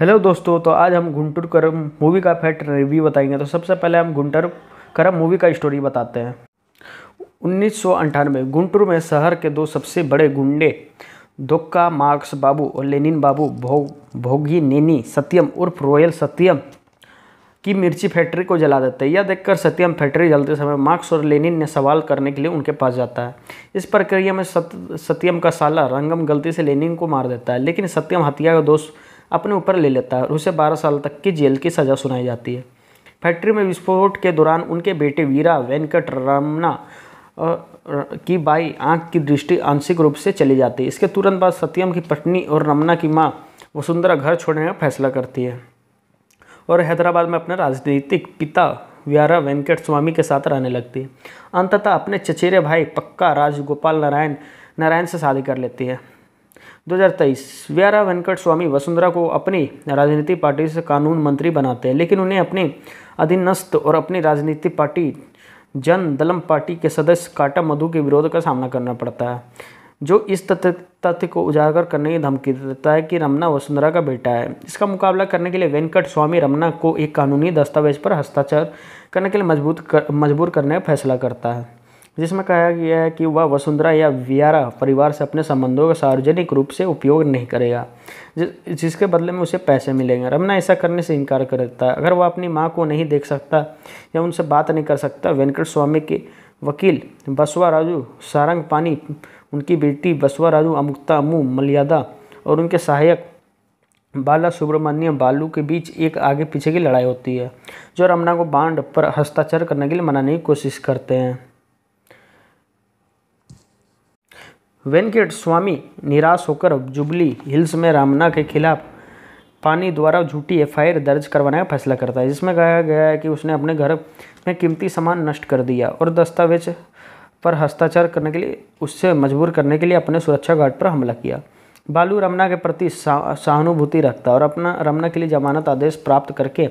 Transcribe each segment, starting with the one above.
hello दोस्तों तो आज हम घुंटूर करम मूवी का फैक्ट रिव्यू बताएंगे तो सबसे पहले हम घुंटर करम मूवी का स्टोरी बताते हैं उन्नीस गुंटूर में शहर के दो सबसे बड़े गुंडे दोक्का मार्क्स बाबू और लेनिन बाबू भो भोगी नेनी सत्यम उर्फ रॉयल सत्यम की मिर्ची फैक्ट्री को जला देते हैं यह देखकर सत्यम फैक्ट्री जलते समय मार्क्स और लेनिन ने सवाल करने के लिए उनके पास जाता है इस प्रक्रिया में सत, सत्यम का साला रंगम गलती से लेनिन को मार देता है लेकिन सत्यम हत्या का दोस्त अपने ऊपर ले लेता है और उसे बारह साल तक की जेल की सज़ा सुनाई जाती है फैक्ट्री में विस्फोट के दौरान उनके बेटे वीरा वेंकट रमना की बाई आंख की दृष्टि आंशिक रूप से चली जाती है इसके तुरंत बाद सत्यम की पत्नी और रमना की माँ वसुंधरा घर छोड़ने का फैसला करती है और हैदराबाद में अपने राजनीतिक पिता व्यारा वेंकट स्वामी के साथ रहने लगती है अंततः अपने चचेरे भाई पक्का राजगोपाल नारायण नारायण से शादी कर लेती है 2023 व्यारा वेंकट स्वामी वसुंधरा को अपनी राजनीति पार्टी से कानून मंत्री बनाते हैं लेकिन उन्हें अपने अधीनस्थ और अपनी राजनीति पार्टी जन दलम पार्टी के सदस्य काटा मधु के विरोध का सामना करना पड़ता है जो इस तथ्य तथ्य को उजागर करने की धमकी देता है कि रमना वसुंधरा का बेटा है इसका मुकाबला करने के लिए वेंकट स्वामी रमना को एक कानूनी दस्तावेज पर हस्ताक्षर करने के लिए मजबूत कर, मजबूर करने का फैसला करता है जिसमें कहा गया है कि वह वसुंधरा या वियारा परिवार से अपने संबंधों का सार्वजनिक रूप से उपयोग नहीं करेगा जिसके बदले में उसे पैसे मिलेंगे रमना ऐसा करने से इनकार करता है अगर वह अपनी माँ को नहीं देख सकता या उनसे बात नहीं कर सकता वेंकट स्वामी के वकील बसवा राजू सारंग पानी उनकी बेटी बसवा राजू अमुक्ता अमू मलियादा और उनके सहायक बाला सुब्रमण्यम बालू के बीच एक आगे पीछे की लड़ाई होती है जो रमना को बांड पर हस्ताक्षर करने के लिए मनाने की कोशिश करते हैं वेंकट स्वामी निराश होकर जुबली हिल्स में रामना के खिलाफ पानी द्वारा झूठी एफआईआर दर्ज करवाने का फैसला करता है जिसमें कहा गया है कि उसने अपने घर में कीमती सामान नष्ट कर दिया और दस्तावेज पर हस्ताक्षर करने के लिए उससे मजबूर करने के लिए अपने सुरक्षा गार्ड पर हमला किया बालू रमना के प्रति सहानुभूति रखता और अपना रमना के लिए जमानत आदेश प्राप्त करके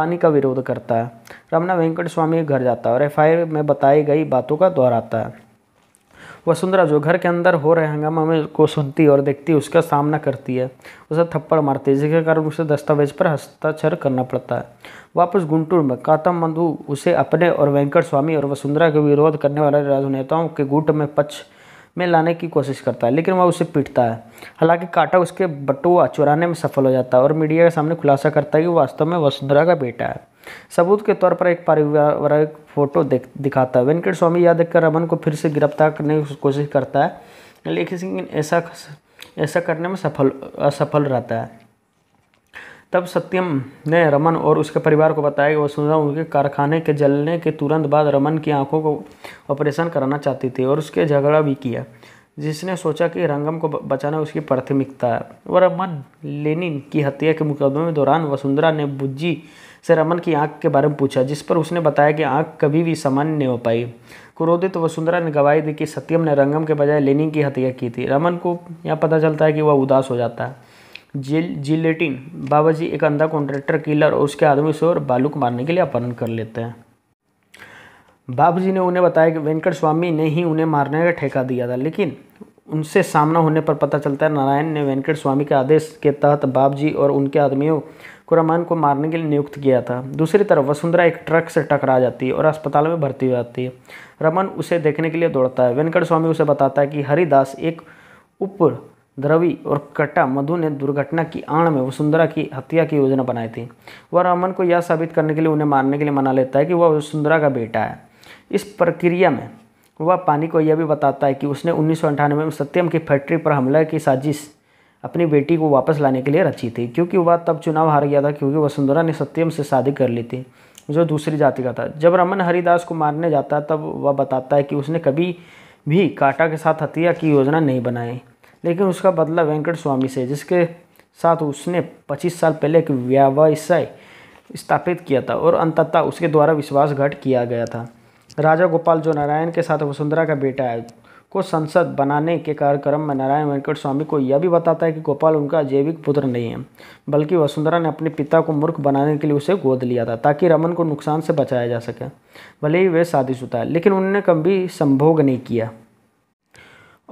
पानी का विरोध करता है रमना वेंकट स्वामी के घर जाता है और एफ में बताई गई बातों का दोहराता है वसुंधरा जो घर के अंदर हो रहे हंगामा में को सुनती और देखती उसका सामना करती है उसे थप्पड़ मारती है जिसके कारण उसे दस्तावेज पर हस्ताक्षर करना पड़ता है वापस गुंटूर में कातम बंधु उसे अपने और वेंकट स्वामी और वसुंधरा के विरोध करने वाले राजनेताओं के गुट में पक्ष में लाने की कोशिश करता है लेकिन वह उसे पीटता है हालांकि काटा उसके बटुआ चुराने में सफल हो जाता है और मीडिया के सामने खुलासा करता है कि वास्तव में वसुंधरा का बेटा है सबूत के तौर पर एक पारिवारिक फोटो दिखाता है वेंकट स्वामी यह देखकर रमन को फिर से गिरफ्तार करने की कोशिश करता है लेकिन ऐसा ऐसा करने में सफल असफल रहता है तब सत्यम ने रमन और उसके परिवार को बताया कि वसुंधरा उनके कारखाने के जलने के तुरंत बाद रमन की आंखों को ऑपरेशन कराना चाहती थी और उसके झगड़ा भी किया जिसने सोचा कि रंगम को बचाना उसकी प्राथमिकता है वह रमन लेनिन की हत्या के मुकदमे में दौरान वसुंधरा ने बुज्जी से रमन की आँख के बारे में पूछा जिस पर उसने बताया कि आँख कभी भी सामान्य नहीं हो पाई क्रोधित तो वसुंधरा ने गवाही दी कि सत्यम ने रंगम के बजाय लेनिंग की हत्या की थी रमन को यह पता चलता है कि वह उदास हो जाता है जिल जिलेटिन बाबा जी एक अंधा कॉन्ट्रैक्टर किलर और उसके आदमी से और बालू को मारने के लिए अपहरण कर लेते हैं बाबू जी ने उन्हें बताया कि वेंकट स्वामी ने ही उन्हें मारने का ठेका दिया था लेकिन उनसे सामना होने पर पता चलता है नारायण ने वेंकट स्वामी के आदेश के तहत बाबू जी और उनके आदमियों खुरामान को मारने के लिए नियुक्त किया था दूसरी तरफ वसुंधरा एक ट्रक से टकरा जाती है और अस्पताल में भर्ती हो जाती है रमन उसे देखने के लिए दौड़ता है वेंकट स्वामी उसे बताता है कि हरिदास एक उप द्रवी और कटा मधु ने दुर्घटना की आड़ में वसुंधरा की हत्या की योजना बनाई थी वह रमन को यह साबित करने के लिए उन्हें मारने के लिए मना लेता है कि वह वसुंधरा का बेटा है इस प्रक्रिया में वह पानी को यह भी बताता है कि उसने उन्नीस में सत्यम की फैक्ट्री पर हमला की साजिश अपनी बेटी को वापस लाने के लिए रची थी क्योंकि वह तब चुनाव हार गया था क्योंकि वसुंधरा ने सत्यम से शादी कर ली थी जो दूसरी जाति का था जब रमन हरिदास को मारने जाता तब वह बताता है कि उसने कभी भी काटा के साथ हत्या की योजना नहीं बनाई लेकिन उसका बदला वेंकट स्वामी से जिसके साथ उसने 25 साल पहले एक व्यवसाय स्थापित किया था और अंततः उसके द्वारा विश्वासघात किया गया था राजा गोपाल जो नारायण के साथ वसुंधरा का बेटा है को संसद बनाने के कार्यक्रम में नारायण वेंकट स्वामी को यह भी बताता है कि गोपाल उनका जैविक पुत्र नहीं है बल्कि वसुंधरा ने अपने पिता को मूर्ख बनाने के लिए उसे गोद लिया था ताकि रमन को नुकसान से बचाया जा सके भले ही वे शादीशुदा है लेकिन उन्होंने कभी संभोग नहीं किया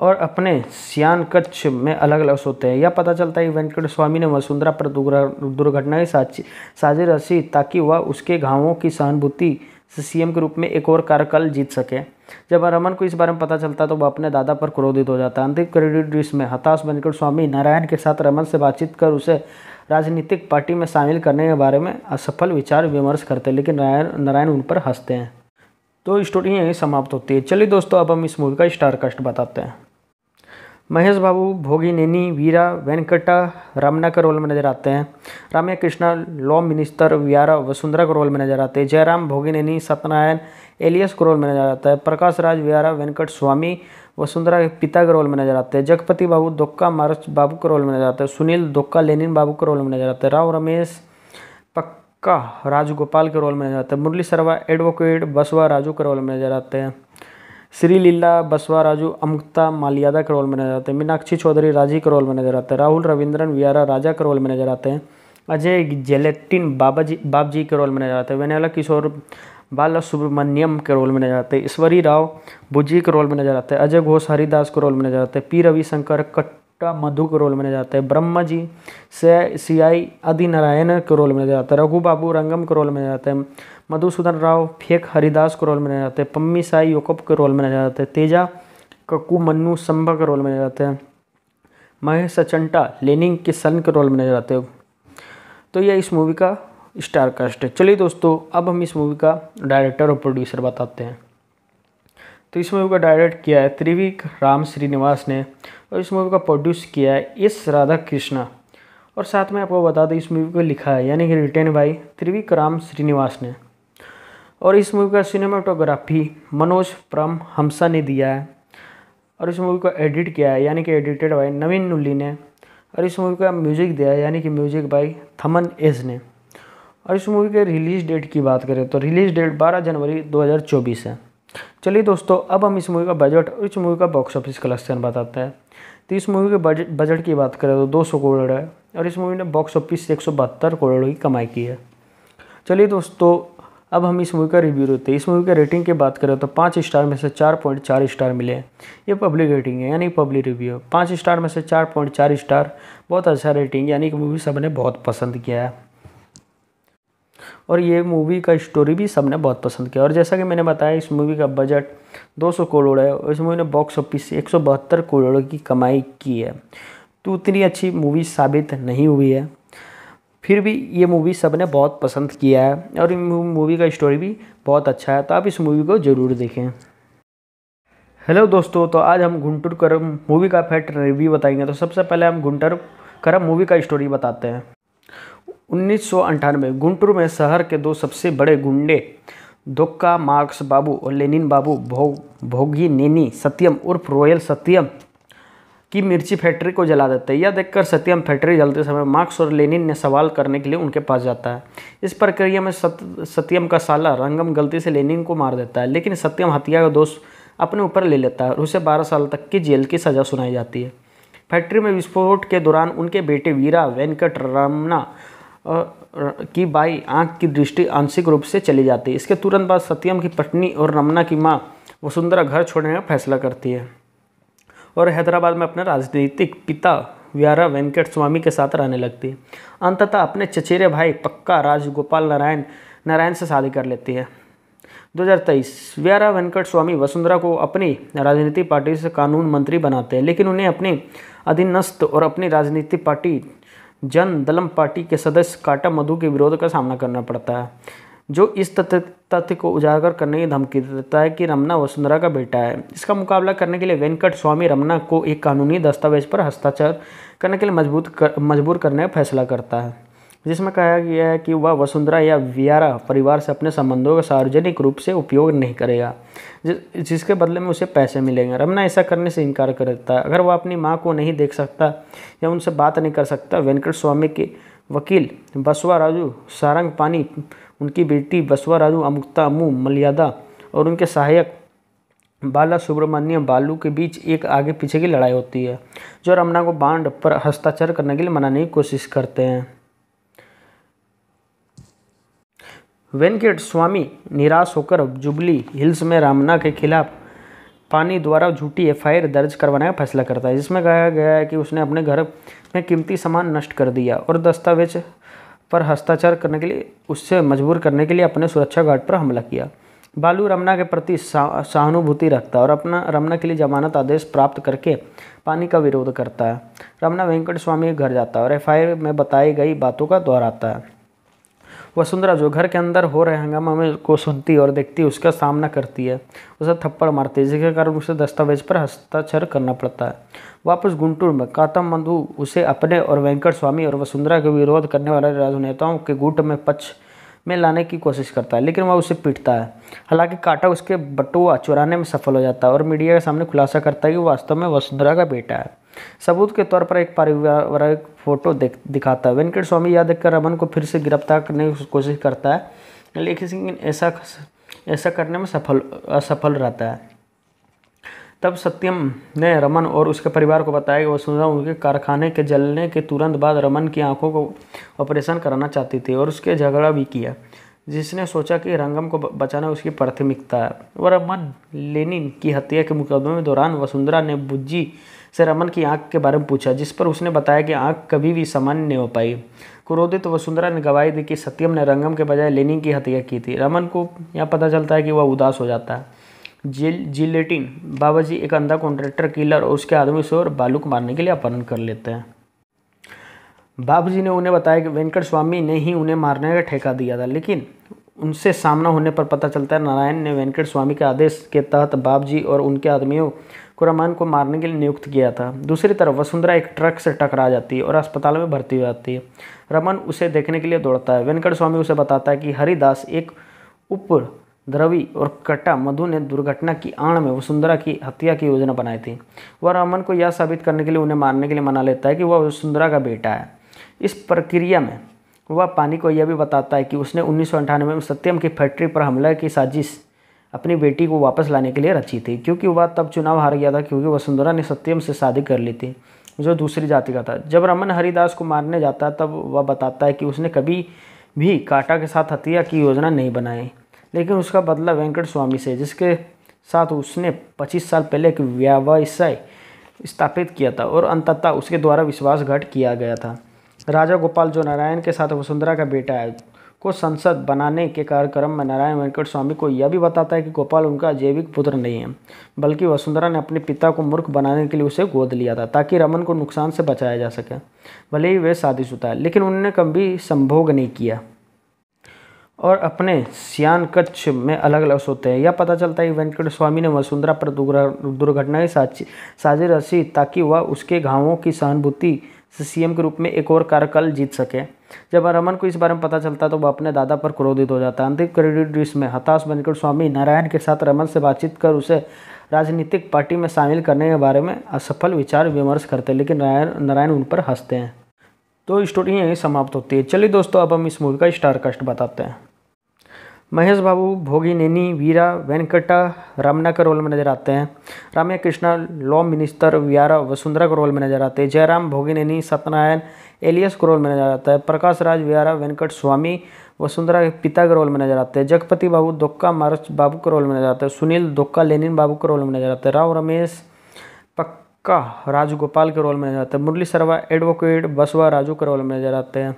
और अपने सियान कच्छ में अलग अलग सोते हैं यह पता चलता है कि वेंकट स्वामी ने वसुंधरा पर दुर्घटना की साची साजिश रची ताकि वह उसके घावों की सहानुभूति से सीएम के रूप में एक और कार्यकाल जीत सके जब रमन को इस बारे में पता चलता है तो वह अपने दादा पर क्रोधित हो जाता है अंतिम क्रेडिट डिश में हताश बनकर स्वामी नारायण के साथ रमन से बातचीत कर उसे राजनीतिक पार्टी में शामिल करने के बारे में असफल विचार विमर्श करते हैं लेकिन नारायण नारायण उन पर हंसते हैं तो स्टोरी यहीं समाप्त होती है चलिए दोस्तों अब हम इस मूवी का स्टार कास्ट बताते हैं महेश बाबू भोगी नैनी वीरा वेंकटा रामना का रोल में नजर आते हैं राम्या कृष्णा लॉ मिनिस्टर वियारा वसुंधरा का रोल में नजर आते हैं जयराम भोगी नैनी सत्यनारायण एलियस को रोल में नजर आता है प्रकाश राज व्यारा वेंकट स्वामी वसुंधरा के पिता के रोल में नजर आते हैं जगपति बाबू दोक्का मारच बाबू के रोल में नजर आता है सुनील दुक्का लेनिन बाबू के रोल में नजर आता है राव रमेश पक्का राजगोपाल के रोल में नजर आते है मुरली शर्मा एडवोकेट बसवा राजू के रोल में नजर आते हैं श्री लीला बसवा राजू अमृता मालियादा के रोल में नजर आते हैं मीनाक्षी चौधरी राजी के रोल में नजर आते हैं राहुल रविंद्रन वियारा राजा के रोल में नजर आते हैं अजय जेलेटिन बाबा जी बाब जी के रोल में नजर आते हैं वेनेला किशोर बाला सुब्रमण्यम के रोल में नजर आते हैं ईश्वरी राव बुजी के रोल में नजर आते हैं अजय घोष हरिदास के रोल में नजर आते हैं पी रविशंकर कट्टा मधु के रोल में नजर आते हैं ब्रह्मा जी से सी आई आदि नारायण के रोल में नजर आते हैं रघु बाबू रंगम के रोल में नजर आते हैं मधुसूदन राव फेक हरिदास के रोल में नजर आते हैं पम्मी साई योकप के रोल में नजर आते हैं तेजा कक्कू मन्नू संभा के रोल में नजर आते हैं महेश सचंटा लेनिंग के सन के रोल में नजर आते हैं तो यह इस मूवी का स्टार कास्ट है चलिए दोस्तों अब हम इस मूवी का डायरेक्टर और प्रोड्यूसर बताते हैं तो इस मूवी का डायरेक्ट किया है त्रिवी राम श्रीनिवास ने और इस मूवी का प्रोड्यूस किया है एस राधा कृष्णा और साथ में आपको बता दें इस मूवी को लिखा है यानी कि written by Trivikram Srinivas ने और इस मूवी का सिनेमाटोग्राफी मनोज परम हमसा ने दिया है और इस मूवी को एडिट किया है यानी कि एडिटेड बाई नवीन नुल्ली ने और इस मूवी का म्यूजिक दिया है यानी कि म्यूजिक बाई थमन एज ने और इस मूवी के रिलीज़ डेट की बात करें तो रिलीज़ डेट 12 जनवरी 2024 है चलिए दोस्तों अब हम इस मूवी का बजट और इस मूवी का बॉक्स ऑफिस कलेक्शन बताते हैं तो इस मूवी के बजट बजट की बात करें तो दो सौ करोड़ है और इस मूवी ने बॉक्स ऑफिस से एक सौ बहत्तर करोड़ की कमाई की है चलिए दोस्तों अब हम इस मूवी का रिव्यू देते हैं इस मूवी के रेटिंग की बात करें तो पाँच स्टार में से चार पॉइंट चार स्टार मिले ये पब्लिक रेटिंग है यानी पब्लिक रिव्यू पाँच स्टार में से चार पॉइंट चार स्टार बहुत अच्छा रेटिंग यानी कि मूवी सबने बहुत पसंद किया है और ये मूवी का स्टोरी भी सबने बहुत पसंद किया और जैसा कि मैंने बताया इस मूवी का बजट 200 करोड़ है और इस मूवी ने बॉक्स ऑफिस से एक करोड़ की कमाई की है तो उतनी अच्छी मूवी साबित नहीं हुई है फिर भी ये मूवी सब ने बहुत पसंद किया है और मूवी का स्टोरी भी बहुत अच्छा है तो आप इस मूवी को ज़रूर देखें हेलो दोस्तों तो आज हम घुंटुर करम मूवी का फैक्ट रिव्यू बताएंगे तो सबसे पहले हम घुंटर करम मूवी का स्टोरी बताते हैं उन्नीस गुंटूर में शहर के दो सबसे बड़े गुंडे दोक्का मार्क्स बाबू और लेनिन बाबू भोग भोगी नेनी सत्यम उर्फ रॉयल सत्यम की मिर्ची फैक्ट्री को जला देते हैं यह देखकर सत्यम फैक्ट्री जलते समय मार्क्स और लेनिन ने सवाल करने के लिए उनके पास जाता है इस प्रक्रिया में सत, सत्यम का साला रंगम गलती से लेनिन को मार देता है लेकिन सत्यम हत्या का दोष अपने ऊपर ले लेता है और उसे बारह साल तक की जेल की सज़ा सुनाई जाती है फैक्ट्री में विस्फोट के दौरान उनके बेटे वीरा वेंकट रमना की बाई आंख की दृष्टि आंशिक रूप से चली जाती है इसके तुरंत बाद सत्यम की पत्नी और रमना की माँ वसुंधरा घर छोड़ने का फैसला करती है और हैदराबाद में अपने राजनीतिक पिता व्यारा वेंकट स्वामी के साथ रहने लगती है अंततः अपने चचेरे भाई पक्का राजगोपाल नारायण नारायण से शादी कर लेती है 2023 व्यारा वेंकट स्वामी वसुंधरा को अपनी राजनीतिक पार्टी से कानून मंत्री बनाते हैं लेकिन उन्हें अपने अधीनस्थ और अपनी राजनीतिक पार्टी जन दलम पार्टी के सदस्य काटा मधु के विरोध का सामना करना पड़ता है जो इस तथ्य तथ्य को उजागर करने की धमकी देता है कि रमना वसुंधरा का बेटा है इसका मुकाबला करने के लिए वेंकट स्वामी रमना को एक कानूनी दस्तावेज पर हस्ताक्षर करने के लिए मजबूत कर, मजबूर करने का फैसला करता है जिसमें कहा गया है कि वह वसुंधरा या वियारा परिवार से अपने संबंधों का सार्वजनिक रूप से उपयोग नहीं करेगा जिस, जिसके बदले में उसे पैसे मिलेंगे रमना ऐसा करने से इनकार कर देता है अगर वह अपनी माँ को नहीं देख सकता या उनसे बात नहीं कर सकता वेंकट स्वामी के वकील बसवा राजू सारंग पानी उनकी बेटी बसवा राजू अमुक्ता अमू मलियादा और उनके सहायक बाला सुब्रमण्यम बालू के बीच एक आगे पीछे की लड़ाई होती है जो रमना को बांड पर हस्ताक्षर करने के लिए मनाने की कोशिश करते हैं वेंकट स्वामी निराश होकर जुबली हिल्स में रामना के खिलाफ पानी द्वारा झूठी एफआईआर दर्ज करवाने का फैसला करता है जिसमें कहा गया है कि उसने अपने घर में कीमती सामान नष्ट कर दिया और दस्तावेज पर हस्ताक्षर करने के लिए उससे मजबूर करने के लिए अपने सुरक्षा गार्ड पर हमला किया बालू रमना के प्रति सहानुभूति रखता और अपना रमना के लिए जमानत आदेश प्राप्त करके पानी का विरोध करता है रमना वेंकट स्वामी के घर जाता है और एफ में बताई गई बातों का दोहराता है वसुंधरा जो घर के अंदर हो रहे हंगामा को सुनती और देखती उसका सामना करती है उसे थप्पड़ मारती है जिसके कारण उसे दस्तावेज पर हस्ताक्षर करना पड़ता है वापस गुंटूर में कातम बंधु उसे अपने और वेंकट स्वामी और वसुंधरा के विरोध करने वाले राजनेताओं के गुट में पक्ष में लाने की कोशिश करता है लेकिन वह उसे पीटता है हालांकि काटा उसके बटुआ चुराने में सफल हो जाता है और मीडिया के सामने खुलासा करता है कि वास्तव में वसुंधरा का बेटा है सबूत के तौर पर एक पारिवारिक फोटो देख दिखाता है वेंकट स्वामी याद देखकर रमन को फिर से गिरफ्तार करने की कोशिश करता है लेकिन ऐसा ऐसा करने में सफल असफल रहता है तब सत्यम ने रमन और उसके परिवार को बताया कि वसुंधरा उनके कारखाने के जलने के तुरंत बाद रमन की आंखों को ऑपरेशन कराना चाहती थी और उसके झगड़ा भी किया जिसने सोचा कि रंगम को बचाना उसकी प्राथमिकता है वह रमन लेनिन की हत्या के मुकदमे दौरान वसुंधरा ने बुज्जी से रमन की आँख के बारे में पूछा जिस पर उसने बताया कि आँख कभी भी सामान्य नहीं हो पाई क्रोधित वसुंधरा ने गवाही दी कि सत्यम ने रंगम के बजाय लेनिंग की हत्या की थी रमन को यह पता चलता है कि वह उदास हो जाता है जिल जिलेटिन बाबा जी एक अंधा कॉन्ट्रैक्टर किलर और उसके आदमी से और बालू को मारने के लिए अपहरण कर लेते हैं बाबू जी ने उन्हें बताया कि वेंकट स्वामी ने ही उन्हें मारने का ठेका दिया था लेकिन उनसे सामना होने पर पता चलता है नारायण ने वेंकट स्वामी के आदेश के तहत जी और उनके आदमियों खुरामान को मारने के लिए नियुक्त किया था दूसरी तरफ वसुंधरा एक ट्रक से टकरा जाती है और अस्पताल में भर्ती हो जाती है रमन उसे देखने के लिए दौड़ता है वेंकट स्वामी उसे बताता है कि हरिदास एक उप द्रवी और कट्टा मधु ने दुर्घटना की आड़ में वसुंधरा की हत्या की योजना बनाई थी वह रमन को यह साबित करने के लिए उन्हें मारने के लिए मना लेता है कि वह वसुंधरा का बेटा है इस प्रक्रिया में वह पानी को यह भी बताता है कि उसने उन्नीस में सत्यम की फैक्ट्री पर हमला की साजिश अपनी बेटी को वापस लाने के लिए रची थी क्योंकि वह तब चुनाव हार गया था क्योंकि वसुंधरा ने सत्यम से शादी कर ली थी जो दूसरी जाति का था जब रमन हरिदास को मारने जाता है तब वह बताता है कि उसने कभी भी काटा के साथ हत्या की योजना नहीं बनाई लेकिन उसका बदला वेंकट स्वामी से जिसके साथ उसने 25 साल पहले एक व्यवसाय स्थापित किया था और अंततः उसके द्वारा विश्वासघात किया गया था राजा गोपाल जो नारायण के साथ वसुंधरा का बेटा है को संसद बनाने के कार्यक्रम में नारायण वेंकट स्वामी को यह भी बताता है कि गोपाल उनका जैविक पुत्र नहीं है बल्कि वसुंधरा ने अपने पिता को मूर्ख बनाने के लिए उसे गोद लिया था ताकि रमन को नुकसान से बचाया जा सके भले ही वे शादीशुदा है लेकिन उन्होंने कभी संभोग नहीं किया और अपने सियान कच्छ में अलग अलग सोते हैं यह पता चलता है कि वेंकट स्वामी ने वसुंधरा पर दुर्घटना की साजी रसी ताकि वह उसके घावों की सहानुभूति सीएम के रूप में एक और कार्यकाल जीत सके जब रमन को इस बारे में पता चलता है तो वह अपने दादा पर क्रोधित हो जाता है अंतिम क्रेडिट डिश में हताश बनकर स्वामी नारायण के साथ रमन से बातचीत कर उसे राजनीतिक पार्टी में शामिल करने के बारे में असफल विचार विमर्श करते हैं लेकिन नारायण नारायण उन पर हंसते हैं तो स्टोरी यहीं समाप्त होती है चलिए दोस्तों अब हम इस मूवी का स्टारकास्ट बताते हैं महेश बाबू भोगिनेनी वीरा वेंकटा रामना का रोल में नजर आते हैं रामया कृष्णा लॉ मिनिस्टर व्यारा वसुंधरा का रोल में नजर आते हैं जयराम भोगिनेनी सत्यनारायण एलियस का रोल में नजर आता है प्रकाश राज व्यारा वेंकट स्वामी वसुंधरा के पिता के रोल में नजर आते हैं जगपति बाबू दुक्का मारच बाबू का रोल में नजर आता है सुनील दुक्का लेनिन बाबू का रोल में नजर आते हैं राव रमेश पक्का राजगोपाल के रोल में नजर आते हैं मुरली सरवा एडवोकेट बसवा राजू का रोल में नजर आते हैं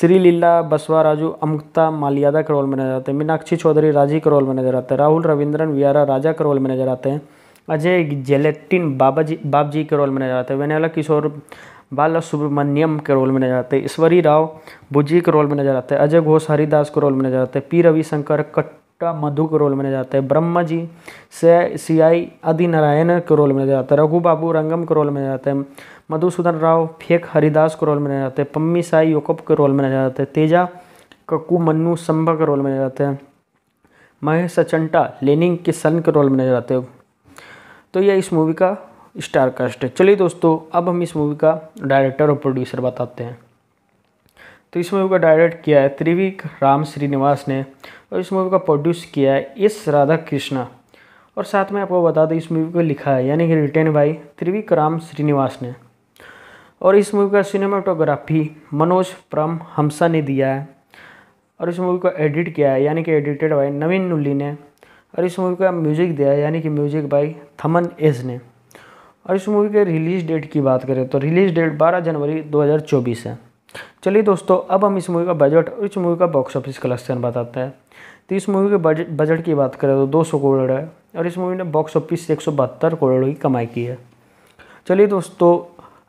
श्री लीला बसवा राजू अमृता मालियादा के रोल में नजर आते हैं मीनाक्षी चौधरी राजी के रोल में नजर आते हैं राहुल रविंद्रन वियारा राजा के रोल में नजर आते हैं अजय जेलेटिन बाबा जी बाब जी के रोल में नजर आते हैं वेनेला किशोर बाला सुब्रमण्यम के रोल में नजर आते हैं ईश्वरी राव भुजी के रोल में नजर आते हैं अजय घोष हरिदास के रोल में नजर आते हैं पी रविशंकर कट का मधु का रोल माना जाता है ब्रह्मा जी से सी आई आदि नारायण के रोल माना जाता है रघु बाबू रंगम के रोल माना जाता है मधुसूदन राव फेक हरिदास के रोल माना जाता है पम्मी साई योकप के रोल माना जाता है तेजा कक्कू मन्नू संभा के रोल माना जाता है महेश सचंटा लेनिंग के सन के रोल माना जाते हैं तो यह इस मूवी का स्टार कास्ट है चलिए दोस्तों अब हम इस मूवी का डायरेक्टर और प्रोड्यूसर बताते हैं तो इस मूवी का डायरेक्ट किया है त्रिविक राम श्रीनिवास ने और इस मूवी का प्रोड्यूस किया है एस राधा कृष्णा और साथ में आपको बता दें इस मूवी को लिखा है यानी कि रिटर्न बाई त्रिविक्राम श्रीनिवास ने और इस मूवी का सिनेमाटोग्राफी मनोज प्रम हमसा ने दिया है और इस मूवी को एडिट किया है यानी कि एडिटेड बाई नवीन नुल्ली ने और इस मूवी का म्यूजिक दिया है यानी कि म्यूजिक बाई थमन एज ने और इस मूवी के रिलीज़ डेट की बात करें तो रिलीज़ डेट 12 जनवरी 2024 है चलिए दोस्तों अब हम इस मूवी का बजट और इस मूवी का बॉक्स ऑफिस कलेक्शन बताते हैं तो इस मूवी के बजट बजट की बात करें तो दो सौ करोड़ है और इस मूवी ने बॉक्स ऑफिस से एक सौ बहत्तर करोड़ की कमाई की है चलिए दोस्तों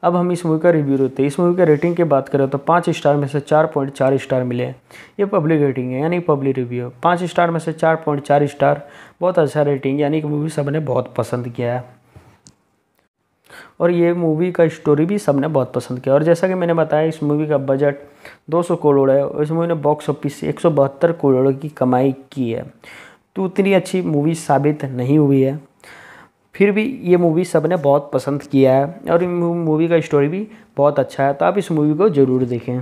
अब हम इस मूवी का रिव्यू देते हैं इस मूवी के रेटिंग की बात करें तो पाँच स्टार में से चार पॉइंट चार स्टार मिले हैं ये पब्लिक रेटिंग है यानी पब्लिक रिव्यू है पाँच स्टार में से चार पॉइंट चार स्टार बहुत अच्छा रेटिंग यानी कि मूवी सबने बहुत पसंद किया है और ये मूवी का स्टोरी भी सबने बहुत पसंद किया और जैसा कि मैंने बताया इस मूवी का बजट 200 करोड़ है और इस मूवी ने बॉक्स ऑफिस से एक करोड़ की कमाई की है तो उतनी अच्छी मूवी साबित नहीं हुई है फिर भी ये मूवी सबने बहुत पसंद किया है और मूवी का स्टोरी भी बहुत अच्छा है तो आप इस मूवी को ज़रूर देखें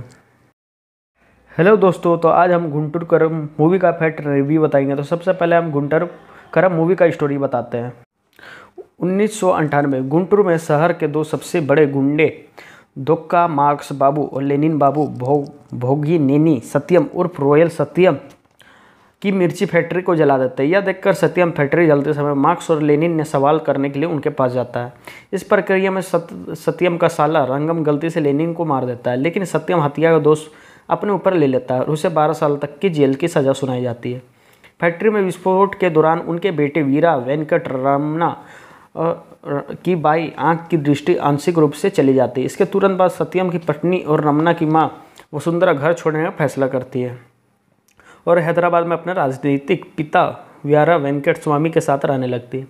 हेलो दोस्तों तो आज हम घुंटुर करम मूवी का फैक्ट रिव्यू बताएंगे तो सबसे पहले हम घुंटर करम मूवी का स्टोरी बताते हैं उन्नीस गुंटूर में शहर के दो सबसे बड़े गुंडे दोक्का मार्क्स बाबू और लेनिन बाबू भोग भोगी नेनी सत्यम उर्फ रॉयल सत्यम की मिर्ची फैक्ट्री को जला देते हैं यह देखकर सत्यम फैक्ट्री जलते समय मार्क्स और लेनिन ने सवाल करने के लिए उनके पास जाता है इस प्रक्रिया में सत, सत्यम का साला रंगम गलती से लेनिन को मार देता है लेकिन सत्यम हत्या का दोष अपने ऊपर ले लेता है और उसे बारह साल तक की जेल की सज़ा सुनाई जाती है फैक्ट्री में विस्फोट के दौरान उनके बेटे वीरा वेंकट रमना की बाई आंख की दृष्टि आंशिक रूप से चली जाती है इसके तुरंत बाद सत्यम की पत्नी और रमना की माँ वसुंधरा घर छोड़ने का फैसला करती है और हैदराबाद में अपने राजनीतिक पिता व्यारा वेंकट स्वामी के साथ रहने लगती है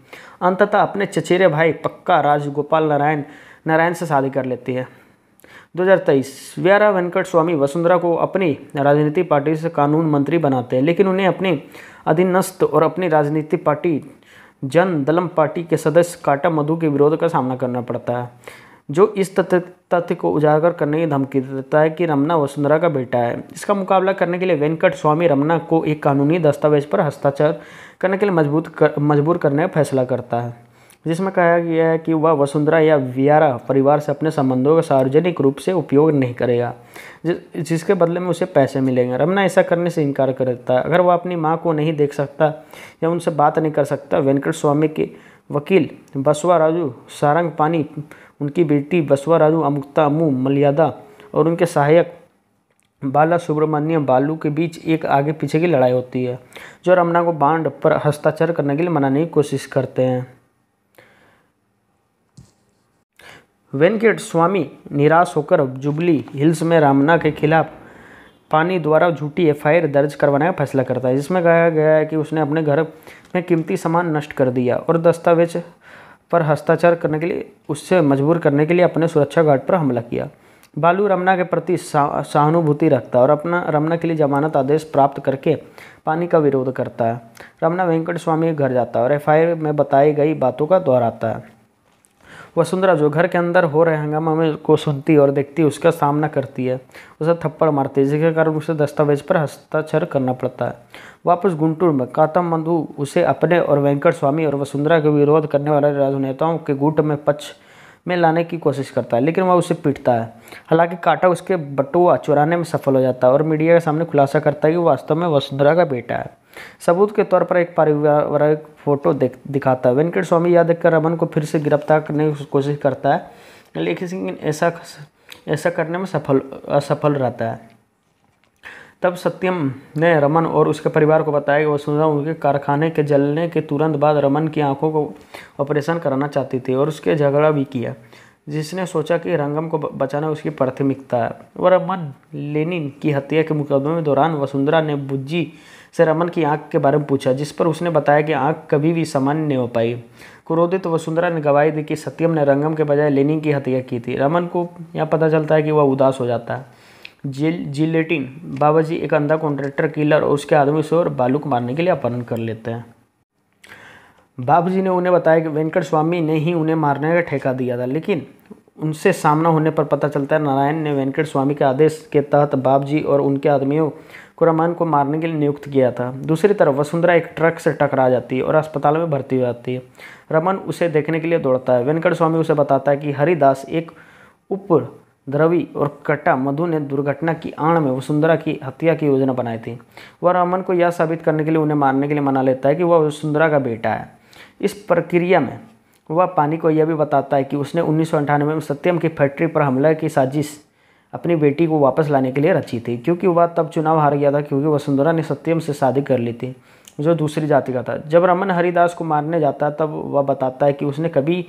अंततः अपने चचेरे भाई पक्का राजगोपाल नारायण नारायण से शादी कर लेती है 2023 व्यारा वेंकट स्वामी वसुंधरा को अपनी राजनीतिक पार्टी से कानून मंत्री बनाते हैं लेकिन उन्हें अपने अधीनस्थ और अपनी राजनीतिक पार्टी जन दलम पार्टी के सदस्य काटा मधु के विरोध का सामना करना पड़ता है जो इस तथ्य तथ्य को उजागर करने की धमकी देता है कि रमना वसुंधरा का बेटा है इसका मुकाबला करने के लिए वेंकट स्वामी रमना को एक कानूनी दस्तावेज पर हस्ताक्षर करने के लिए मजबूत कर मजबूर करने का फैसला करता है जिसमें कहा गया है कि वह वसुंधरा या वियारा परिवार से अपने संबंधों का सार्वजनिक रूप से उपयोग नहीं करेगा जिस, जिसके बदले में उसे पैसे मिलेंगे रमना ऐसा करने से इनकार कर देता है अगर वह अपनी माँ को नहीं देख सकता या उनसे बात नहीं कर सकता वेंकट स्वामी के वकील बसवा राजू सारंग पानी उनकी बेटी बसवा राजू अमुक्ता अमू मलियादा और उनके सहायक बाला सुब्रमण्यम बालू के बीच एक आगे पीछे की लड़ाई होती है जो रमना को बांड पर हस्ताक्षर करने के लिए मनाने की कोशिश करते हैं वेंकट स्वामी निराश होकर जुबली हिल्स में रामना के खिलाफ पानी द्वारा झूठी एफआईआर दर्ज करवाने का फैसला करता है जिसमें कहा गया है कि उसने अपने घर में कीमती सामान नष्ट कर दिया और दस्तावेज पर हस्ताक्षर करने के लिए उससे मजबूर करने के लिए अपने सुरक्षा गार्ड पर हमला किया बालू रमना के प्रति सहानुभूति रखता है और अपना रमना के लिए जमानत आदेश प्राप्त करके पानी का विरोध करता है रमना वेंकट स्वामी के घर जाता है और एफ में बताई गई बातों का दोहराता है वसुंधरा जो घर के अंदर हो रहे हंगामा में को सुनती और देखती उसका सामना करती है उसे थप्पड़ मारती है जिसके कारण उसे दस्तावेज पर हस्ताक्षर करना पड़ता है वापस गुंटूर में कातम बंधु उसे अपने और वेंकट स्वामी और वसुंधरा के विरोध करने वाले राजनेताओं के गुट में पक्ष में लाने की कोशिश करता है लेकिन वह उसे पीटता है हालांकि काटा उसके बटुआ चुराने में सफल हो जाता है और मीडिया के सामने खुलासा करता है कि वास्तव में वसुंधरा का बेटा है सबूत के तौर पर एक पारिवारिक फोटो देख दिखाता है वेंकट स्वामी या देखकर रमन को फिर से गिरफ्तार करने की कोशिश करता है लेकिन ऐसा ऐसा करने में सफल असफल रहता है तब सत्यम ने रमन और उसके परिवार को बताया कि वसुंधरा उनके कारखाने के जलने के तुरंत बाद रमन की आंखों को ऑपरेशन कराना चाहती थी और उसके झगड़ा भी किया जिसने सोचा कि रंगम को बचाना उसकी प्राथमिकता है वह रमन लेनिन की हत्या के मुकदमे दौरान वसुंधरा ने बुज्जी से रमन की आंख के बारे में पूछा जिस पर उसने बताया कि आंख कभी भी सामान्य नहीं हो पाई क्रोधित वसुंधरा ने गवाही दी कि सत्यम ने रंगम के बजाय लेनिन की हत्या की थी रमन को यह पता चलता है कि वह उदास हो जाता है जिल जिलेटिन बाबा जी एक अंधा कॉन्ट्रैक्टर किलर और उसके आदमी से और बालू को मारने के लिए अपहरण कर लेते हैं बाबू जी ने उन्हें बताया कि वेंकट स्वामी ने ही उन्हें मारने का ठेका दिया था लेकिन उनसे सामना होने पर पता चलता है नारायण ने वेंकट स्वामी के आदेश के तहत बाप जी और उनके आदमियों कुरमान को मारने के लिए नियुक्त किया था दूसरी तरफ वसुंधरा एक ट्रक से टकरा जाती है और अस्पताल में भर्ती हो जाती है रमन उसे देखने के लिए दौड़ता है वेंकट स्वामी उसे बताता है कि हरिदास एक उप द्रवी और कट्टा मधु ने दुर्घटना की आड़ में वसुंधरा की हत्या की योजना बनाई थी वह रमन को यह साबित करने के लिए उन्हें मारने के लिए मना लेता है कि वह वसुंधरा का बेटा है इस प्रक्रिया में वह पानी को यह भी बताता है कि उसने उन्नीस में सत्यम की फैक्ट्री पर हमला की साजिश अपनी बेटी को वापस लाने के लिए रची थी क्योंकि वह तब चुनाव हार गया था क्योंकि वसुंधरा ने सत्यम से शादी कर ली थी जो दूसरी जाति का था जब रमन हरिदास को मारने जाता है तब वह बताता है कि उसने कभी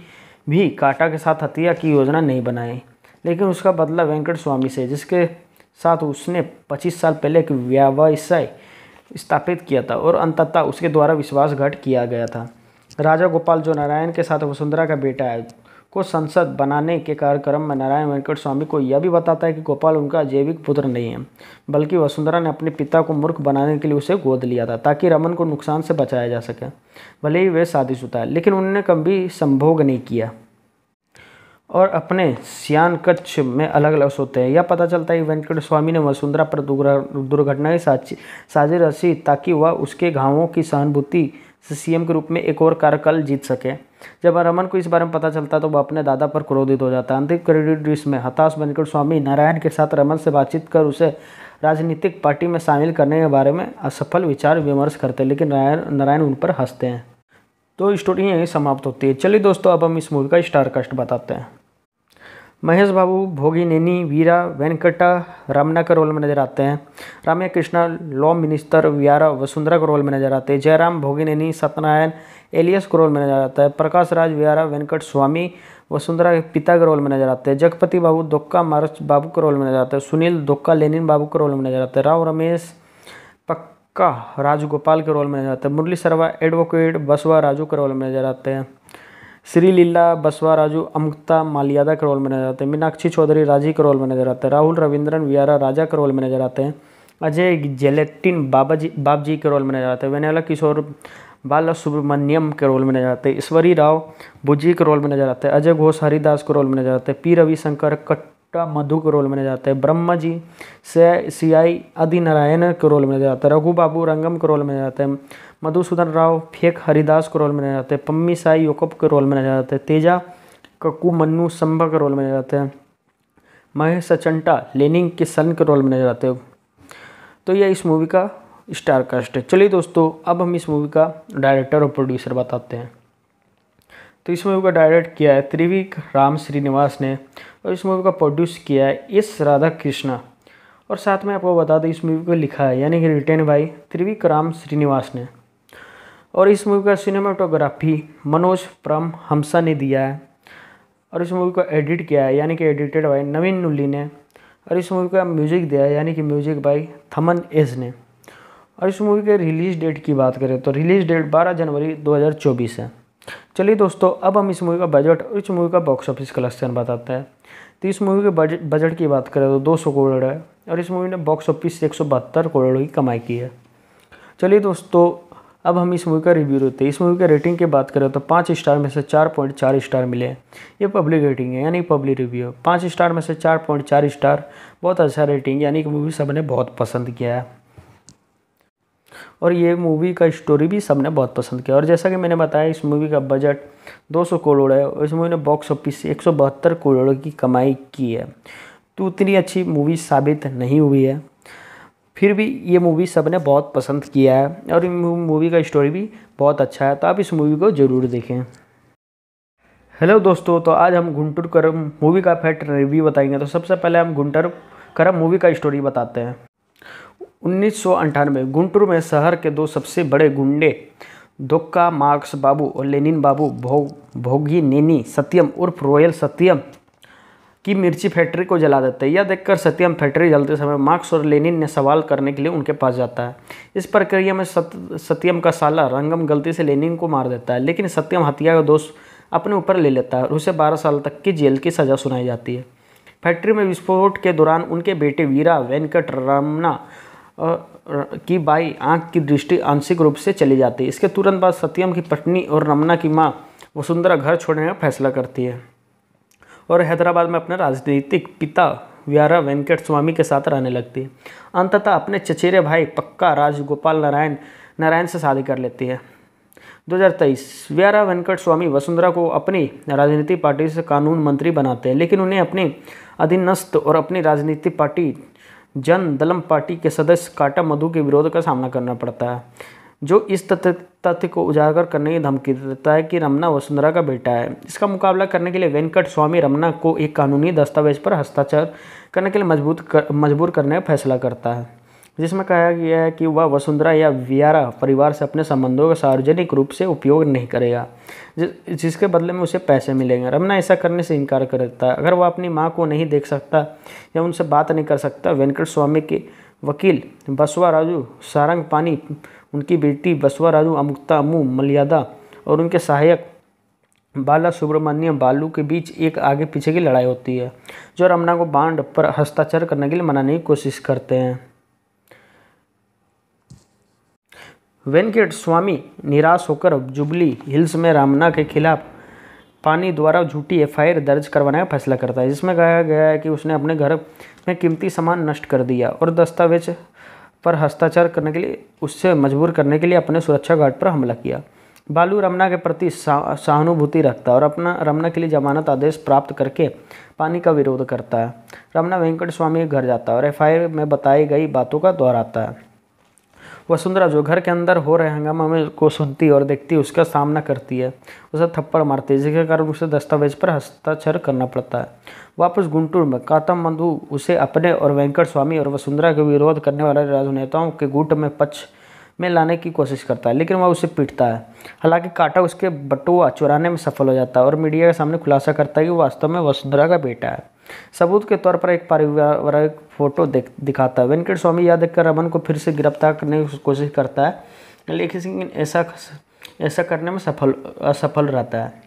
भी काटा के साथ हत्या की योजना नहीं बनाई लेकिन उसका बदला वेंकट स्वामी से जिसके साथ उसने 25 साल पहले एक व्यवसाय स्थापित किया था और अंततः उसके द्वारा विश्वासघात किया गया था राजा गोपाल जो नारायण के साथ वसुंधरा का बेटा है को संसद बनाने के कार्यक्रम में नारायण वेंकट स्वामी को यह भी बताता है कि गोपाल उनका जैविक पुत्र नहीं है बल्कि वसुंधरा ने अपने पिता को मूर्ख बनाने के लिए उसे गोद लिया था ताकि रमन को नुकसान से बचाया जा सके भले ही वे शादीशुदा है लेकिन उन्होंने कभी संभोग नहीं किया और अपने सियान कच्छ में अलग अलग सोते हैं यह पता चलता है कि वेंकट स्वामी ने वसुंधरा पर दुर्घटना की रसी ताकि वह उसके घावों की सहानुभूति से सीएम के रूप में एक और कार्यकाल जीत सके जब रमन को इस बारे में पता चलता तो वह अपने दादा पर क्रोधित हो जाता है अंतिम क्रेडिट डिश में हताश बनकर स्वामी नारायण के साथ रमन से बातचीत कर उसे राजनीतिक पार्टी में शामिल करने के बारे में असफल विचार विमर्श करते हैं लेकिन नारायण नारायण उन पर हंसते हैं तो स्टोरी यहीं समाप्त होती है चलिए दोस्तों अब हम इस मूवी का स्टारकास्ट बताते हैं महेश बाबू भोगिनेनी वीरा वेंकटा रामना का रोल में नजर आते हैं रामया कृष्णा लॉ मिनिस्टर व्यारा वसुंधरा का रोल में नजर आते हैं जयराम भोगिनेनी सत्यनारायण एलियस का रोल में नजर आता है प्रकाश राज व्यारा वेंकट स्वामी वसुंधरा के पिता के रोल में नजर आते हैं जगपति बाबू दुक्का मारच बाबू का रोल में नजर आते हैं सुनील दुक्का लेनिन बाबू का रोल में नजर आते हैं राव रमेश पक्का राजगोपाल के रोल में नजर आते हैं मुरली सरवा एडवोकेट बसवा राजू का रोल में नजर आते हैं श्री लीला बसवा राजू अमुक्ता मालियादा के रोल में नजर आते हैं मीनाक्षी चौधरी राजी के रोल में नजर आते हैं राहुल रविंद्रन वियारा राजा के रोल में नजर आते हैं अजय जेलेटिन बाबा जी बाब जी के रोल में नजर आते हैं वेनेला किशोर बाला सुब्रमण्यम के रोल में नजर आते हैं ईश्वरी राव बुजी के रोल में नजर आते हैं अजय घोष हरिदास के रोल में नजर आते हैं पी रविशंकर कट्टा मधु के रोल में नजर आते हैं ब्रह्मा जी से सी आई आदि नारायण के रोल में नजर आते हैं रघु बाबू रंगम के रोल में नजर आते हैं मधुसूदन राव फेक हरिदास को रोल में नजर आते हैं पम्मी साई योकप के रोल में नजर आते हैं तेजा कक्कू मन्नू संभा के रोल में नजर आते हैं महेश अचंटा लेनिंग के सन के रोल में नजर आते हैं तो यह इस मूवी का स्टार कास्ट है चलिए दोस्तों अब हम इस मूवी का डायरेक्टर और प्रोड्यूसर बताते हैं तो इस मूवी का डायरेक्ट किया है त्रिवी राम श्रीनिवास ने और इस मूवी का प्रोड्यूस किया है एस राधा कृष्णा और साथ में आपको बता दें इस मूवी को लिखा है यानी कि written by Trivikram Srinivas ने और इस मूवी का सिनेमाटोग्राफी मनोज परम हमसा ने दिया है और इस मूवी को एडिट किया है यानी कि एडिटेड बाय नवीन नुल्ली ने और इस मूवी का म्यूजिक दिया है यानी कि म्यूजिक बाय थमन एज ने और इस मूवी के रिलीज डेट की बात करें तो रिलीज डेट 12 जनवरी 2024 है चलिए दोस्तों अब हम इस मूवी का बजट और इस मूवी का बॉक्स ऑफिस कलेक्शन बताते हैं तो इस मूवी के बजट बजट की बात करें तो दो सौ करोड़ है और इस मूवी ने बॉक्स ऑफिस से एक सौ बहत्तर करोड़ की कमाई की है चलिए दोस्तों अब हम इस मूवी का रिव्यू देते हैं इस मूवी का रेटिंग की बात करें तो पाँच स्टार में से चार पॉइंट चार स्टार मिले हैं ये पब्लिक रेटिंग है यानी पब्लिक रिव्यू है पाँच स्टार में से चार पॉइंट चार स्टार बहुत अच्छा रेटिंग यानी कि मूवी सब ने बहुत पसंद किया है और ये मूवी का स्टोरी भी सबने बहुत पसंद किया और जैसा कि मैंने बताया इस मूवी का बजट 200 करोड़ है और इस मूवी ने बॉक्स ऑफिस से एक करोड़ की कमाई की है तो उतनी अच्छी मूवी साबित नहीं हुई है फिर भी ये मूवी सब ने बहुत पसंद किया है और मूवी का स्टोरी भी बहुत अच्छा है तो आप इस मूवी को ज़रूर देखें हेलो दोस्तों तो आज हम घुंटुर करम मूवी का फैक्ट रिव्यू बताएंगे तो सबसे पहले हम घुंटर करम मूवी का स्टोरी बताते हैं उन्नीस में गुंटूर में शहर के दो सबसे बड़े गुंडे दोक्का मार्क्स बाबू और लेनिन बाबू भो, भोगी नेनी सत्यम उर्फ रॉयल सत्यम कि मिर्ची फैक्ट्री को जला देते हैं यह देखकर सत्यम फैक्ट्री जलते समय मार्क्स और लेनिन ने सवाल करने के लिए उनके पास जाता है इस प्रक्रिया में सत, सत्यम का साला रंगम गलती से लेनिन को मार देता है लेकिन सत्यम हत्या का दोष अपने ऊपर ले लेता है और उसे बारह साल तक की जेल की सज़ा सुनाई जाती है फैक्ट्री में विस्फोट के दौरान उनके बेटे वीरा वेंकट रमना की बाई आँख की दृष्टि आंशिक रूप से चली जाती है इसके तुरंत बाद सत्यम की पत्नी और रमना की माँ वसुंधरा घर छोड़ने का फैसला करती है और हैदराबाद में अपने राजनीतिक पिता व्यारा वेंकट स्वामी के साथ रहने लगती है अंततः अपने चचेरे भाई पक्का राजगोपाल नारायण नारायण से शादी कर लेती है 2023 व्यारा वेंकट स्वामी वसुंधरा को अपनी राजनीतिक पार्टी से कानून मंत्री बनाते हैं लेकिन उन्हें अपने अधीनस्थ और अपनी राजनीतिक पार्टी जन दलम पार्टी के सदस्य काटा मधु के विरोध का सामना करना पड़ता है जो इस तथ्य तथ्य को उजागर करने की धमकी देता है कि रमना वसुंधरा का बेटा है इसका मुकाबला करने के लिए वेंकट स्वामी रमना को एक कानूनी दस्तावेज पर हस्ताक्षर करने के लिए मजबूत कर, मजबूर करने का फैसला करता है जिसमें कहा गया है कि वह वसुंधरा या वियारा परिवार से अपने संबंधों का सार्वजनिक रूप से उपयोग नहीं करेगा जिस, जिसके बदले में उसे पैसे मिलेंगे रमना ऐसा करने से इनकार कर देता है अगर वह अपनी माँ को नहीं देख सकता या उनसे बात नहीं कर सकता वेंकट स्वामी के वकील बसवा राजू सारंग पानी उनकी बेटी अमुक्ता अमुक्तामू मलियादा और उनके सहायक बाला सुब्रमण्यम बालू के बीच एक आगे पीछे की लड़ाई होती है जो रमना को बांड पर हस्ताक्षर करने के लिए मनाने की कोशिश करते हैं वेंकट स्वामी निराश होकर जुबली हिल्स में रामना के खिलाफ पानी द्वारा झूठी एफआईआर दर्ज करवाने का फैसला करता है जिसमें कहा गया है कि उसने अपने घर में कीमती सामान नष्ट कर दिया और दस्तावेज पर हस्ताक्षर करने के लिए उससे मजबूर करने के लिए अपने सुरक्षा गार्ड पर हमला किया बालू रमना के प्रति सहानुभूति रखता और अपना रमना के लिए जमानत आदेश प्राप्त करके पानी का विरोध करता है रमना वेंकट स्वामी के घर जाता है और एफ में बताई गई बातों का दोहराता है वसुंधरा जो घर के अंदर हो रहे हंगामा को सुनती और देखती उसका सामना करती है उसे थप्पड़ मारती है जिसके कारण उसे दस्तावेज पर हस्ताक्षर करना पड़ता है वापस गुंटूर में कातम बंधु उसे अपने और वेंकट स्वामी और वसुंधरा के विरोध करने वाले राजनेताओं के गुट में पक्ष में लाने की कोशिश करता है लेकिन वह उसे पीटता है हालांकि काटा उसके बटुआ चुराने में सफल हो जाता है और मीडिया के सामने खुलासा करता है कि वास्तव में वसुंधरा का बेटा है सबूत के तौर पर एक पारिवारिक फोटो दिखाता है वेंकट स्वामी याद कर रमन को फिर से गिरफ्तार करने की कोशिश करता है लेकिन ऐसा ऐसा करने में सफल असफल रहता है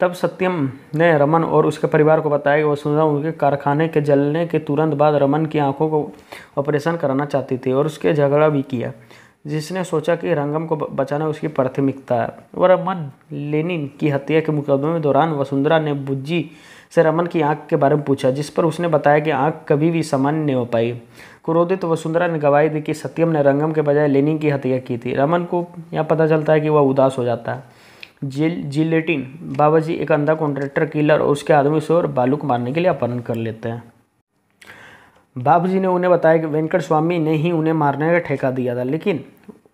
तब सत्यम ने रमन और उसके परिवार को बताया कि वसुंधरा उनके कारखाने के जलने के तुरंत बाद रमन की आंखों को ऑपरेशन कराना चाहती थी और उसके झगड़ा भी किया जिसने सोचा कि रंगम को बचाना उसकी प्राथमिकता है वह रमन लेनिन की हत्या के मुकदमे में दौरान वसुंधरा ने बुज्जी से रमन की आंख के बारे में पूछा जिस पर उसने बताया कि आंख कभी भी सामान्य नहीं हो पाई क्रोधित वसुंधरा ने गवाही दी कि सत्यम ने रंगम के बजाय लेनिन की हत्या की थी रमन को यह पता चलता है कि वह उदास हो जाता है जिल जिलेटिन बाबा जी एक अंधा कॉन्ट्रैक्टर किलर और उसके आदमी से और बालू को मारने के लिए अपहरण कर लेते हैं बाबू जी ने उन्हें बताया कि वेंकट स्वामी ने ही उन्हें मारने का ठेका दिया था लेकिन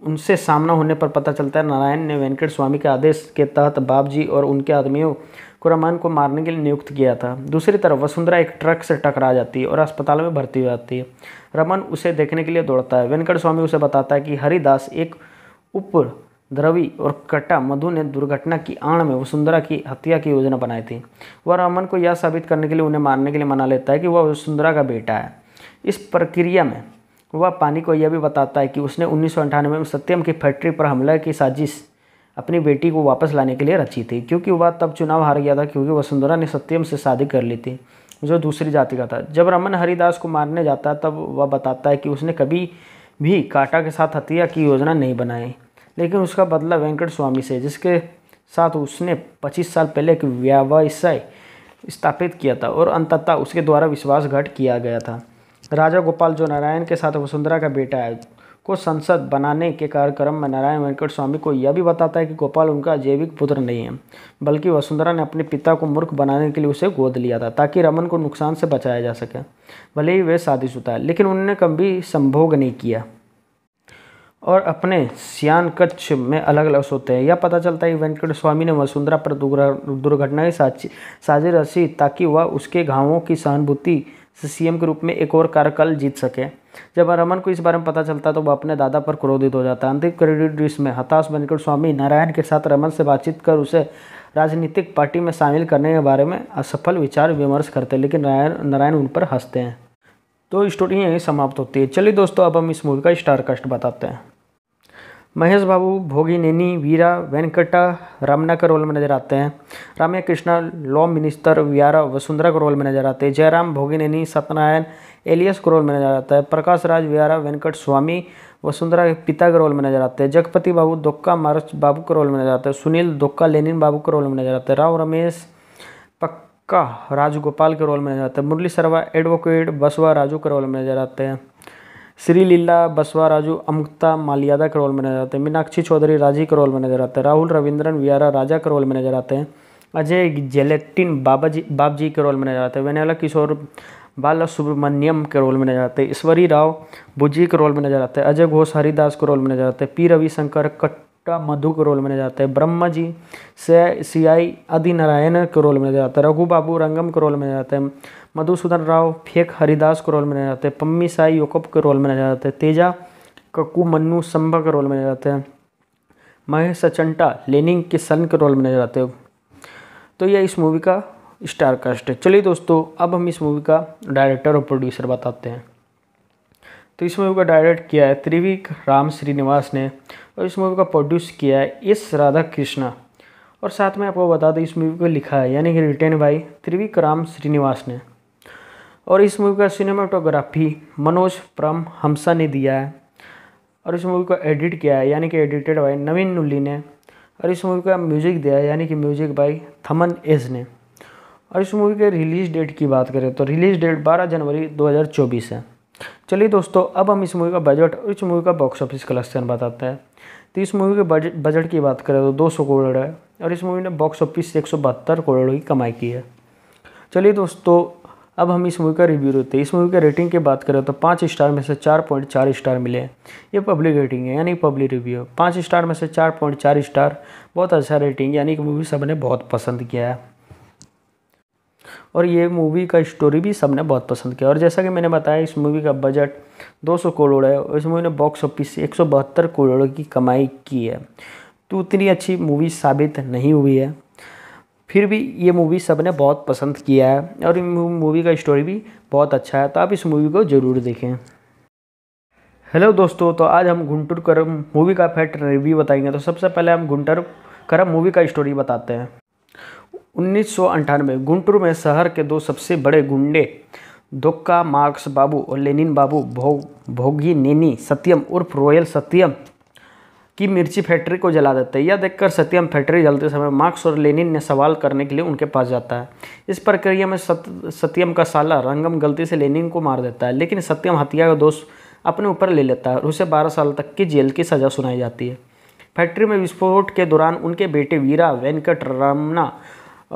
उनसे सामना होने पर पता चलता है नारायण ने वेंकट स्वामी के आदेश के तहत बाब जी और उनके आदमियों को रमान को मारने के लिए नियुक्त किया था दूसरी तरफ वसुंधरा एक ट्रक से टकरा जाती है और अस्पताल में भर्ती हो जाती है रमन उसे देखने के लिए दौड़ता है वेंकट स्वामी उसे बताता है कि हरिदास एक उप द्रवी और कट्टा मधु ने दुर्घटना की आड़ में वसुंधरा की हत्या की योजना बनाई थी वह रमन को यह साबित करने के लिए उन्हें मारने के लिए मना लेता है कि वह वसुंधरा का बेटा है इस प्रक्रिया में वह पानी को यह भी बताता है कि उसने उन्नीस में सत्यम की फैक्ट्री पर हमला की साजिश अपनी बेटी को वापस लाने के लिए रची थी क्योंकि वह तब चुनाव हार गया था क्योंकि वसुंधरा ने सत्यम से शादी कर ली थी जो दूसरी जाति का था जब रमन हरिदास को मारने जाता है तब वह बताता है कि उसने कभी भी काटा के साथ हत्या की योजना नहीं बनाई लेकिन उसका बदला वेंकट स्वामी से जिसके साथ उसने 25 साल पहले एक व्यवसाय स्थापित किया था और अंततः उसके द्वारा विश्वासघात किया गया था राजा गोपाल जो नारायण के साथ वसुंधरा का बेटा है को संसद बनाने के कार्यक्रम में नारायण वेंकट स्वामी को यह भी बताता है कि गोपाल उनका जैविक पुत्र नहीं है बल्कि वसुंधरा ने अपने पिता को मूर्ख बनाने के लिए उसे गोद लिया था ताकि रमन को नुकसान से बचाया जा सके भले ही वे शादीशुदा है लेकिन उन्होंने कभी संभोग नहीं किया और अपने सियान कच्छ में अलग अलग सोते हैं यह पता चलता है वेंकट स्वामी ने वसुंधरा पर दुर्घटना की साची साझी रसी ताकि वह उसके घावों की सहानुभूति से सीएम के रूप में एक और कार्यकाल जीत सके जब रमन को इस बारे में पता चलता है तो वह अपने दादा पर क्रोधित हो जाता है अंतिम क्रेडिट में हताश वेंकट स्वामी नारायण के साथ रमन से बातचीत कर उसे राजनीतिक पार्टी में शामिल करने के बारे में असफल विचार विमर्श करते हैं लेकिन नारायण उन पर हंसते हैं तो स्टोरी यहीं समाप्त होती है चलिए दोस्तों अब हम इस मूवी का स्टार कास्ट बताते हैं महेश बाबू भोगिनेनी वीरा वेंकटा रमना का रोल में नजर आते हैं रामया कृष्णा लॉ मिनिस्टर वियारा वसुंधरा का रोल में नजर आते हैं जयराम भोगिनेनी सत्यनारायण एलियस का रोल में नजर आता है प्रकाश राज वियारा वेंकट स्वामी वसुंधरा के पिता के रोल में नजर आते हैं जगपति बाबू दुक्का मारस बाबू का रोल में नजर आते हैं सुनील दुक्का लेनिन बाबू का रोल में नजर आते हैं राव रमेश पक्का राजगोपाल के रोल में नजर आते हैं मुरली शर्मा एडवोकेट बसवा राजू का रोल में नजर आते हैं श्री लीला बसवा राजू अमुक्ता मालियादा के रोल में नजर आते हैं मीनाक्षी चौधरी राजी के रोल में नजर आते हैं राहुल रविंद्रन वियारा राजा के रोल में नजर आते हैं अजय जेलेटिन बाबा जी बाब जी के रोल में नजर आते हैं वेनेला किशोर बाला सुब्रमण्यम के रोल में नजर आते हैं ईश्वरी राव बुजी के रोल में नजर आते हैं अजय घोष हरिदास के रोल में नजर आते हैं पी रविशंकर कट का मधु के रोल माना जाता है ब्रह्मा जी से सी आई आदि नारायण के रोल माना जाता है रघु बाबू रंगम के रोल माना जाता है मधुसूदन राव फेक हरिदास के रोल माना जाते हैं पम्मी साई योकप के रोल में जाता हैं तेजा कक्कू मन्नू संभा के रोल में जाते हैं महेश अचंटा लेनिंग के सन के रोल में जाते हैं तो यह इस मूवी का स्टार कास्ट है चलिए दोस्तों अब हम इस मूवी का डायरेक्टर और प्रोड्यूसर बताते हैं तो इस मूवी का डायरेक्ट किया है त्रिविक राम श्रीनिवास ने और इस मूवी का प्रोड्यूस किया है एस राधा कृष्णा और साथ में आपको बता दें इस मूवी को लिखा है यानी कि रिटेन बाई त्रिविक्राम श्रीनिवास ने और इस मूवी का सिनेमाटोग्राफी मनोज परम हमसा ने दिया है और इस मूवी को एडिट किया है यानी कि एडिटेड बाई नवीन नुल्ली ने और इस मूवी का म्यूजिक दिया है यानी कि म्यूजिक बाई थमन एज ने और इस मूवी के रिलीज डेट की बात करें तो रिलीज डेट 12 जनवरी 2024 है चलिए दोस्तों अब हम इस मूवी का बजट और इस मूवी का बॉक्स ऑफिस कलेक्शन बताते हैं तो इस मूवी के बजट बजट की बात करें तो दो सौ करोड़ है और इस मूवी ने बॉक्स ऑफिस से एक सौ बहत्तर करोड़ की कमाई की है चलिए दोस्तों अब हम इस मूवी का रिव्यू देते हैं इस मूवी के रेटिंग की बात करें तो पाँच स्टार में से चार पॉइंट चार स्टार मिले हैं ये पब्लिक रेटिंग है यानी पब्लिक रिव्यू है पाँच स्टार में से चार पॉइंट चार स्टार बहुत अच्छा रेटिंग यानी कि मूवी सब ने बहुत पसंद किया है और ये मूवी का स्टोरी भी सबने बहुत पसंद किया और जैसा कि मैंने बताया इस मूवी का बजट 200 करोड़ है और इस मूवी ने बॉक्स ऑफिस से एक करोड़ की कमाई की है तो उतनी अच्छी मूवी साबित नहीं हुई है फिर भी ये मूवी सब ने बहुत पसंद किया है और मूवी का स्टोरी भी बहुत अच्छा है तो आप इस मूवी को ज़रूर देखें हेलो दोस्तों तो आज हम घुंटुर करम मूवी का फैक्ट रिव्यू बताएंगे तो सबसे पहले हम गुंटर करम मूवी का स्टोरी बताते हैं उन्नीस गुंटूर में शहर के दो सबसे बड़े गुंडे दोक्का मार्क्स बाबू और लेनिन बाबू भोग भोगी नेनी सत्यम उर्फ रॉयल सत्यम की मिर्ची फैक्ट्री को जला देते हैं यह देखकर सत्यम फैक्ट्री जलते समय मार्क्स और लेनिन ने सवाल करने के लिए उनके पास जाता है इस प्रक्रिया में सत, सत्यम का साला रंगम गलती से लेनिन को मार देता है लेकिन सत्यम हत्या का दोष अपने ऊपर ले लेता है और उसे बारह साल तक की जेल की सज़ा सुनाई जाती है फैक्ट्री में विस्फोट के दौरान उनके बेटे वीरा वेंकट रमना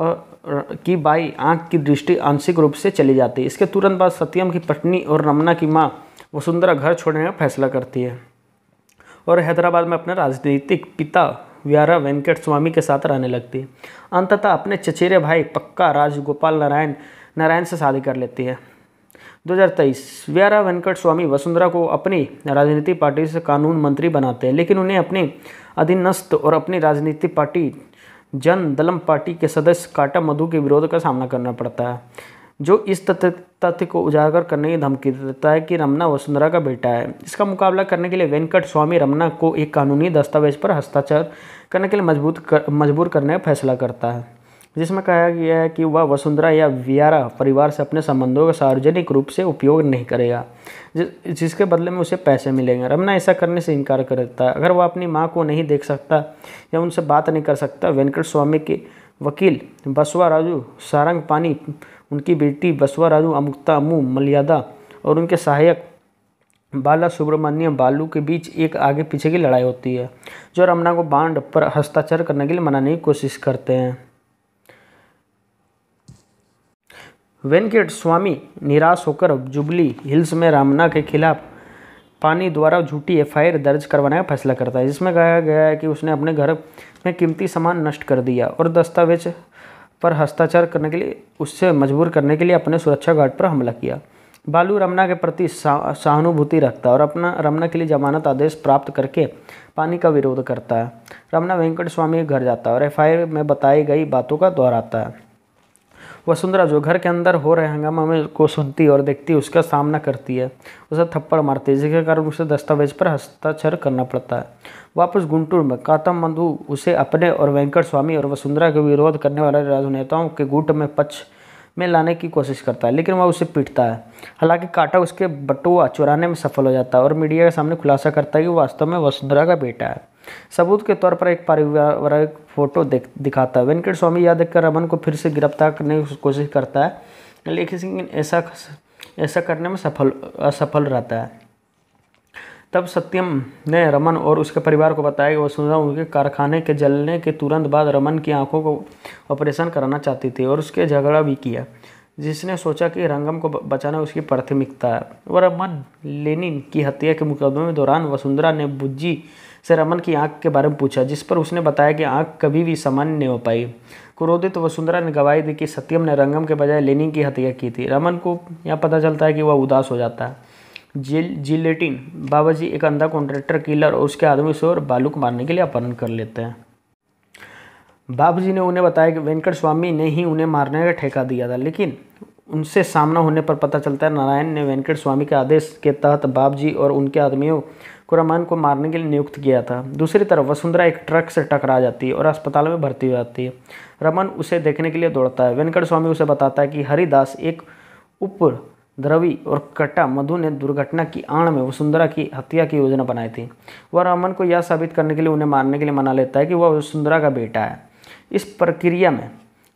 की बाई आंख की दृष्टि आंशिक रूप से चली जाती है इसके तुरंत बाद सत्यम की पत्नी और रमना की माँ वसुंधरा घर छोड़ने का फैसला करती है और हैदराबाद में अपने राजनीतिक पिता व्यारा वेंकट स्वामी के साथ रहने लगती है अंततः अपने चचेरे भाई पक्का राजगोपाल नारायण नारायण से शादी कर लेती है 2023 व्यारा वेंकट स्वामी वसुंधरा को अपनी राजनीतिक पार्टी से कानून मंत्री बनाते हैं लेकिन उन्हें अपने अधीनस्थ और अपनी राजनीतिक पार्टी जन दलम पार्टी के सदस्य काटा मधु के विरोध का सामना करना पड़ता है जो इस तथ्य तथ्य को उजागर करने की धमकी देता है कि रमना वसुंधरा का बेटा है इसका मुकाबला करने के लिए वेंकट स्वामी रमना को एक कानूनी दस्तावेज पर हस्ताक्षर करने के लिए मजबूत कर, मजबूर करने का फैसला करता है जिसमें कहा गया है कि वह वसुंधरा या वियारा परिवार से अपने संबंधों का सार्वजनिक रूप से उपयोग नहीं करेगा जिसके बदले में उसे पैसे मिलेंगे रमना ऐसा करने से इनकार कर देता है अगर वह अपनी माँ को नहीं देख सकता या उनसे बात नहीं कर सकता वेंकट स्वामी के वकील बसवा राजू सारंग पानी उनकी बेटी बसवा राजू अमुक्ता अमू मलियादा और उनके सहायक बाला सुब्रमण्यम बालू के बीच एक आगे पीछे की लड़ाई होती है जो रमना को बांड पर हस्ताक्षर करने के लिए मनाने की कोशिश करते हैं वेंकट स्वामी निराश होकर जुबली हिल्स में रामना के खिलाफ पानी द्वारा झूठी एफआईआर दर्ज करवाने का फैसला करता है जिसमें कहा गया है कि उसने अपने घर में कीमती सामान नष्ट कर दिया और दस्तावेज पर हस्ताक्षर करने के लिए उससे मजबूर करने के लिए अपने सुरक्षा गार्ड पर हमला किया बालू रमना के प्रति सहानुभूति रखता और अपना रमना के लिए जमानत आदेश प्राप्त करके पानी का विरोध करता है रमना वेंकट स्वामी घर जाता है और एफ में बताई गई बातों का दोहराता है वसुंधरा जो घर के अंदर हो रहे हंगामा में को सुनती और देखती उसका सामना करती है उसे थप्पड़ मारती है जिसके कारण उसे दस्तावेज पर हस्ताक्षर करना पड़ता है वापस गुंटूर में कातम बंधु उसे अपने और वेंकट स्वामी और वसुंधरा के विरोध करने वाले राजनेताओं के गुट में पक्ष में लाने की कोशिश करता है लेकिन वह उसे पीटता है हालांकि काटा उसके बटुआ चुराने में सफल हो जाता है और मीडिया के सामने खुलासा करता है कि वास्तव में वसुंधरा का बेटा है सबूत के तौर पर एक पारिवारिक फोटो दिखाता है वेंकट स्वामी याद कर रमन को फिर से गिरफ्तार करने की कोशिश करता है लेकिन ऐसा ऐसा करने में सफल असफल रहता है तब सत्यम ने रमन और उसके परिवार को बताया कि वसुंधरा उनके कारखाने के जलने के तुरंत बाद रमन की आंखों को ऑपरेशन कराना चाहती थी और उसके झगड़ा भी किया जिसने सोचा कि रंगम को बचाना उसकी प्राथमिकता है वह रमन लेनिन की हत्या के मुकदमे के दौरान वसुंधरा ने बुज्जी से रमन की आंख के बारे में पूछा जिस पर उसने बताया कि आंख कभी भी सामान्य नहीं हो पाई क्रोधित तो वसुंधरा ने गवाही दी कि सत्यम ने रंगम के बजाय लेनिंग की हत्या की थी रमन को यह पता चलता है कि वह उदास हो जाता है जिल जिलेटिन बाबा जी एक अंधा कॉन्ट्रैक्टर किलर और उसके आदमी से और बालू को मारने के लिए अपहरण कर लेते हैं बाबू जी ने उन्हें बताया कि वेंकट स्वामी ने ही उन्हें मारने का ठेका दिया था लेकिन उनसे सामना होने पर पता चलता है नारायण ने वेंकट स्वामी के आदेश के तहत बाप जी और उनके आदमियों खुरामान को मारने के लिए नियुक्त किया था दूसरी तरफ वसुंधरा एक ट्रक से टकरा जाती है और अस्पताल में भर्ती हो जाती है रमन उसे देखने के लिए दौड़ता है वेंकट स्वामी उसे बताता है कि हरिदास एक उप द्रवी और कटा मधु ने दुर्घटना की आड़ में वसुंधरा की हत्या की योजना बनाई थी वह रमन को यह साबित करने के लिए उन्हें मारने के लिए मना लेता है कि वह वसुंधरा का बेटा है इस प्रक्रिया में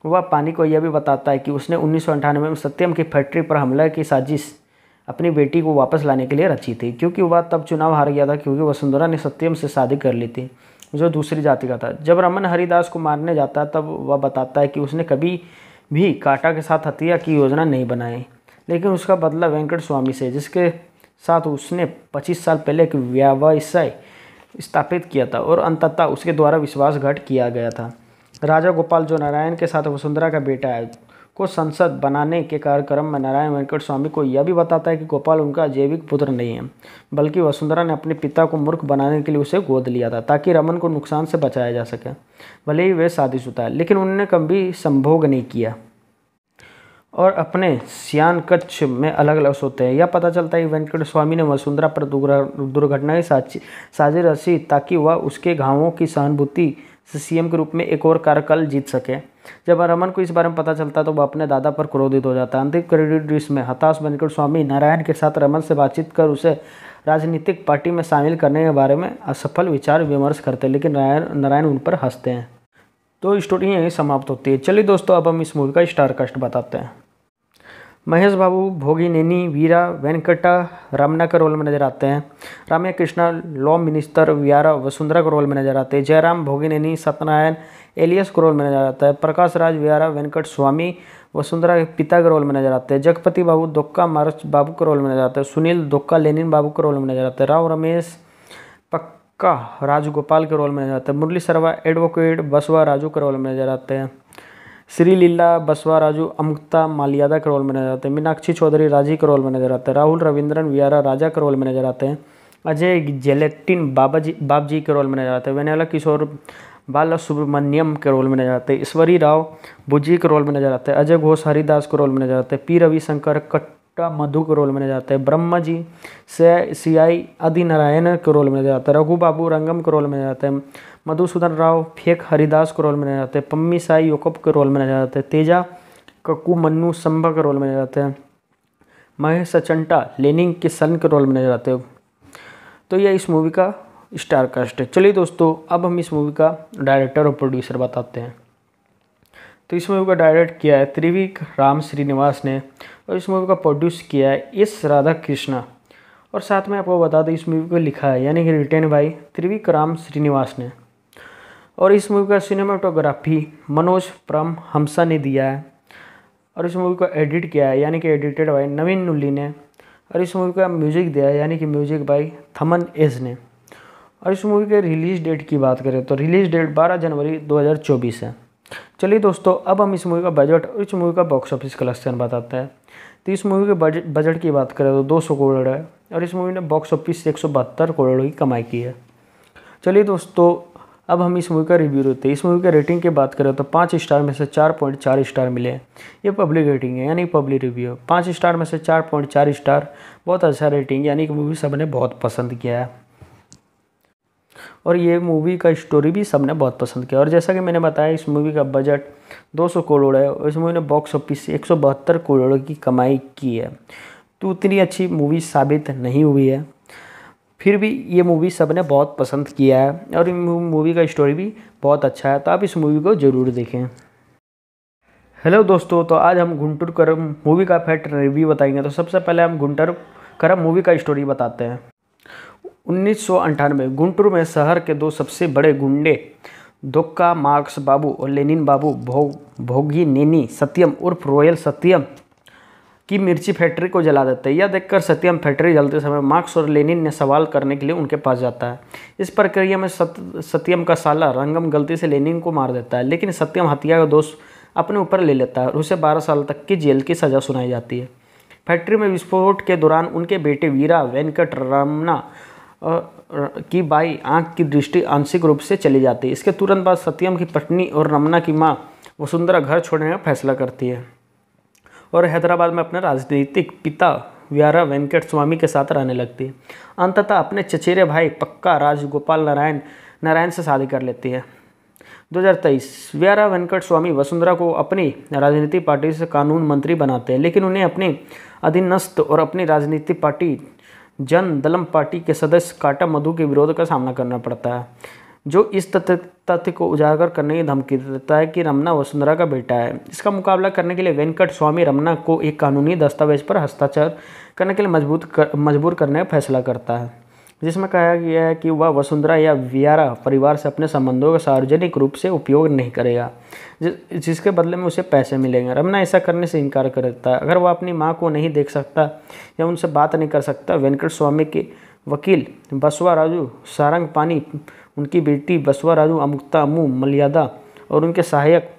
वह पानी को यह भी बताता है कि उसने उन्नीस में सत्यम की फैक्ट्री पर हमला की साजिश अपनी बेटी को वापस लाने के लिए रची थी क्योंकि वह तब चुनाव हार गया था क्योंकि वसुंधरा ने सत्यम से शादी कर ली थी जो दूसरी जाति का था जब रमन हरिदास को मारने जाता है तब वह बताता है कि उसने कभी भी काटा के साथ हत्या की योजना नहीं बनाई लेकिन उसका बदला वेंकट स्वामी से जिसके साथ उसने 25 साल पहले एक व्यवसाय स्थापित किया था और अंततः उसके द्वारा विश्वासघात किया गया था राजा गोपाल जो नारायण के साथ वसुंधरा का बेटा है को संसद बनाने के कार्यक्रम में नारायण वेंकट स्वामी को यह भी बताता है कि गोपाल उनका जैविक पुत्र नहीं है बल्कि वसुंधरा ने अपने पिता को मूर्ख बनाने के लिए उसे गोद लिया था ताकि रमन को नुकसान से बचाया जा सके भले ही वे शादीशुदा है लेकिन उन्होंने कभी संभोग नहीं किया और अपने सियान कच्छ में अलग अलग सोते हैं यह पता चलता है कि वेंकट स्वामी ने वसुंधरा पर दुर्घटना की साजी ताकि वह उसके घावों की सहानुभूति सीएम के रूप में एक और कार्यकाल जीत सके जब रमन को इस बारे में पता चलता है तो वह अपने दादा पर क्रोधित हो जाता है अंतिम क्रेडिट में हताश बनकर स्वामी नारायण के साथ रमन से बातचीत कर उसे राजनीतिक पार्टी में शामिल करने के बारे में असफल विचार विमर्श करते हैं लेकिन नारायण उन पर हंसते हैं तो स्टोरी यहीं समाप्त होती है चलिए दोस्तों अब हम इस मूवी का स्टारकास्ट बताते हैं महेश बाबू भोगिनेनी वीरा वेंकटा रामना का रोल में नजर आते हैं रामया कृष्णा लॉ मिनिस्टर वियारा वसुंधरा का रोल में नजर आते हैं जयराम भोगिनेनी सत्यनारायण एलियस का रोल में नजर आता है प्रकाश राज वियारा वेंकट स्वामी वसुंधरा के पिता के रोल में नजर आते हैं जगपति बाबू दोक्का मारच बाबू के रोल में नजर आते हैं सुनील दुक्का लेनिन बाबू के रोल में नजर आते हैं राव रमेश पक्का राजगोपाल के रोल में नजर आते हैं मुरली शर्मा एडवोकेट बसवा राजू के रोल में नजर आते हैं श्री लीला बसवाराजू अमृता मालियादा के रोल में नजर आते हैं मीनाक्षी चौधरी राजी के रोल में नजर आते हैं राहुल रविंद्रन वियारा राजा के रोल में नजर आते हैं अजय जेलेटिन बाबा जी बाब जी के रोल में नजर आते हैं वेनेला किशोर बाला सुब्रमण्यम के रोल में नजर आते हैं ईश्वरी राव बुजी के रोल में नजर आते हैं अजय घोष हरिदास के रोल में नजर आते हैं पी रविशंकर कट का मधु के रोल माना जाता है ब्रह्मा जी से सी आई आदि नारायण के रोल में जाता है रघु बाबू रंगम के रोल माना जाता है मधुसूदन राव फेक हरिदास के रोल में जाता हैं पम्मी साई योकप के रोल में जाता हैं तेजा कक्कू मन्नू संभा के रोल माना जाते हैं महेश अचंटा लेनिंग के सन के रोल में नजर आते हो तो यह इस मूवी का स्टार कास्ट है चलिए दोस्तों अब हम इस मूवी का डायरेक्टर और प्रोड्यूसर बताते हैं तो इस मूवी का डायरेक्ट किया है त्रिविक राम श्रीनिवास ने और इस मूवी का प्रोड्यूस किया है एस राधा कृष्णा और साथ में आपको बता दें इस मूवी को लिखा है यानी कि रिटेन बाई त्रिविक्राम श्रीनिवास ने और इस मूवी का सिनेमाटोग्राफी मनोज प्रम हमसा ने दिया है और इस मूवी को एडिट किया है यानी कि एडिटेड बाई नवीन नुल्ली ने और इस मूवी का म्यूजिक दिया है यानी कि म्यूजिक बाई थमन एज ने और इस मूवी के रिलीज डेट की बात करें तो रिलीज डेट 12 जनवरी 2024 है चलिए दोस्तों अब हम इस मूवी का बजट और इस मूवी का बॉक्स ऑफिस कलेक्शन बताते हैं तो इस मूवी के बजट बजट की बात करें तो दो सौ करोड़ है और इस मूवी ने बॉक्स ऑफिस से एक सौ बहत्तर करोड़ की कमाई की है चलिए दोस्तों अब हम इस मूवी का रिव्यू देते हैं इस मूवी के रेटिंग की बात करें तो पाँच स्टार में से चार पॉइंट चार स्टार मिले हैं ये पब्लिक रेटिंग है यानी पब्लिक रिव्यू है पाँच स्टार में से चार पॉइंट चार स्टार बहुत अच्छा रेटिंग यानी कि मूवी सब ने बहुत पसंद किया है और ये मूवी का स्टोरी भी सबने बहुत पसंद किया और जैसा कि मैंने बताया इस मूवी का बजट 200 करोड़ है और इस मूवी ने बॉक्स ऑफिस से एक करोड़ की कमाई की है तो उतनी अच्छी मूवी साबित नहीं हुई है फिर भी ये मूवी सबने बहुत पसंद किया है और मूवी का स्टोरी भी बहुत अच्छा है तो आप इस मूवी को ज़रूर देखें हेलो दोस्तों तो आज हम घुंटुर करम मूवी का फैक्ट रिव्यू बताएंगे तो सबसे पहले हम घुंटर करम मूवी का स्टोरी बताते हैं उन्नीस गुंटूर में शहर के दो सबसे बड़े गुंडे दोक्का मार्क्स बाबू और लेनिन बाबू भोग भोगी नेनी सत्यम उर्फ रॉयल सत्यम की मिर्ची फैक्ट्री को जला देते हैं यह देखकर सत्यम फैक्ट्री जलते समय मार्क्स और लेनिन ने सवाल करने के लिए उनके पास जाता है इस प्रक्रिया में सत, सत्यम का साला रंगम गलती से लेनिन को मार देता है लेकिन सत्यम हत्या का दोष अपने ऊपर ले लेता है और उसे बारह साल तक की जेल की सज़ा सुनाई जाती है फैक्ट्री में विस्फोट के दौरान उनके बेटे वीरा वेंकट रमना की बाई आंख की दृष्टि आंशिक रूप से चली जाती है इसके तुरंत बाद सत्यम की पत्नी और रमना की माँ वसुंधरा घर छोड़ने का फैसला करती है और हैदराबाद में अपने राजनीतिक पिता व्यारा वेंकट स्वामी के साथ रहने लगती है अंततः अपने चचेरे भाई पक्का राजगोपाल नारायण नारायण से शादी कर लेती है 2023 व्यारा वेंकट स्वामी वसुंधरा को अपनी राजनीतिक पार्टी से कानून मंत्री बनाते हैं लेकिन उन्हें अपने अधीनस्थ और अपनी राजनीतिक पार्टी जन दलम पार्टी के सदस्य काटा मधु के विरोध का सामना करना पड़ता है जो इस तथ्य तथ्य को उजागर करने की धमकी देता है कि रमना वसुंधरा का बेटा है इसका मुकाबला करने के लिए वेंकट स्वामी रमना को एक कानूनी दस्तावेज पर हस्ताक्षर करने के लिए मजबूत कर, मजबूर करने का फैसला करता है जिसमें कहा गया है कि वह वसुंधरा या वियारा परिवार से अपने संबंधों का सार्वजनिक रूप से उपयोग नहीं करेगा जिसके बदले में उसे पैसे मिलेंगे रमना ऐसा करने से इनकार कर देता है अगर वह अपनी माँ को नहीं देख सकता या उनसे बात नहीं कर सकता वेंकट स्वामी के वकील बसवा राजू सारंग पानी उनकी बेटी बसवा राजू अमुक्ता अमू मलियादा और उनके सहायक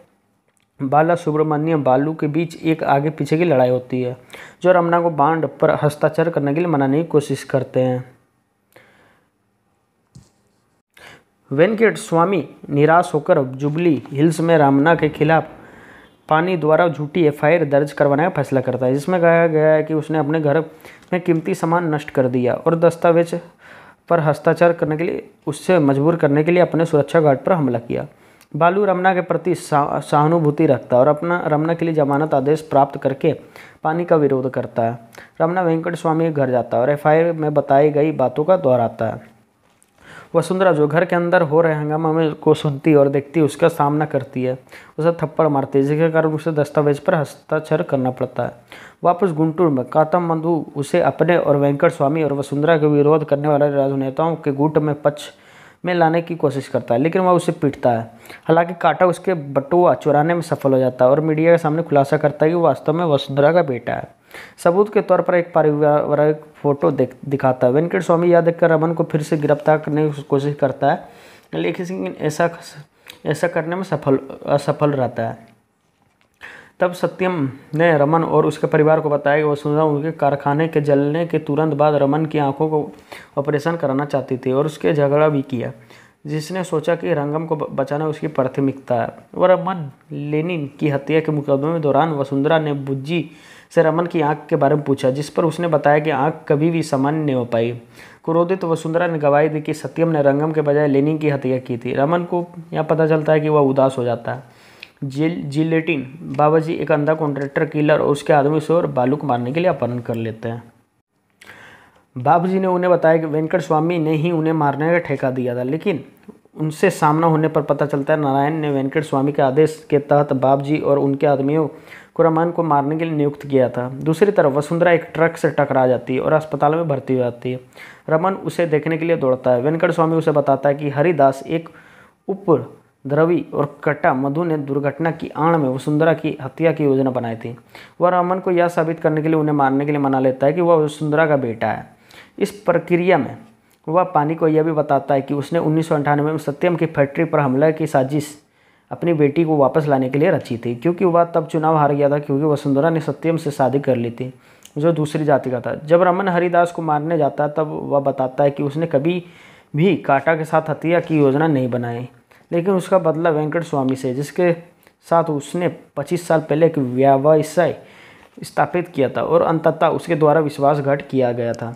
बाला सुब्रमण्यम बालू के बीच एक आगे पीछे की लड़ाई होती है जो रमना को बांड पर हस्ताक्षर करने के लिए मनाने की कोशिश करते हैं वेंकट स्वामी निराश होकर जुबली हिल्स में रामना के खिलाफ पानी द्वारा झूठी एफआईआर दर्ज करवाने का फैसला करता है जिसमें कहा गया है कि उसने अपने घर में कीमती सामान नष्ट कर दिया और दस्तावेज पर हस्ताक्षर करने के लिए उससे मजबूर करने के लिए अपने सुरक्षा गार्ड पर हमला किया बालू रमना के प्रति सहानुभूति रखता है और अपना रमना के लिए जमानत आदेश प्राप्त करके पानी का विरोध करता है रमना वेंकट स्वामी के घर जाता है और एफ में बताई गई बातों का दोहराता है वसुंधरा जो घर के अंदर हो रहे हंगामा में को सुनती और देखती उसका सामना करती है उसे थप्पड़ मारती है जिसके कारण उसे दस्तावेज पर हस्ताक्षर करना पड़ता है वापस गुंटूर में कातम बंधु उसे अपने और वेंकट स्वामी और वसुंधरा के विरोध करने वाले राजनेताओं के गुट में पक्ष में लाने की कोशिश करता है लेकिन वह उसे पीटता है हालांकि काटा उसके बटुआ चुराने में सफल हो जाता है और मीडिया के सामने खुलासा करता है कि वास्तव में वसुंधरा का बेटा है सबूत के तौर पर एक पारिवारिक फोटो दिख, दिखाता है वेंकट स्वामी यह देखकर रमन को फिर से गिरफ्तार करने की कोशिश करता है लेकिन ऐसा ऐसा करने में सफल असफल रहता है तब सत्यम ने रमन और उसके परिवार को बताया कि वसुंधरा उनके कारखाने के जलने के तुरंत बाद रमन की आंखों को ऑपरेशन कराना चाहती थी और उसके झगड़ा भी किया जिसने सोचा कि रंगम को बचाना उसकी प्राथमिकता है वह रमन लेनिन की हत्या के मुकदमे दौरान वसुंधरा ने बुज्जी से रमन की आंख के बारे में पूछा जिस पर उसने बताया कि आंख कभी भी सामान्य नहीं हो पाई क्रोधित तो वसुंधरा ने गवाही दी कि सत्यम ने रंगम के बजाय लेनिंग की हत्या की थी रमन को यह पता चलता है कि वह उदास हो जाता है जिल जिलेटिन बाबा जी एक अंधा कॉन्ट्रैक्टर किलर और उसके आदमी से और बालू को मारने के लिए अपहरण कर लेते हैं बाबू जी ने उन्हें बताया कि वेंकट स्वामी ने ही उन्हें मारने का ठेका दिया था लेकिन उनसे सामना होने पर पता चलता है नारायण ने वेंकट स्वामी के आदेश के तहत बाप जी और उनके आदमियों कुरमान को मारने के लिए नियुक्त किया था दूसरी तरफ वसुंधरा एक ट्रक से टकरा जाती है और अस्पताल में भर्ती हो जाती है रमन उसे देखने के लिए दौड़ता है वेंकट स्वामी उसे बताता है कि हरिदास एक उप द्रवी और कटा मधु ने दुर्घटना की आड़ में वसुंधरा की हत्या की योजना बनाई थी वह रमन को यह साबित करने के लिए उन्हें मारने के लिए मना लेता है कि वह वसुंधरा का बेटा है इस प्रक्रिया में वह पानी को यह भी बताता है कि उसने उन्नीस में सत्यम की फैक्ट्री पर हमला की साजिश अपनी बेटी को वापस लाने के लिए रची थी क्योंकि वह तब चुनाव हार गया था क्योंकि वसुंधरा ने सत्यम से शादी कर ली थी जो दूसरी जाति का था जब रमन हरिदास को मारने जाता तब वह बताता है कि उसने कभी भी काटा के साथ हत्या की योजना नहीं बनाई लेकिन उसका बदला वेंकट स्वामी से जिसके साथ उसने 25 साल पहले एक व्यवसाय स्थापित किया था और अंततः उसके द्वारा विश्वासघात किया गया था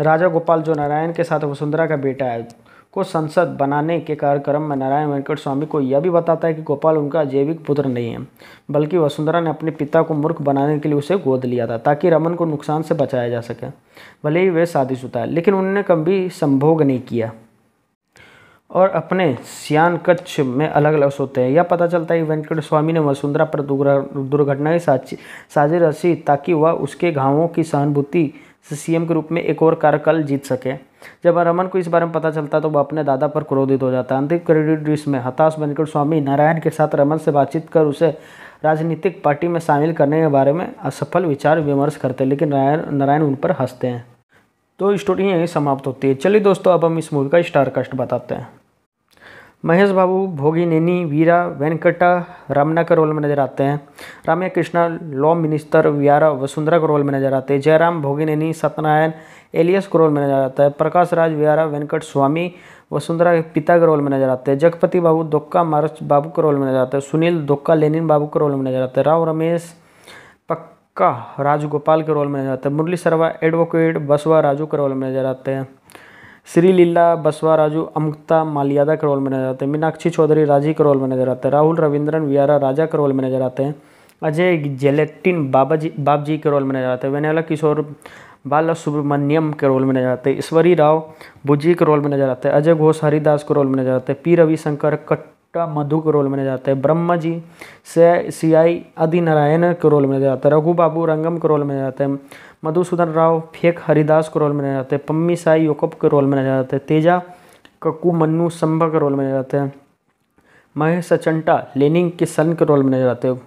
राजा गोपाल जो नारायण के साथ वसुंधरा का बेटा है को संसद बनाने के कार्यक्रम में नारायण वेंकट स्वामी को यह भी बताता है कि गोपाल उनका जैविक पुत्र नहीं है बल्कि वसुंधरा ने अपने पिता को मूर्ख बनाने के लिए उसे गोद लिया था ताकि रमन को नुकसान से बचाया जा सके भले ही वे शादीशुदा है लेकिन उन्होंने कभी संभोग नहीं किया और अपने सियान कच्छ में अलग अलग सोते हैं यह पता चलता है कि वेंकट स्वामी ने वसुंधरा पर दुर्घटना की साजी रसी ताकि वह उसके घावों की सहानुभूति सीएम के रूप में एक और कार्यकाल जीत सके जब रमन को इस बारे में पता चलता है तो वह अपने दादा पर क्रोधित हो जाता है अंतिम क्रेडिट डिश में हताश बनकर स्वामी नारायण के साथ रमन से बातचीत कर उसे राजनीतिक पार्टी में शामिल करने के बारे में असफल विचार विमर्श करते हैं लेकिन नारायण नारायण उन पर हंसते हैं तो स्टोरी यहीं समाप्त होती है चलिए दोस्तों अब हम इस मूवी का स्टारकास्ट बताते हैं महेश बाबू भोगिनेनी वीरा वेंकटा रामना का रोल में नजर आते हैं रामया कृष्णा लॉ मिनिस्टर व्यारा वसुंधरा का रोल में नजर आते हैं जयराम भोगिनेनी सत्यनारायण एलियस का रोल में नजर आता है प्रकाश राज व्यारा वेंकट स्वामी वसुंधरा के पिता के रोल में नजर आते हैं जगपति बाबू दुक्का मारच बाबू का रोल में नजर आते हैं सुनील दुक्का लेनिन बाबू का रोल में नजर आते हैं राव रमेश पक्का राजगोपाल के रोल में नजर आते हैं मुरली शर्मा एडवोकेट बसवा राजू का रोल में नजर आते हैं श्री लीला बसवाराजू अमृता मालियादा के रोल में नजर आते हैं मीनाक्षी चौधरी राजी के रोल में नजर आते हैं राहुल रविंद्रन वियारा राजा के रोल में नजर आते हैं अजय जेलेटिन बाबा जी बाब जी के रोल में नजर आते हैं वेनेला किशोर बाला सुब्रमण्यम के रोल में नजर आते हैं ईश्वरी राव बुजी के रोल में नजर आते हैं अजय घोष हरिदास के रोल में नजर आते हैं पी रविशंकर कट्टा मधु के रोल में नजर आते हैं ब्रह्मा जी से सी आई आदि नारायण के रोल में नजर आते हैं रघु बाबू रंगम के रोल में नजर आते हैं मधुसूदन राव फेक हरिदास को रोल में नजर आते हैं पम्मी साई योकप के रोल में नजर आते हैं तेजा कक्कू मन्नू संभा के रोल में नजर आते हैं महेश सचंटा लेनिंग के सन के रोल में नजर आते हैं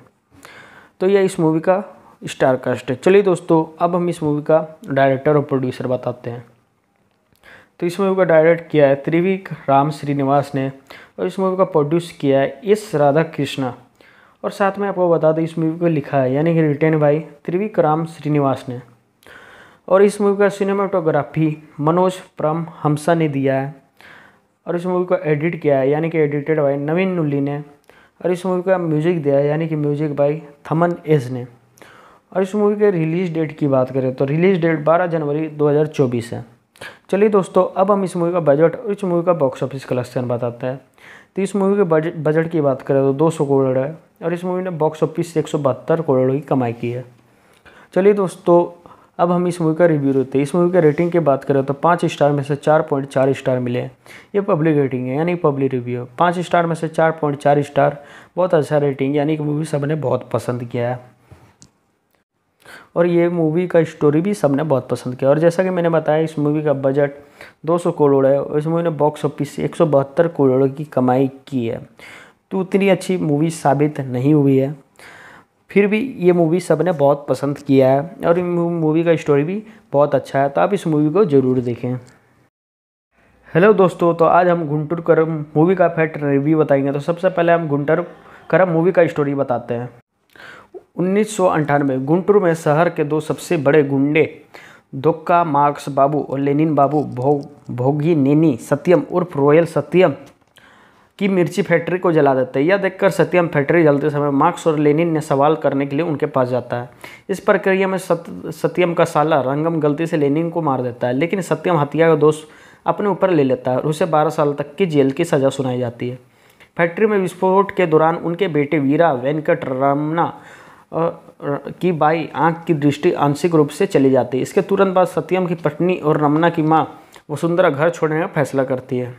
तो यह इस मूवी का स्टार कास्ट है चलिए दोस्तों अब हम इस मूवी का डायरेक्टर और प्रोड्यूसर बताते हैं तो इस मूवी का डायरेक्ट किया है त्रिवी राम श्रीनिवास ने और इस मूवी का प्रोड्यूस किया है एस राधा कृष्णा और साथ में आपको बता दें इस मूवी को लिखा है यानी कि written by Trivikram Srinivas ने और इस मूवी का सिनेमाटोग्राफी मनोज प्रम हमसा ने दिया है और इस मूवी को एडिट किया है यानी कि एडिटेड बाय नवीन नुल्ली ने और इस मूवी का म्यूजिक दिया है यानी कि म्यूजिक बाय थमन एज ने और इस मूवी के रिलीज़ डेट की बात करें तो रिलीज़ डेट 12 जनवरी 2024 है चलिए दोस्तों अब हम इस मूवी का बजट और इस मूवी का बॉक्स ऑफिस कलेक्शन बताते हैं तो इस मूवी के बजट बजट की बात करें तो दो सौ करोड़ है और इस मूवी ने बॉक्स ऑफिस से एक सौ बहत्तर करोड़ की कमाई की है चलिए दोस्तों अब हम इस मूवी का रिव्यू देते हैं इस मूवी का रेटिंग की बात करें तो पाँच स्टार में से चार पॉइंट चार स्टार मिले हैं ये पब्लिक रेटिंग है यानी पब्लिक रिव्यू है पाँच स्टार में से चार पॉइंट चार स्टार बहुत अच्छा रेटिंग यानी कि मूवी सबने बहुत पसंद किया है और ये मूवी का स्टोरी भी सबने बहुत पसंद किया और जैसा कि मैंने बताया इस मूवी का बजट 200 करोड़ है और इस मूवी ने बॉक्स ऑफिस से एक करोड़ की कमाई की है तो उतनी अच्छी मूवी साबित नहीं हुई है फिर भी ये मूवी सब ने बहुत पसंद किया है और मूवी का स्टोरी भी बहुत अच्छा है तो आप इस मूवी को ज़रूर देखें हेलो दोस्तों तो आज हम घुंटुर करम मूवी का फैक्ट रिव्यू बताएंगे तो सबसे पहले हम घुंटर करम मूवी का स्टोरी बताते हैं उन्नीस गुंटूर में शहर के दो सबसे बड़े गुंडे दोक्का मार्क्स बाबू और लेनिन बाबू भो, भोगी नेनी सत्यम उर्फ रॉयल सत्यम कि मिर्ची फैक्ट्री को जला देते हैं यह देखकर सत्यम फैक्ट्री जलते समय मार्क्स और लेनिन ने सवाल करने के लिए उनके पास जाता है इस प्रक्रिया में सत, सत्यम का साला रंगम गलती से लेनिन को मार देता है लेकिन सत्यम हत्या का दोष अपने ऊपर ले लेता है और उसे बारह साल तक की जेल की सज़ा सुनाई जाती है फैक्ट्री में विस्फोट के दौरान उनके बेटे वीरा वेंकट रमना की बाई आँख की दृष्टि आंशिक रूप से चली जाती है इसके तुरंत बाद सत्यम की पत्नी और रमना की माँ वसुंधरा घर छोड़ने का फैसला करती है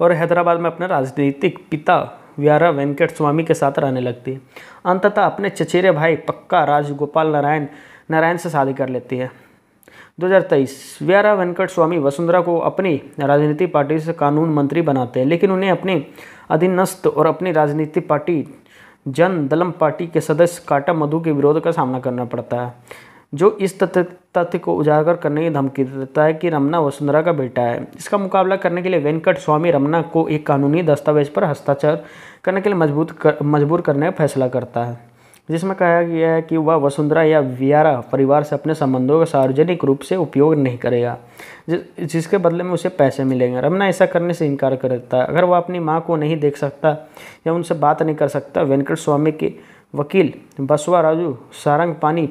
और हैदराबाद में अपने राजनीतिक पिता व्यारा वेंकट स्वामी के साथ रहने लगती है अंततः अपने चचेरे भाई पक्का राजगोपाल नारायण नारायण से शादी कर लेती है 2023 व्यारा वेंकट स्वामी वसुंधरा को अपनी राजनीति पार्टी से कानून मंत्री बनाते हैं लेकिन उन्हें अपने अधीनस्थ और अपनी राजनीति पार्टी जन दलम पार्टी के सदस्य काटा मधु के विरोध का सामना करना पड़ता है जो इस तथ्य तथ्य को उजागर करने की धमकी देता है कि रमना वसुंधरा का बेटा है इसका मुकाबला करने के लिए वेंकट स्वामी रमना को एक कानूनी दस्तावेज पर हस्ताक्षर करने के लिए मजबूत कर, मजबूर करने का फैसला करता है जिसमें कहा गया है कि वह वसुंधरा या वियारा परिवार से अपने संबंधों का सार्वजनिक रूप से उपयोग नहीं करेगा जिस, जिसके बदले में उसे पैसे मिलेंगे रमना ऐसा करने से इनकार कर देता है अगर वह अपनी माँ को नहीं देख सकता या उनसे बात नहीं कर सकता वेंकट स्वामी के वकील बसवा राजू सारंग पानी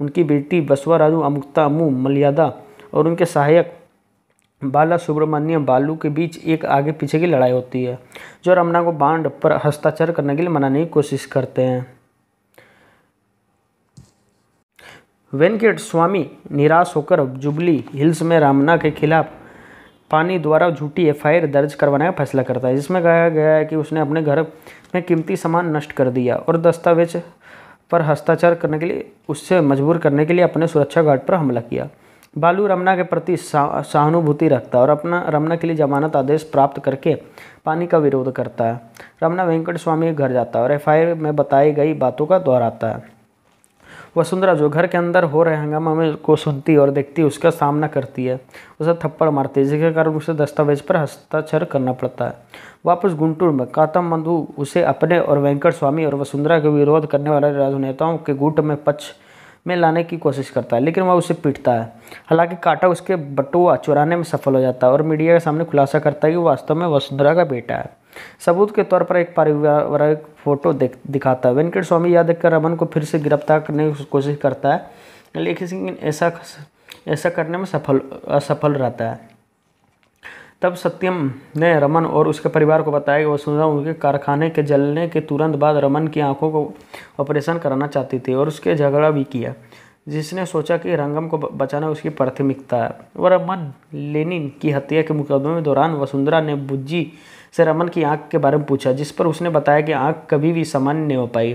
उनकी बेटी बसवाराजू अमू मलियादा और उनके सहायक बाला सुब्रमण्यम बालू के बीच एक आगे पीछे की लड़ाई होती है जो रमना को बांड पर हस्ताक्षर करने के लिए मनाने की कोशिश करते हैं वेंकट स्वामी निराश होकर जुबली हिल्स में रामना के खिलाफ पानी द्वारा झूठी एफआईआर दर्ज करवाने का फैसला करता है जिसमें कहा गया है कि उसने अपने घर में कीमती सामान नष्ट कर दिया और दस्तावेज पर हस्ताक्षर करने के लिए उससे मजबूर करने के लिए अपने सुरक्षा गार्ड पर हमला किया बालू रमना के प्रति सहानुभूति रखता और अपना रमना के लिए जमानत आदेश प्राप्त करके पानी का विरोध करता है रमना वेंकट स्वामी के घर जाता है और एफ में बताई गई बातों का दोहराता है वसुंधरा जो घर के अंदर हो रहे हंगामा में को सुनती और देखती उसका सामना करती है उसे थप्पड़ मारती है जिसके कारण उसे दस्तावेज पर हस्ताक्षर करना पड़ता है वापस गुंटूर में कातम बंधु उसे अपने और वेंकट स्वामी और वसुंधरा के विरोध करने वाले राजनेताओं के गुट में पक्ष में लाने की कोशिश करता है लेकिन वह उसे पीटता है हालांकि काटा उसके बटुआ चुराने में सफल हो जाता है और मीडिया के सामने खुलासा करता है कि वास्तव में वसुंधरा का बेटा है सबूत के तौर पर एक पारिवारिक फोटो दिखाता है वेंकट स्वामी याद कर रमन को फिर से गिरफ्तार करने की कोशिश करता है लेकिन ऐसा ऐसा करने में सफल असफल रहता है तब सत्यम ने रमन और उसके परिवार को बताया कि वसुंधरा उनके कारखाने के जलने के तुरंत बाद रमन की आंखों को ऑपरेशन कराना चाहती थी और उसके झगड़ा भी किया जिसने सोचा कि रंगम को बचाना उसकी प्राथमिकता है वह रमन लेनिन की हत्या के मुकदमे दौरान वसुंधरा ने बुज्जी से रमन की आंख के बारे में पूछा जिस पर उसने बताया कि आंख कभी भी सामान्य नहीं हो पाई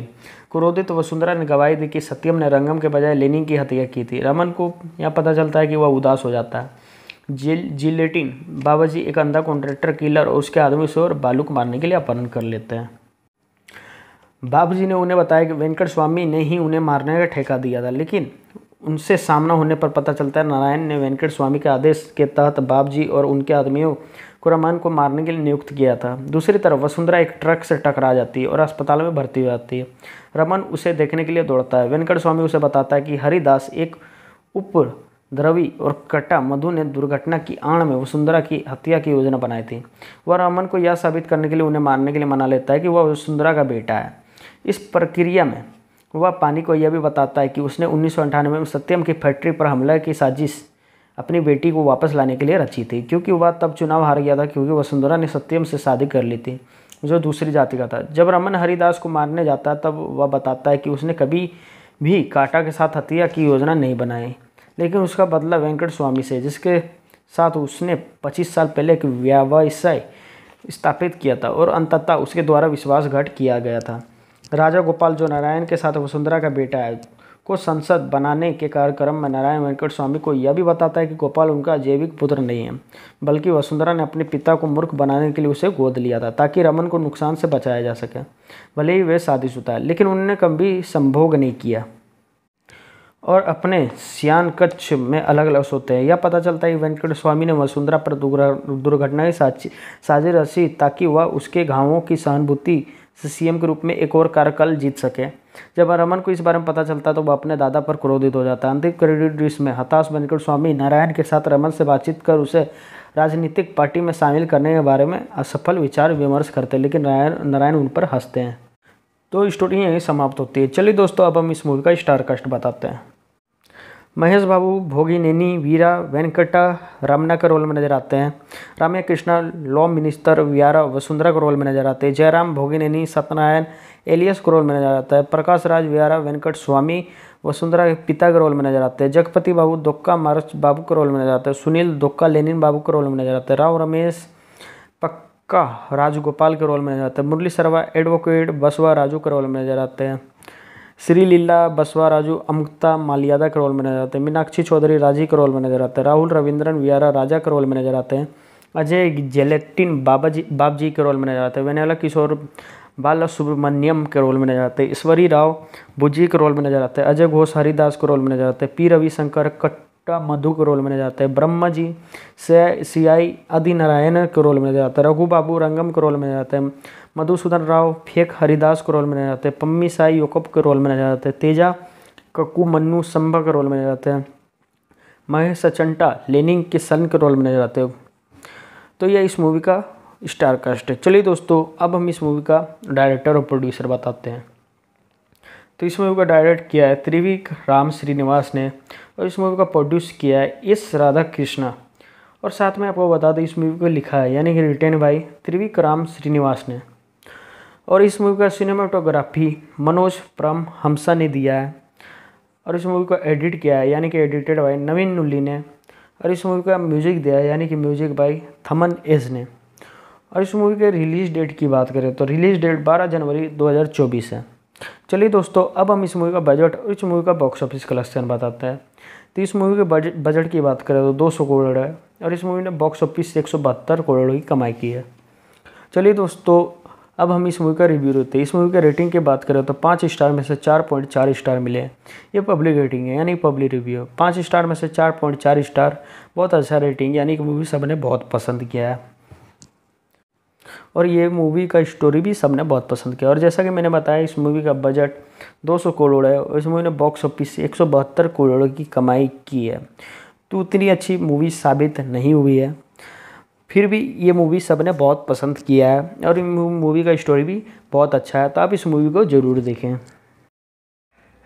क्रोधित वसुंधरा ने गवाही दी कि सत्यम ने रंगम के बजाय लेनिन की हत्या की थी रमन को यह पता चलता है कि वह उदास हो जाता है जिल जिलेटिन बाबा जी एक अंधा कॉन्ट्रैक्टर किलर और उसके आदमी से बालू को मारने के लिए अपहरण कर लेते हैं बाबू जी ने उन्हें बताया कि वेंकट स्वामी ने ही उन्हें मारने का ठेका दिया था लेकिन उनसे सामना होने पर पता चलता है नारायण ने वेंकट स्वामी के आदेश के तहत बाब जी और उनके आदमियों को रमान को मारने के लिए नियुक्त किया था दूसरी तरफ वसुंधरा एक ट्रक से टकरा जाती है और अस्पताल में भर्ती हो जाती है रमन उसे देखने के लिए दौड़ता है वेंकट स्वामी उसे बताता है कि हरिदास एक उप द्रवि और कट्टा मधु ने दुर्घटना की आड़ में वसुंधरा की हत्या की योजना बनाई थी वह रमन को यह साबित करने के लिए उन्हें मारने के लिए मना लेता है कि वह वसुंधरा का बेटा है इस प्रक्रिया में वह पानी को यह भी बताता है कि उसने उन्नीस में सत्यम की फैक्ट्री पर हमला की साजिश अपनी बेटी को वापस लाने के लिए रची थी क्योंकि वह तब चुनाव हार गया था क्योंकि वसुंधरा ने सत्यम से शादी कर ली थी जो दूसरी जाति का था जब रमन हरिदास को मारने जाता है तब वह बताता है कि उसने कभी भी काटा के साथ हत्या की योजना नहीं बनाई लेकिन उसका बदला वेंकट स्वामी से जिसके साथ उसने 25 साल पहले एक व्यवसाय स्थापित किया था और अंततः उसके द्वारा विश्वासघात किया गया था राजा गोपाल जो नारायण के साथ वसुंधरा का बेटा है को संसद बनाने के कार्यक्रम में नारायण वेंकट स्वामी को यह भी बताता है कि गोपाल उनका जैविक पुत्र नहीं है बल्कि वसुंधरा ने अपने पिता को मूर्ख बनाने के लिए उसे गोद लिया था ताकि रमन को नुकसान से बचाया जा सके भले ही वे शादीशुदा है लेकिन उन्होंने कभी संभोग नहीं किया और अपने सियान कच्छ में अलग अलग सोते हैं यह पता चलता है कि वेंकट स्वामी ने वसुंधरा पर दुर्घटना की साक्षी साजिश रसी ताकि वह उसके घावों की सहानुभूति से सीएम के रूप में एक और कार्यकाल जीत सके जब रमन को इस बारे में पता चलता है तो वह अपने दादा पर क्रोधित हो जाता है अंतिम क्रेडिट में हताश वेंकट स्वामी नारायण के साथ रमन से बातचीत कर उसे राजनीतिक पार्टी में शामिल करने के बारे में असफल विचार विमर्श करते हैं लेकिन नारायण नारायण उन पर हंसते हैं तो स्टोरी यहीं समाप्त होती है चलिए दोस्तों अब हम इस मूवी का स्टार कास्ट बताते हैं महेश बाबू भोगिनेनी वीरा वेंकटा रामना का रोल में नजर आते हैं रामया कृष्णा लॉ मिनिस्टर व्यारा वसुंधरा का रोल में नजर आते हैं जयराम भोगिनेनी सत्यनारायण एलियस का रोल में नजर आता है प्रकाश राज व्यारा वेंकट स्वामी वसुंधरा के पिता के रोल में नजर आते हैं जगपति बाबू दुक्का मारच बाबू का रोल में नजर आते हैं सुनील दुक्का लेनिन बाबू का रोल में नजर आते हैं राव रमेश पक्का राजगोपाल के रोल में नजर आते हैं मुरली सरवा एडवोकेट बसवा राजू का रोल में नजर आते हैं श्री लीला बसवा राजू अमृता मालियादा के रोल में नजर आते हैं मीनाक्षी चौधरी राजी के रोल में नजर आते हैं राहुल रविंद्रन वियारा राजा के रोल में नजर आते हैं अजय जेलेटिन बाबा जी बाब जी के रोल में नजर आते हैं वेनेला किशोर बाला सुब्रमण्यम के रोल में नजर आते हैं ईश्वरी राव बुज्जी के रोल में नजर आते हैं अजय घोष हरिदास के रोल में नजर आते हैं पी रविशंकर कट का मधु का रोल माना जाता है ब्रह्मा जी से सी आई आदि नारायण का रोल माना जाता है रघु बाबू रंगम का रोल माना जाता है मधुसूदन राव फेक हरिदास का रोल माना जाता है पम्मी साई योकप का रोल माना जाता है तेजा कक्कू मन्नू संभा का रोल माना जाता है महेश सचंटा लेनिंग के सन के रोल में नजर आते हैं तो यह इस मूवी का स्टार कास्ट है चलिए दोस्तों अब हम इस मूवी का डायरेक्टर और प्रोड्यूसर बताते हैं तो इस मूवी का डायरेक्ट किया है त्रिविक राम श्रीनिवास ने और इस मूवी का प्रोड्यूस किया है एस राधा कृष्णा और साथ में आपको बता दें इस मूवी को लिखा है यानी कि रिटेन बाई त्रिविक्राम श्रीनिवास ने और इस मूवी का सिनेमाटोग्राफी मनोज प्रम हमसा ने दिया है और इस मूवी को एडिट किया है यानी कि एडिटेड बाई नवीन नुल्ली ने और इस मूवी का म्यूजिक दिया है यानी कि म्यूजिक बाई थमन एज ने और इस मूवी के रिलीज़ डेट की बात करें तो रिलीज़ डेट 12 जनवरी 2024 है चलिए दोस्तों अब हम इस मूवी का बजट और इस मूवी का बॉक्स ऑफिस कलेक्शन बताते हैं तो इस मूवी के बजट बजट की बात करें तो दो सौ करोड़ है और इस मूवी ने बॉक्स ऑफिस से एक सौ बहत्तर करोड़ की कमाई की है चलिए दोस्तों अब हम इस मूवी का रिव्यू देते हैं इस मूवी के रेटिंग की बात करें तो पाँच स्टार में से चार पॉइंट चार स्टार मिले हैं ये पब्लिक रेटिंग है यानी पब्लिक रिव्यू है पाँच स्टार में से चार पॉइंट चार स्टार बहुत अच्छा रेटिंग यानी कि मूवी सबने बहुत पसंद किया है और ये मूवी का स्टोरी भी सबने बहुत पसंद किया और जैसा कि मैंने बताया इस मूवी का बजट 200 करोड़ है और इस मूवी ने बॉक्स ऑफिस से एक करोड़ की कमाई की है तो उतनी अच्छी मूवी साबित नहीं हुई है फिर भी ये मूवी सब ने बहुत पसंद किया है और मूवी का स्टोरी भी बहुत अच्छा है तो आप इस मूवी को ज़रूर देखें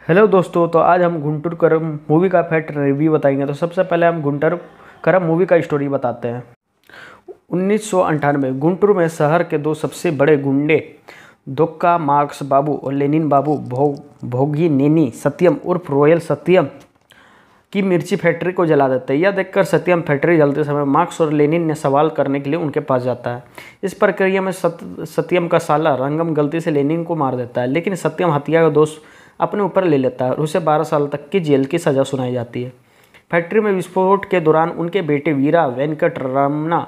हेलो दोस्तों तो आज हम घुंटुर करम मूवी का फैक्ट रिव्यू बताएंगे तो सबसे पहले हम घुंटर करम मूवी का स्टोरी बताते हैं उन्नीस गुंटूर में शहर के दो सबसे बड़े गुंडे दोक्का मार्क्स बाबू और लेनिन बाबू भोग भोगी नेनी सत्यम उर्फ रॉयल सत्यम की मिर्ची फैक्ट्री को जला देते हैं यह देखकर सत्यम फैक्ट्री जलते समय मार्क्स और लेनिन ने सवाल करने के लिए उनके पास जाता है इस प्रक्रिया में सत, सत्यम का साला रंगम गलती से लेनिन को मार देता है लेकिन सत्यम हत्या का दोष अपने ऊपर ले लेता है और उसे बारह साल तक की जेल की सज़ा सुनाई जाती है फैक्ट्री में विस्फोट के दौरान उनके बेटे वीरा वेंकट रमना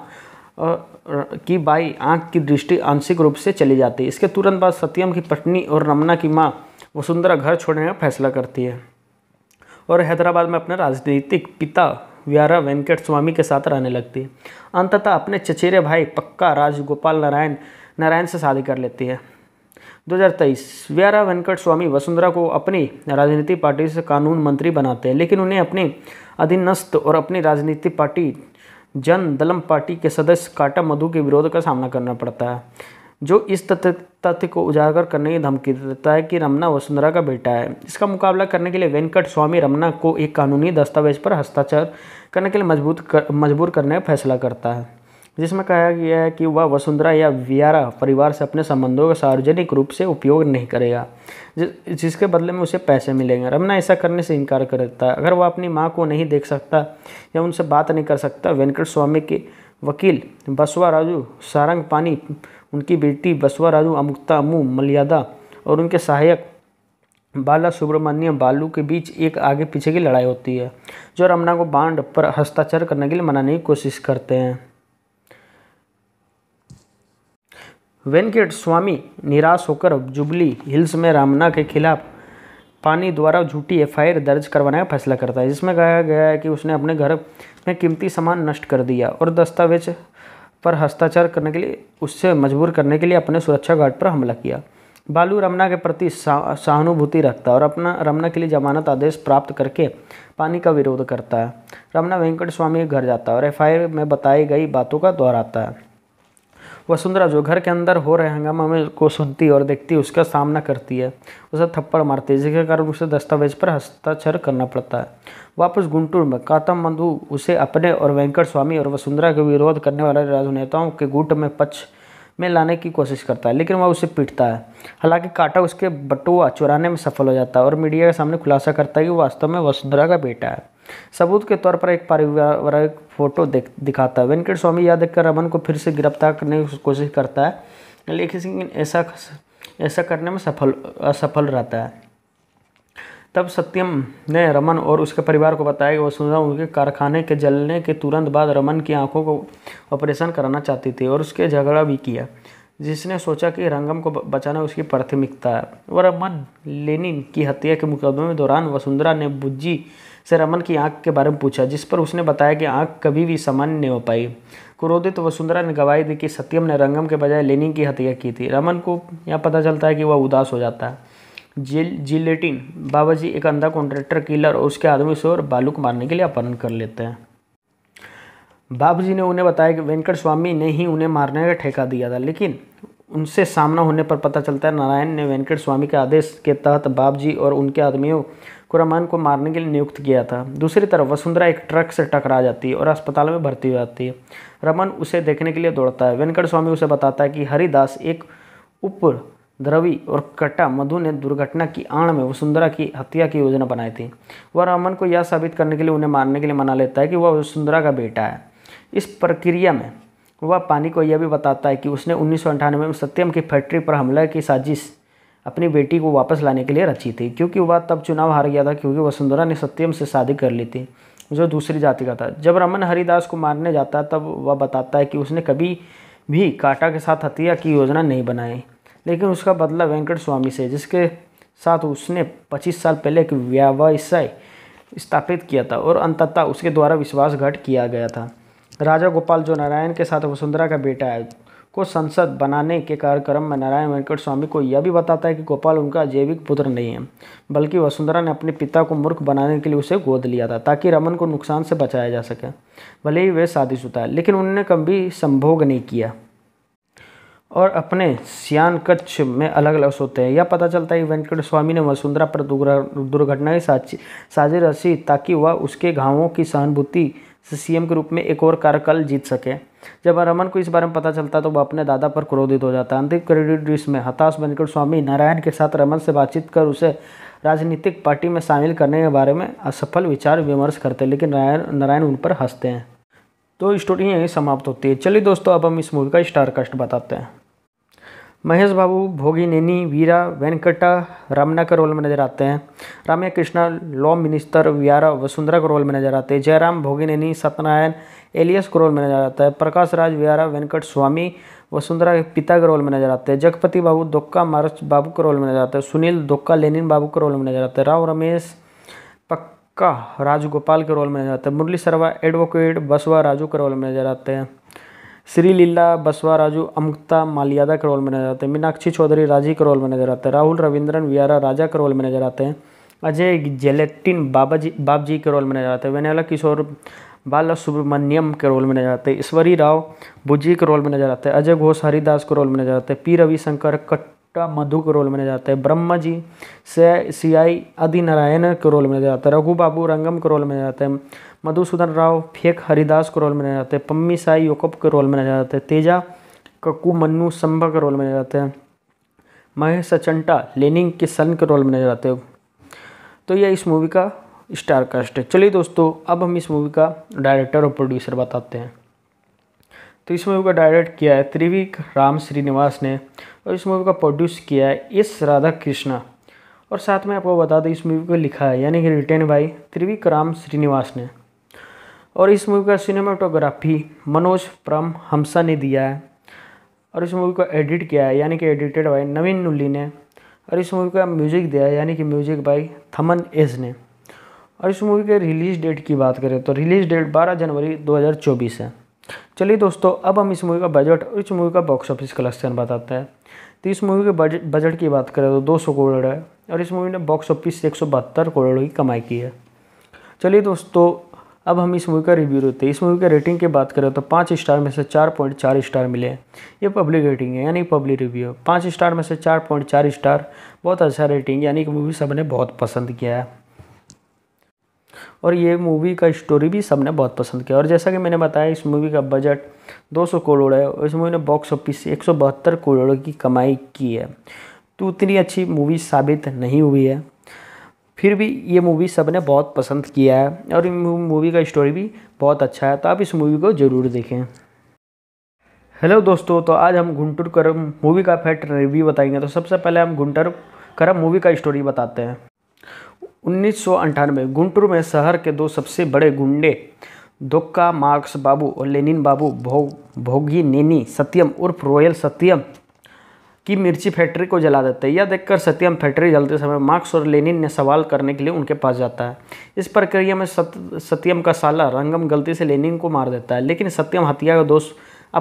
की बाई आंख की दृष्टि आंशिक रूप से चली जाती है इसके तुरंत बाद सत्यम की पत्नी और रमना की माँ वसुंधरा घर छोड़ने का फैसला करती है और हैदराबाद में अपने राजनीतिक पिता व्यारा वेंकट स्वामी के साथ रहने लगती है अंततः अपने चचेरे भाई पक्का राजगोपाल नारायण नारायण से शादी कर लेती है 2023 व्यारा वेंकट स्वामी वसुंधरा को अपनी राजनीतिक पार्टी से कानून मंत्री बनाते हैं लेकिन उन्हें अपने अधीनस्थ और अपनी राजनीतिक पार्टी जन दलम पार्टी के सदस्य काटा मधु के विरोध का सामना करना पड़ता है जो इस तथ्य तथ्य को उजागर करने की धमकी देता है कि रमना वसुंधरा का बेटा है इसका मुकाबला करने के लिए वेंकट स्वामी रमना को एक कानूनी दस्तावेज पर हस्ताक्षर करने के लिए मजबूत कर मजबूर करने का फैसला करता है जिसमें कहा गया है कि वह वसुंधरा या वियारा परिवार से अपने संबंधों का सार्वजनिक रूप से उपयोग नहीं करेगा जिस, जिसके बदले में उसे पैसे मिलेंगे रमना ऐसा करने से इनकार कर देता है अगर वह अपनी माँ को नहीं देख सकता या उनसे बात नहीं कर सकता वेंकट स्वामी के वकील बसवा राजू सारंग पानी उनकी बेटी बसवा राजू अमुक्ता अमू मलियादा और उनके सहायक बाला सुब्रमण्यम बालू के बीच एक आगे पीछे की लड़ाई होती है जो रमना को बांड पर हस्ताक्षर करने के लिए मनाने की कोशिश करते हैं वेंकट स्वामी निराश होकर जुबली हिल्स में रामना के खिलाफ पानी द्वारा झूठी एफआईआर दर्ज करवाने का फैसला करता है जिसमें कहा गया है कि उसने अपने घर में कीमती सामान नष्ट कर दिया और दस्तावेज पर हस्ताक्षर करने के लिए उससे मजबूर करने के लिए अपने सुरक्षा गार्ड पर हमला किया बालू रमना के प्रति सहानुभूति रखता है और अपना रमना के लिए जमानत आदेश प्राप्त करके पानी का विरोध करता है रमना वेंकट स्वामी के घर जाता है और एफ में बताई गई बातों का दोहराता है वसुंधरा जो घर के अंदर हो रहे हंगामा में को सुनती और देखती उसका सामना करती है उसे थप्पड़ मारती है जिसके कारण उसे दस्तावेज पर हस्ताक्षर करना पड़ता है वापस गुंटूर में कातम बंधु उसे अपने और वेंकट स्वामी और वसुंधरा के विरोध करने वाले राजनेताओं के गुट में पक्ष में लाने की कोशिश करता है लेकिन वह उसे पीटता है हालांकि काटा उसके बटुआ चुराने में सफल हो जाता है और मीडिया के सामने खुलासा करता है कि वास्तव में वसुंधरा का बेटा है सबूत के तौर पर एक पारिवारिक फोटो देख दिखाता है वेंकट स्वामी याद देखकर रमन को फिर से गिरफ्तार करने की कोशिश करता है लेकिन ऐसा ऐसा करने में सफल असफल रहता है तब सत्यम ने रमन और उसके परिवार को बताया कि वसुंधरा उनके कारखाने के जलने के तुरंत बाद रमन की आंखों को ऑपरेशन कराना चाहती थी और उसके झगड़ा भी किया जिसने सोचा कि रंगम को बचाना उसकी प्राथमिकता है वह रमन लेनिन की हत्या के मुकदमे दौरान वसुंधरा ने बुज्जी से रमन की आंख के बारे में पूछा जिस पर उसने बताया कि आंख कभी भी सामान्य नहीं हो पाई क्रोधित तो वसुंधरा ने गवाही दी कि सत्यम ने रंगम के बजाय लेनिन की हत्या की थी रमन को यह पता चलता है कि वह उदास हो जाता है जिल जिलेटिन बाबा जी एक अंधा कॉन्ट्रैक्टर किलर और उसके आदमी से और बालू को मारने के लिए अपहरण कर लेते हैं बाबू जी ने उन्हें बताया कि वेंकट स्वामी ने ही उन्हें मारने का ठेका दिया था लेकिन उनसे सामना होने पर पता चलता है नारायण ने वेंकट स्वामी के आदेश के तहत बाप जी और उनके आदमियों खुरामान को मारने के लिए नियुक्त किया था दूसरी तरफ वसुंधरा एक ट्रक से टकरा जाती है और अस्पताल में भर्ती हो जाती है रमन उसे देखने के लिए दौड़ता है वेंकट स्वामी उसे बताता है कि हरिदास एक उप द्रवी और कटा मधु ने दुर्घटना की आड़ में वसुंधरा की हत्या की योजना बनाई थी वह रमन को यह साबित करने के लिए उन्हें मारने के लिए मना लेता है कि वह वसुंधरा का बेटा है इस प्रक्रिया में वह पानी को यह भी बताता है कि उसने उन्नीस में सत्यम की फैक्ट्री पर हमला की साजिश अपनी बेटी को वापस लाने के लिए रची थी क्योंकि वह तब चुनाव हार गया था क्योंकि वसुंधरा ने सत्यम से शादी कर ली थी जो दूसरी जाति का था जब रमन हरिदास को मारने जाता है तब वह बताता है कि उसने कभी भी काटा के साथ हत्या की योजना नहीं बनाई लेकिन उसका बदला वेंकट स्वामी से जिसके साथ उसने 25 साल पहले एक व्यवसाय स्थापित किया था और अंततः उसके द्वारा विश्वासघात किया गया था राजा गोपाल जो नारायण के साथ वसुंधरा का बेटा है को संसद बनाने के कार्यक्रम में नारायण वेंकट स्वामी को यह भी बताता है कि गोपाल उनका जैविक पुत्र नहीं है बल्कि वसुंधरा ने अपने पिता को मूर्ख बनाने के लिए उसे गोद लिया था ताकि रमन को नुकसान से बचाया जा सके भले ही वे शादीशुदा है लेकिन उन्होंने कभी संभोग नहीं किया और अपने सियान कच्छ में अलग अलग सोते हैं यह पता चलता है कि वेंकट स्वामी ने वसुंधरा पर की साजी रसी ताकि वह उसके घावों की सहानुभूति सीएम के रूप में एक और कार्यकाल जीत सके जब रमन को इस बारे में पता चलता तो वह अपने दादा पर क्रोधित हो जाता है अंतिम क्रेडिट डिस्ट में हताश बनकर स्वामी नारायण के साथ रमन से बातचीत कर उसे राजनीतिक पार्टी में शामिल करने के बारे में असफल विचार विमर्श करते हैं लेकिन नारायण उन पर हंसते हैं तो स्टोरी यहीं समाप्त होती है चलिए दोस्तों अब हम इस मूवी का स्टारकास्ट बताते हैं महेश बाबू भोगिनेनी वीरा वेंकटा रमना का रोल में नजर आते हैं रामया कृष्णा लॉ मिनिस्टर व्यारा वसुंधरा का रोल में नजर आते हैं जयराम भोगिनेनी सत्यनारायण एलियस का रोल में नजर आता है प्रकाश राज व्यारा वेंकट स्वामी वसुंधरा के पिता के रोल में नजर आते हैं जगपति बाबू दुक्का मारच बाबू का रोल में नजर आते हैं सुनील दुक्का लेनिन बाबू का रोल में नजर आते हैं राव रमेश पक्का राजगोपाल के रोल में नजर आते हैं मुरली सरवा एडवोकेट बसवा राजू का रोल में नजर आते हैं श्री लीला बसवा राजू अमृता मालियादा के रोल में नजर आते हैं मीनाक्षी चौधरी राजी के रोल में नजर आते हैं राहुल रविंद्रन वियारा राजा के रोल में नजर आते हैं अजय जेलेटिन बाबा जी बाब जी के रोल में नजर आते हैं वेनेला किशोर बाला सुब्रमण्यम के रोल में नजर आते हैं ईश्वरी राव बुज्जी के रोल में नजर आते हैं अजय घोष हरिदास के रोल में नजर आते हैं पी रविशंकर कट का मधु के रोल माना जाता है हैं ब्रह्मा जी से सी आई आदि नारायण के रोल माना जाता है हैं रघु बाबू रंगम के रोल माना जाता है मधुसूदन राव फेक हरिदास का रोल माना जाता है पम्मी साई योकप के रोल माना जाता है हैं तेजा कक्कू मन्नू संभा का रोल माना जाता है हैं महेश अचंटा लेनिंग के सन के रोल माना जाता है हैं तो यह इस मूवी का स्टार कास्ट है चलिए दोस्तों अब हम इस मूवी का डायरेक्टर और प्रोड्यूसर बताते हैं तो इस मूवी का डायरेक्ट किया है त्रिविक राम श्रीनिवास ने और इस मूवी का प्रोड्यूस किया है एस राधा कृष्णा और साथ में आपको बता दें इस मूवी को लिखा है यानी कि रिटेन बाई त्रिविक्राम श्रीनिवास ने और इस मूवी का सिनेमाटोग्राफी मनोज प्रम हमसा ने दिया है और इस मूवी को एडिट किया है यानी कि एडिटेड बाई नवीन नुल्ली ने और इस मूवी का म्यूजिक दिया है यानी कि म्यूजिक बाई थमन एज ने और इस मूवी के रिलीज़ डेट की बात करें तो रिलीज़ डेट 12 जनवरी 2024 है चलिए दोस्तों अब हम इस मूवी का बजट और इस मूवी का बॉक्स ऑफिस कलेक्शन बताते हैं तो इस मूवी के बजट बजट की बात करें तो दो सौ करोड़ है और इस मूवी ने बॉक्स ऑफिस से एक सौ बहत्तर करोड़ की कमाई की है चलिए दोस्तों अब हम इस मूवी का रिव्यू देते हैं इस मूवी का रेटिंग की बात करें तो पाँच स्टार में से चार पॉइंट चार स्टार मिले हैं ये पब्लिक रेटिंग है यानी पब्लिक रिव्यू है पाँच स्टार में से चार पॉइंट चार स्टार बहुत अच्छा रेटिंग यानी कि मूवी सबने बहुत पसंद किया है और ये मूवी का स्टोरी भी सबने बहुत पसंद किया और जैसा कि मैंने बताया इस मूवी का बजट 200 करोड़ है और इस मूवी ने बॉक्स ऑफिस से एक करोड़ की कमाई की है तो उतनी अच्छी मूवी साबित नहीं हुई है फिर भी ये मूवी सब ने बहुत पसंद किया है और मूवी का स्टोरी भी बहुत अच्छा है तो आप इस मूवी को ज़रूर देखें हेलो दोस्तों तो आज हम घुंटुर करम मूवी का फैक्ट रिव्यू बताएंगे तो सबसे पहले हम घुंटर करम मूवी का स्टोरी बताते हैं उन्नीस गुंटूर में शहर के दो सबसे बड़े गुंडे दोक्का मार्क्स बाबू और लेनिन बाबू भोग भोगी नेनी सत्यम उर्फ रॉयल सत्यम की मिर्ची फैक्ट्री को जला देते हैं यह देखकर सत्यम फैक्ट्री जलते समय मार्क्स और लेनिन ने सवाल करने के लिए उनके पास जाता है इस प्रक्रिया में सत, सत्यम का साला रंगम गलती से लेनिन को मार देता है लेकिन सत्यम हत्या का दोष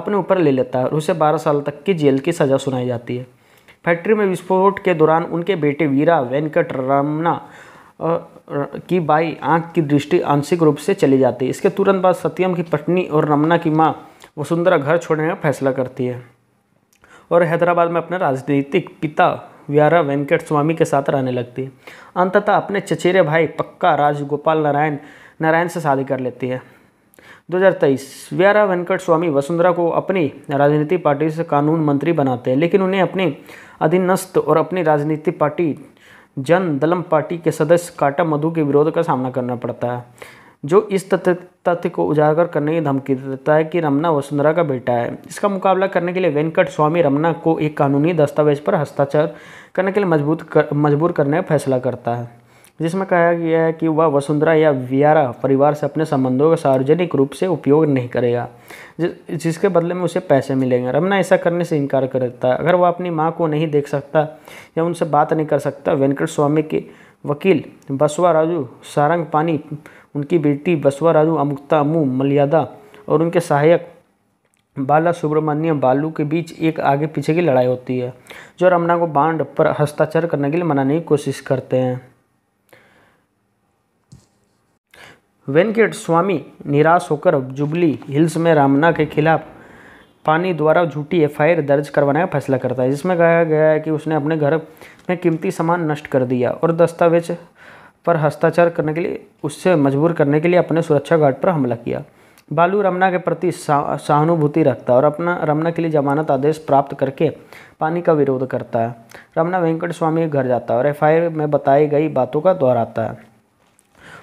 अपने ऊपर ले लेता है और उसे बारह साल तक की जेल की सज़ा सुनाई जाती है फैक्ट्री में विस्फोट के दौरान उनके बेटे वीरा वेंकट रमना की बाई आंख की दृष्टि आंशिक रूप से चली जाती है इसके तुरंत बाद सत्यम की पत्नी और रमना की माँ वसुंधरा घर छोड़ने का फैसला करती है और हैदराबाद में अपने राजनीतिक पिता व्यारा वेंकट स्वामी के साथ रहने लगती है अंततः अपने चचेरे भाई पक्का राजगोपाल नारायण नारायण से शादी कर लेती है 2023 व्यारा वेंकट स्वामी वसुंधरा को अपनी राजनीतिक पार्टी से कानून मंत्री बनाते हैं लेकिन उन्हें अपनी अधीनस्थ और अपनी राजनीतिक पार्टी जन दलम पार्टी के सदस्य काटा मधु के विरोध का सामना करना पड़ता है जो इस तथ्य तथ्य को उजागर करने की धमकी देता है कि रमना वसुंधरा का बेटा है इसका मुकाबला करने के लिए वेंकट स्वामी रमना को एक कानूनी दस्तावेज पर हस्ताक्षर करने के लिए मजबूत कर मजबूर करने का फैसला करता है जिसमें कहा गया है कि वह वसुंधरा या वियारा परिवार से अपने संबंधों का सार्वजनिक रूप से उपयोग नहीं करेगा जिस, जिसके बदले में उसे पैसे मिलेंगे रमना ऐसा करने से इनकार कर देता है अगर वह अपनी माँ को नहीं देख सकता या उनसे बात नहीं कर सकता वेंकट स्वामी के वकील बसवा राजू सारंग पानी उनकी बेटी बसवा राजू अमुक्ता अमू मलियादा और उनके सहायक बाला सुब्रमण्यम बालू के बीच एक आगे पीछे की लड़ाई होती है जो रमना को बांड पर हस्ताक्षर करने के लिए मनाने की कोशिश करते हैं वेंकट स्वामी निराश होकर जुबली हिल्स में रामना के खिलाफ पानी द्वारा झूठी एफआईआर दर्ज करवाने का फैसला करता है जिसमें कहा गया है कि उसने अपने घर में कीमती सामान नष्ट कर दिया और दस्तावेज पर हस्ताक्षर करने के लिए उससे मजबूर करने के लिए अपने सुरक्षा गार्ड पर हमला किया बालू रमना के प्रति सहानुभूति रखता और अपना रमना के लिए जमानत आदेश प्राप्त करके पानी का विरोध करता है रमना वेंकट स्वामी घर जाता है और एफ में बताई गई बातों का दोहराता है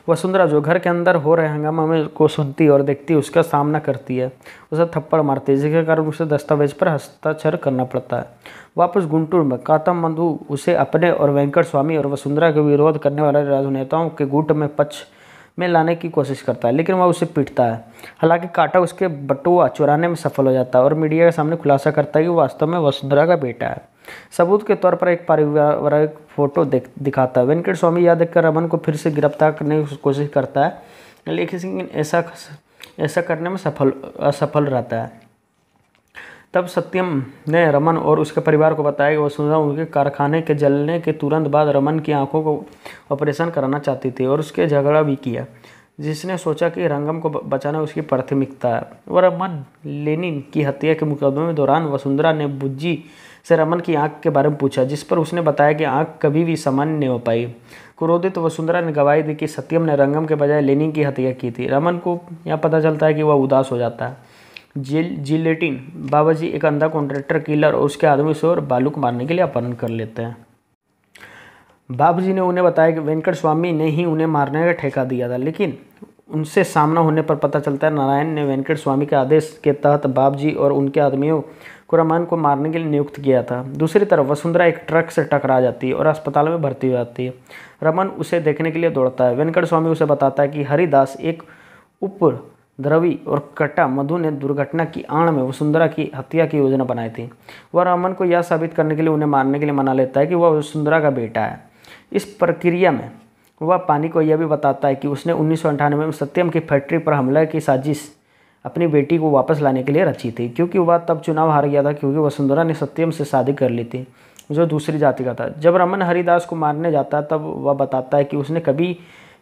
वसुंधरा जो घर के अंदर हो रहे हंगामा में को सुनती और देखती उसका सामना करती है उसे थप्पड़ मारती है जिसके कारण उसे दस्तावेज पर हस्ताक्षर करना पड़ता है वापस गुंटूर में कातम बंधु उसे अपने और वेंकट स्वामी और वसुंधरा के विरोध करने वाले राजनेताओं के गुट में पक्ष में लाने की कोशिश करता है लेकिन वह उसे पीटता है हालांकि काटा उसके बटुआ चुराने में सफल हो जाता है और मीडिया के सामने खुलासा करता है कि वास्तव में वसुंधरा का बेटा है सबूत के तौर पर एक पारिवारिक फोटो दिखाता है वेंकट स्वामी याद कर रमन को फिर से गिरफ्तार करने की कोशिश करता है लेकिन ऐसा ऐसा करने में सफल असफल रहता है तब सत्यम ने रमन और उसके परिवार को बताया कि वसुंधरा उनके कारखाने के जलने के तुरंत बाद रमन की आंखों को ऑपरेशन कराना चाहती थी और उसके झगड़ा भी किया जिसने सोचा कि रंगम को बचाना उसकी प्राथमिकता है वह रमन लेनिन की हत्या के मुकदमे के दौरान वसुंधरा ने बुज्जी से रमन की आंख के बारे में पूछा जिस पर उसने बताया कि आंख कभी भी सामान्य नहीं हो पाई क्रोधित वसुंधरा ने गवाही दी कि सत्यम ने रंगम के बजाय लेनिन की हत्या की थी रमन को यह पता चलता है कि वह उदास हो जाता है जिल जिलेटिन बाबा जी एक अंधा कॉन्ट्रैक्टर किलर और उसके आदमी से और बालू को मारने के लिए अपहरण कर लेते हैं बाबू जी ने उन्हें बताया कि वेंकट स्वामी ने ही उन्हें मारने का ठेका दिया था लेकिन उनसे सामना होने पर पता चलता है नारायण ने वेंकट स्वामी के आदेश के तहत बाब जी और उनके आदमियों को रमान को मारने के लिए नियुक्त किया था दूसरी तरफ वसुंधरा एक ट्रक से टकरा जाती है और अस्पताल में भर्ती हो जाती है रमन उसे देखने के लिए दौड़ता है वेंकट स्वामी उसे बताता है कि हरिदास एक उप द्रवी और कट्टा मधु ने दुर्घटना की आड़ में वसुंधरा की हत्या की योजना बनाई थी वह रमन को यह साबित करने के लिए उन्हें मारने के लिए मना लेता है कि वह वसुंधरा का बेटा है इस प्रक्रिया में वह पानी को यह भी बताता है कि उसने उन्नीस में सत्यम की फैक्ट्री पर हमला की साजिश अपनी बेटी को वापस लाने के लिए रची थी क्योंकि वह तब चुनाव हार गया था क्योंकि वसुंधरा ने सत्यम से शादी कर ली थी जो दूसरी जाति का था जब रमन हरिदास को मारने जाता है तब वह बताता है कि उसने कभी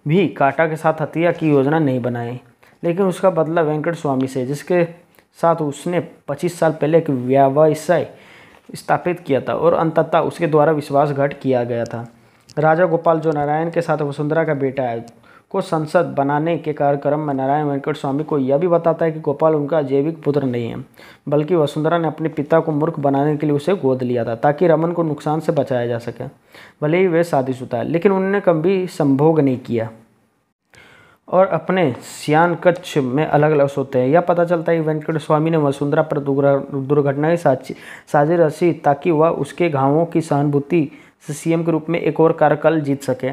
भी काटा के साथ हत्या की योजना नहीं बनाई लेकिन उसका बदला वेंकट स्वामी से जिसके साथ उसने 25 साल पहले एक व्यवसाय स्थापित किया था और अंततः उसके द्वारा विश्वासघात किया गया था राजा गोपाल जो नारायण के साथ वसुंधरा का बेटा है को संसद बनाने के कार्यक्रम में नारायण वेंकट स्वामी को यह भी बताता है कि गोपाल उनका जैविक पुत्र नहीं है बल्कि वसुंधरा ने अपने पिता को मूर्ख बनाने के लिए उसे गोद लिया था ताकि रमन को नुकसान से बचाया जा सके भले ही वे शादीशुदा है लेकिन उन्होंने कभी संभोग नहीं किया और अपने सियान कच्छ में अलग अलग सोते हैं यह पता चलता है वेंकट स्वामी ने वसुंधरा पर दुर्घटना की साची साझी रसी ताकि वह उसके घावों की सहानुभूति से सीएम के रूप में एक और कार्यकाल जीत सके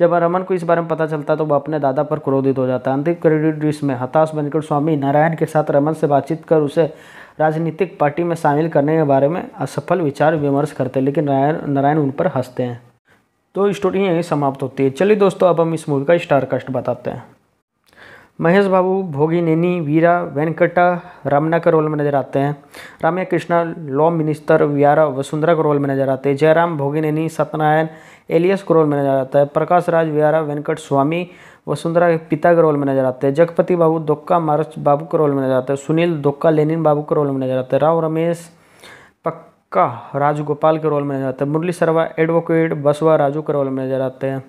जब रमन को इस बारे में पता चलता है तो वह अपने दादा पर क्रोधित हो जाता है अंतिम क्रेडिट में हताश वेंकट स्वामी नारायण के साथ रमन से बातचीत कर उसे राजनीतिक पार्टी में शामिल करने के बारे में असफल विचार विमर्श करते हैं लेकिन नारायण नारायण उन पर हंसते हैं तो स्टोरी यहीं समाप्त होती है चलिए दोस्तों अब हम इस मूवी का स्टार कास्ट बताते हैं महेश बाबू भोगिनेनी वीरा वेंकटा रामना का रोल में नजर आते हैं रामया कृष्णा लॉ मिनिस्टर व्यारा वसुंधरा का रोल में नजर आते हैं जयराम भोगिनेनी सत्यनारायण एलियस का रोल में नजर आता है प्रकाश राज व्यारा वेंकट स्वामी वसुंधरा के पिता के रोल में नजर आते हैं जगपति बाबू दुक्का मारच बाबू का रोल में नजर आते हैं सुनील दुक्का लेनिन बाबू का रोल में नजर आते हैं राव रमेश पक्का राजगोपाल के रोल में नजर आते हैं मुरली सरवा एडवोकेट बसवा राजू का रोल में नजर आते हैं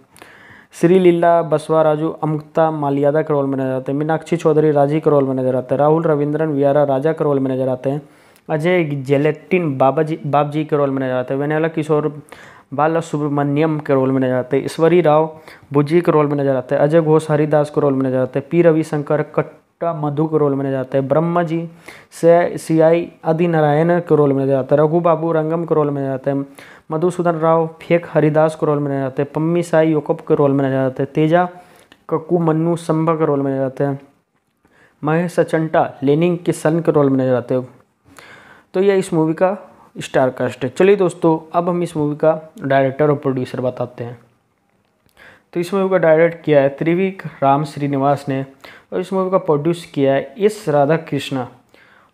श्री लीला बसवाराजू अमुक्ता मालियादा के रोल में नजर आते हैं मीनाक्षी चौधरी राजी के रोल में नजर आते हैं राहुल रविंद्रन वियारा राजा के रोल में नजर आते हैं अजय जेलेटिन बाबा जी बाब जी के रोल में नजर आते हैं वेनेला किशोर बाला सुब्रमण्यम के रोल में नजर आते हैं ईश्वरी राव बुजी के रोल में नजर आते हैं अजय घोष हरिदास के रोल में नजर आते हैं पी रविशंकर कट्टा मधु के रोल में नजर आते हैं ब्रह्मा जी से सी आई आदि नारायण के रोल में नजर आते हैं रघु बाबू रंगम के रोल में नजर आते हैं मधुसूदन राव फेक हरिदास को रोल में नजर आते हैं पम्मी साई योकप के रोल में नजर आते हैं तेजा कक्कू मन्नू संभा के रोल में नजर आते हैं महेश सचंटा लेनिंग के सन के रोल में नजर आते हैं तो यह इस मूवी का स्टार कास्ट है चलिए दोस्तों अब हम इस मूवी का डायरेक्टर और प्रोड्यूसर बताते हैं तो इस मूवी का डायरेक्ट किया है त्रिवी राम श्रीनिवास ने और इस मूवी का प्रोड्यूस किया है एस राधा कृष्णा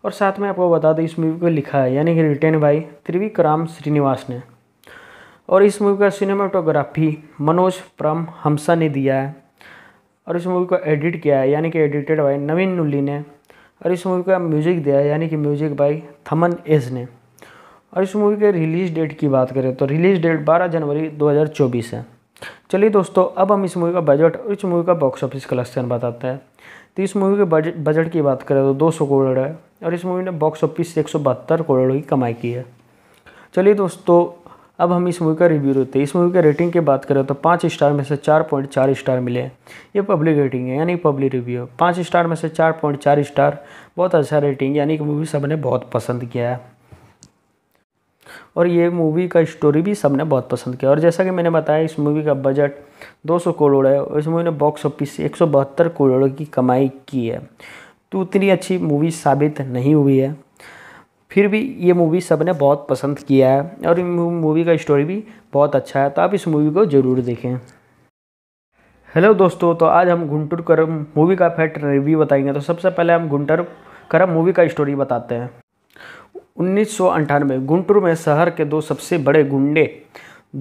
और साथ में आपको बता दें इस मूवी को लिखा है यानी कि written by Trivikram Srinivas ने और इस मूवी का सिनेमाटोग्राफी मनोज प्रम हमसा ने दिया है और इस मूवी को एडिट किया है यानी कि एडिटेड बाय नवीन नुल्ली ने और इस मूवी का म्यूजिक दिया है यानी कि म्यूजिक बाय थमन एज ने और इस मूवी के रिलीज डेट की बात करें तो रिलीज डेट 12 जनवरी 2024 है चलिए दोस्तों अब हम इस मूवी का बजट और इस मूवी का बॉक्स ऑफिस कलेक्शन बताते हैं तो इस मूवी के बजट की बात करें तो दो सौ करोड़ है और इस मूवी ने बॉक्स ऑफिस एक सौ बहत्तर करोड़ की कमाई की है चलिए दोस्तों अब हम इस मूवी का रिव्यू देते हैं इस मूवी का रेटिंग की बात करें तो पाँच स्टार में से चार पॉइंट चार स्टार मिले हैं ये पब्लिक रेटिंग है यानी पब्लिक रिव्यू है पाँच स्टार में से चार पॉइंट चार स्टार बहुत अच्छा रेटिंग यानी कि मूवी सबने बहुत पसंद किया है और ये मूवी का स्टोरी भी सबने बहुत पसंद किया और जैसा कि मैंने बताया इस मूवी का बजट 200 करोड़ है और इस मूवी ने बॉक्स ऑफिस से एक करोड़ की कमाई की है तो उतनी अच्छी मूवी साबित नहीं हुई है फिर भी ये मूवी सब ने बहुत पसंद किया है और मूवी का स्टोरी भी बहुत अच्छा है तो आप इस मूवी को ज़रूर देखें हेलो दोस्तों तो आज हम घुंटुर करम मूवी का फैक्ट रिव्यू बताएंगे तो सबसे पहले हम घुंटर करम मूवी का स्टोरी बताते हैं उन्नीस गुंटूर में शहर के दो सबसे बड़े गुंडे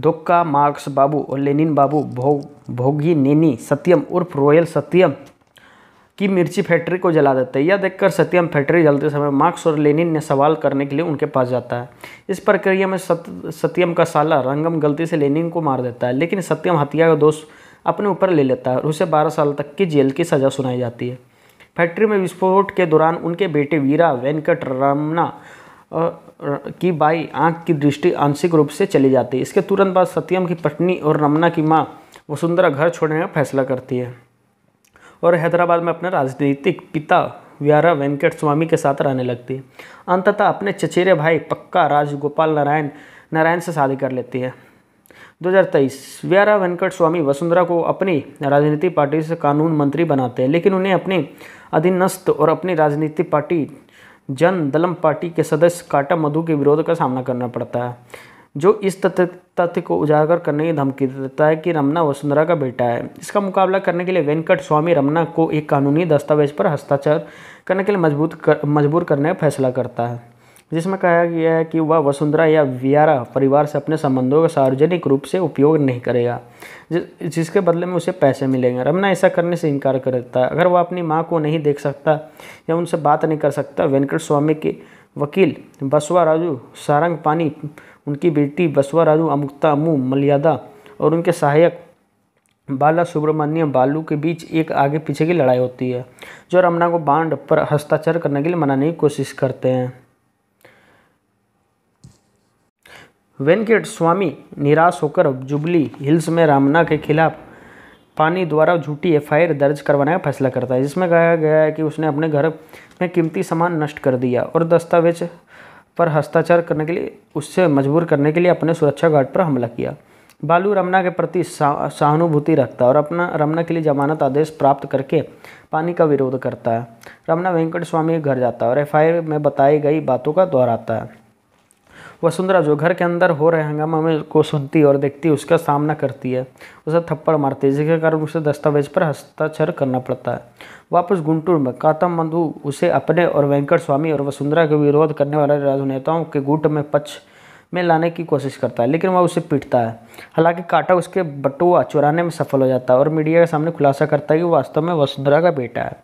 दुक्का मार्क्स बाबू और लेनिन बाबू भोग भोगी नेनी सत्यम उर्फ रॉयल सत्यम कि मिर्ची फैक्ट्री को जला देते हैं यह देखकर सत्यम फैक्ट्री जलते समय मार्क्स और लेनिन ने सवाल करने के लिए उनके पास जाता है इस प्रक्रिया में सत, सत्यम का साला रंगम गलती से लेनिन को मार देता है लेकिन सत्यम हत्या का दोष अपने ऊपर ले लेता है और उसे बारह साल तक की जेल की सज़ा सुनाई जाती है फैक्ट्री में विस्फोट के दौरान उनके बेटे वीरा वेंकट रमना की बाई आँख की दृष्टि आंशिक रूप से चली जाती है इसके तुरंत बाद सत्यम की पत्नी और रमना की माँ वसुंधरा घर छोड़ने का फैसला करती है और हैदराबाद में अपने राजनीतिक पिता व्यारा वेंकट स्वामी के साथ रहने लगती है अंततः अपने चचेरे भाई पक्का राजगोपाल नारायण नारायण से शादी कर लेती है 2023 व्यारा वेंकट स्वामी वसुंधरा को अपनी राजनीतिक पार्टी से कानून मंत्री बनाते हैं लेकिन उन्हें अपने अधीनस्थ और अपनी राजनीतिक पार्टी जन दलम पार्टी के सदस्य काटा मधु के विरोध का सामना करना पड़ता है जो इस तथ्य तथ्य को उजागर करने की धमकी देता है कि रमना वसुंधरा का बेटा है इसका मुकाबला करने के लिए वेंकट स्वामी रमना को एक कानूनी दस्तावेज पर हस्ताक्षर करने के लिए मजबूत कर, मजबूर करने का फैसला करता है जिसमें कहा गया है कि वह वसुंधरा या वियारा परिवार से अपने संबंधों का सार्वजनिक रूप से उपयोग नहीं करेगा जि, जिसके बदले में उसे पैसे मिलेंगे रमना ऐसा करने से इनकार कर देता है अगर वह अपनी माँ को नहीं देख सकता या उनसे बात नहीं कर सकता वेंकट स्वामी के वकील बसवा राजू सारंग पानी उनकी बेटी बसवाराजू अमुक्तामू मलियादा और उनके सहायक बाला सुब्रमण्यम बालू के बीच एक आगे पीछे की लड़ाई होती है जो रमना को बांड पर हस्ताक्षर करने के लिए मनाने की कोशिश करते हैं वेंकट स्वामी निराश होकर जुबली हिल्स में रामना के खिलाफ पानी द्वारा झूठी एफआईआर दर्ज करवाने का फैसला करता है जिसमें कहा गया है कि उसने अपने घर में कीमती सामान नष्ट कर दिया और दस्तावेज पर हस्ताक्षर करने के लिए उससे मजबूर करने के लिए अपने सुरक्षा गार्ड पर हमला किया बालू रमना के प्रति सहानुभूति रखता और अपना रमना के लिए जमानत आदेश प्राप्त करके पानी का विरोध करता है रमना वेंकट स्वामी घर जाता है और एफ में बताई गई बातों का दोहराता है वसुंधरा जो घर के अंदर हो रहे हंगामा में को सुनती और देखती उसका सामना करती है उसे थप्पड़ मारती है जिसके कारण उसे दस्तावेज पर हस्ताक्षर करना पड़ता है वापस गुंटूर में कातम बंधु उसे अपने और वेंकट स्वामी और वसुंधरा के विरोध करने वाले राजनेताओं के गुट में पक्ष में लाने की कोशिश करता है लेकिन वह उसे पीटता है हालांकि काटा उसके बटुआ चुराने में सफल हो जाता है और मीडिया के सामने खुलासा करता है कि वास्तव में वसुंधरा का बेटा है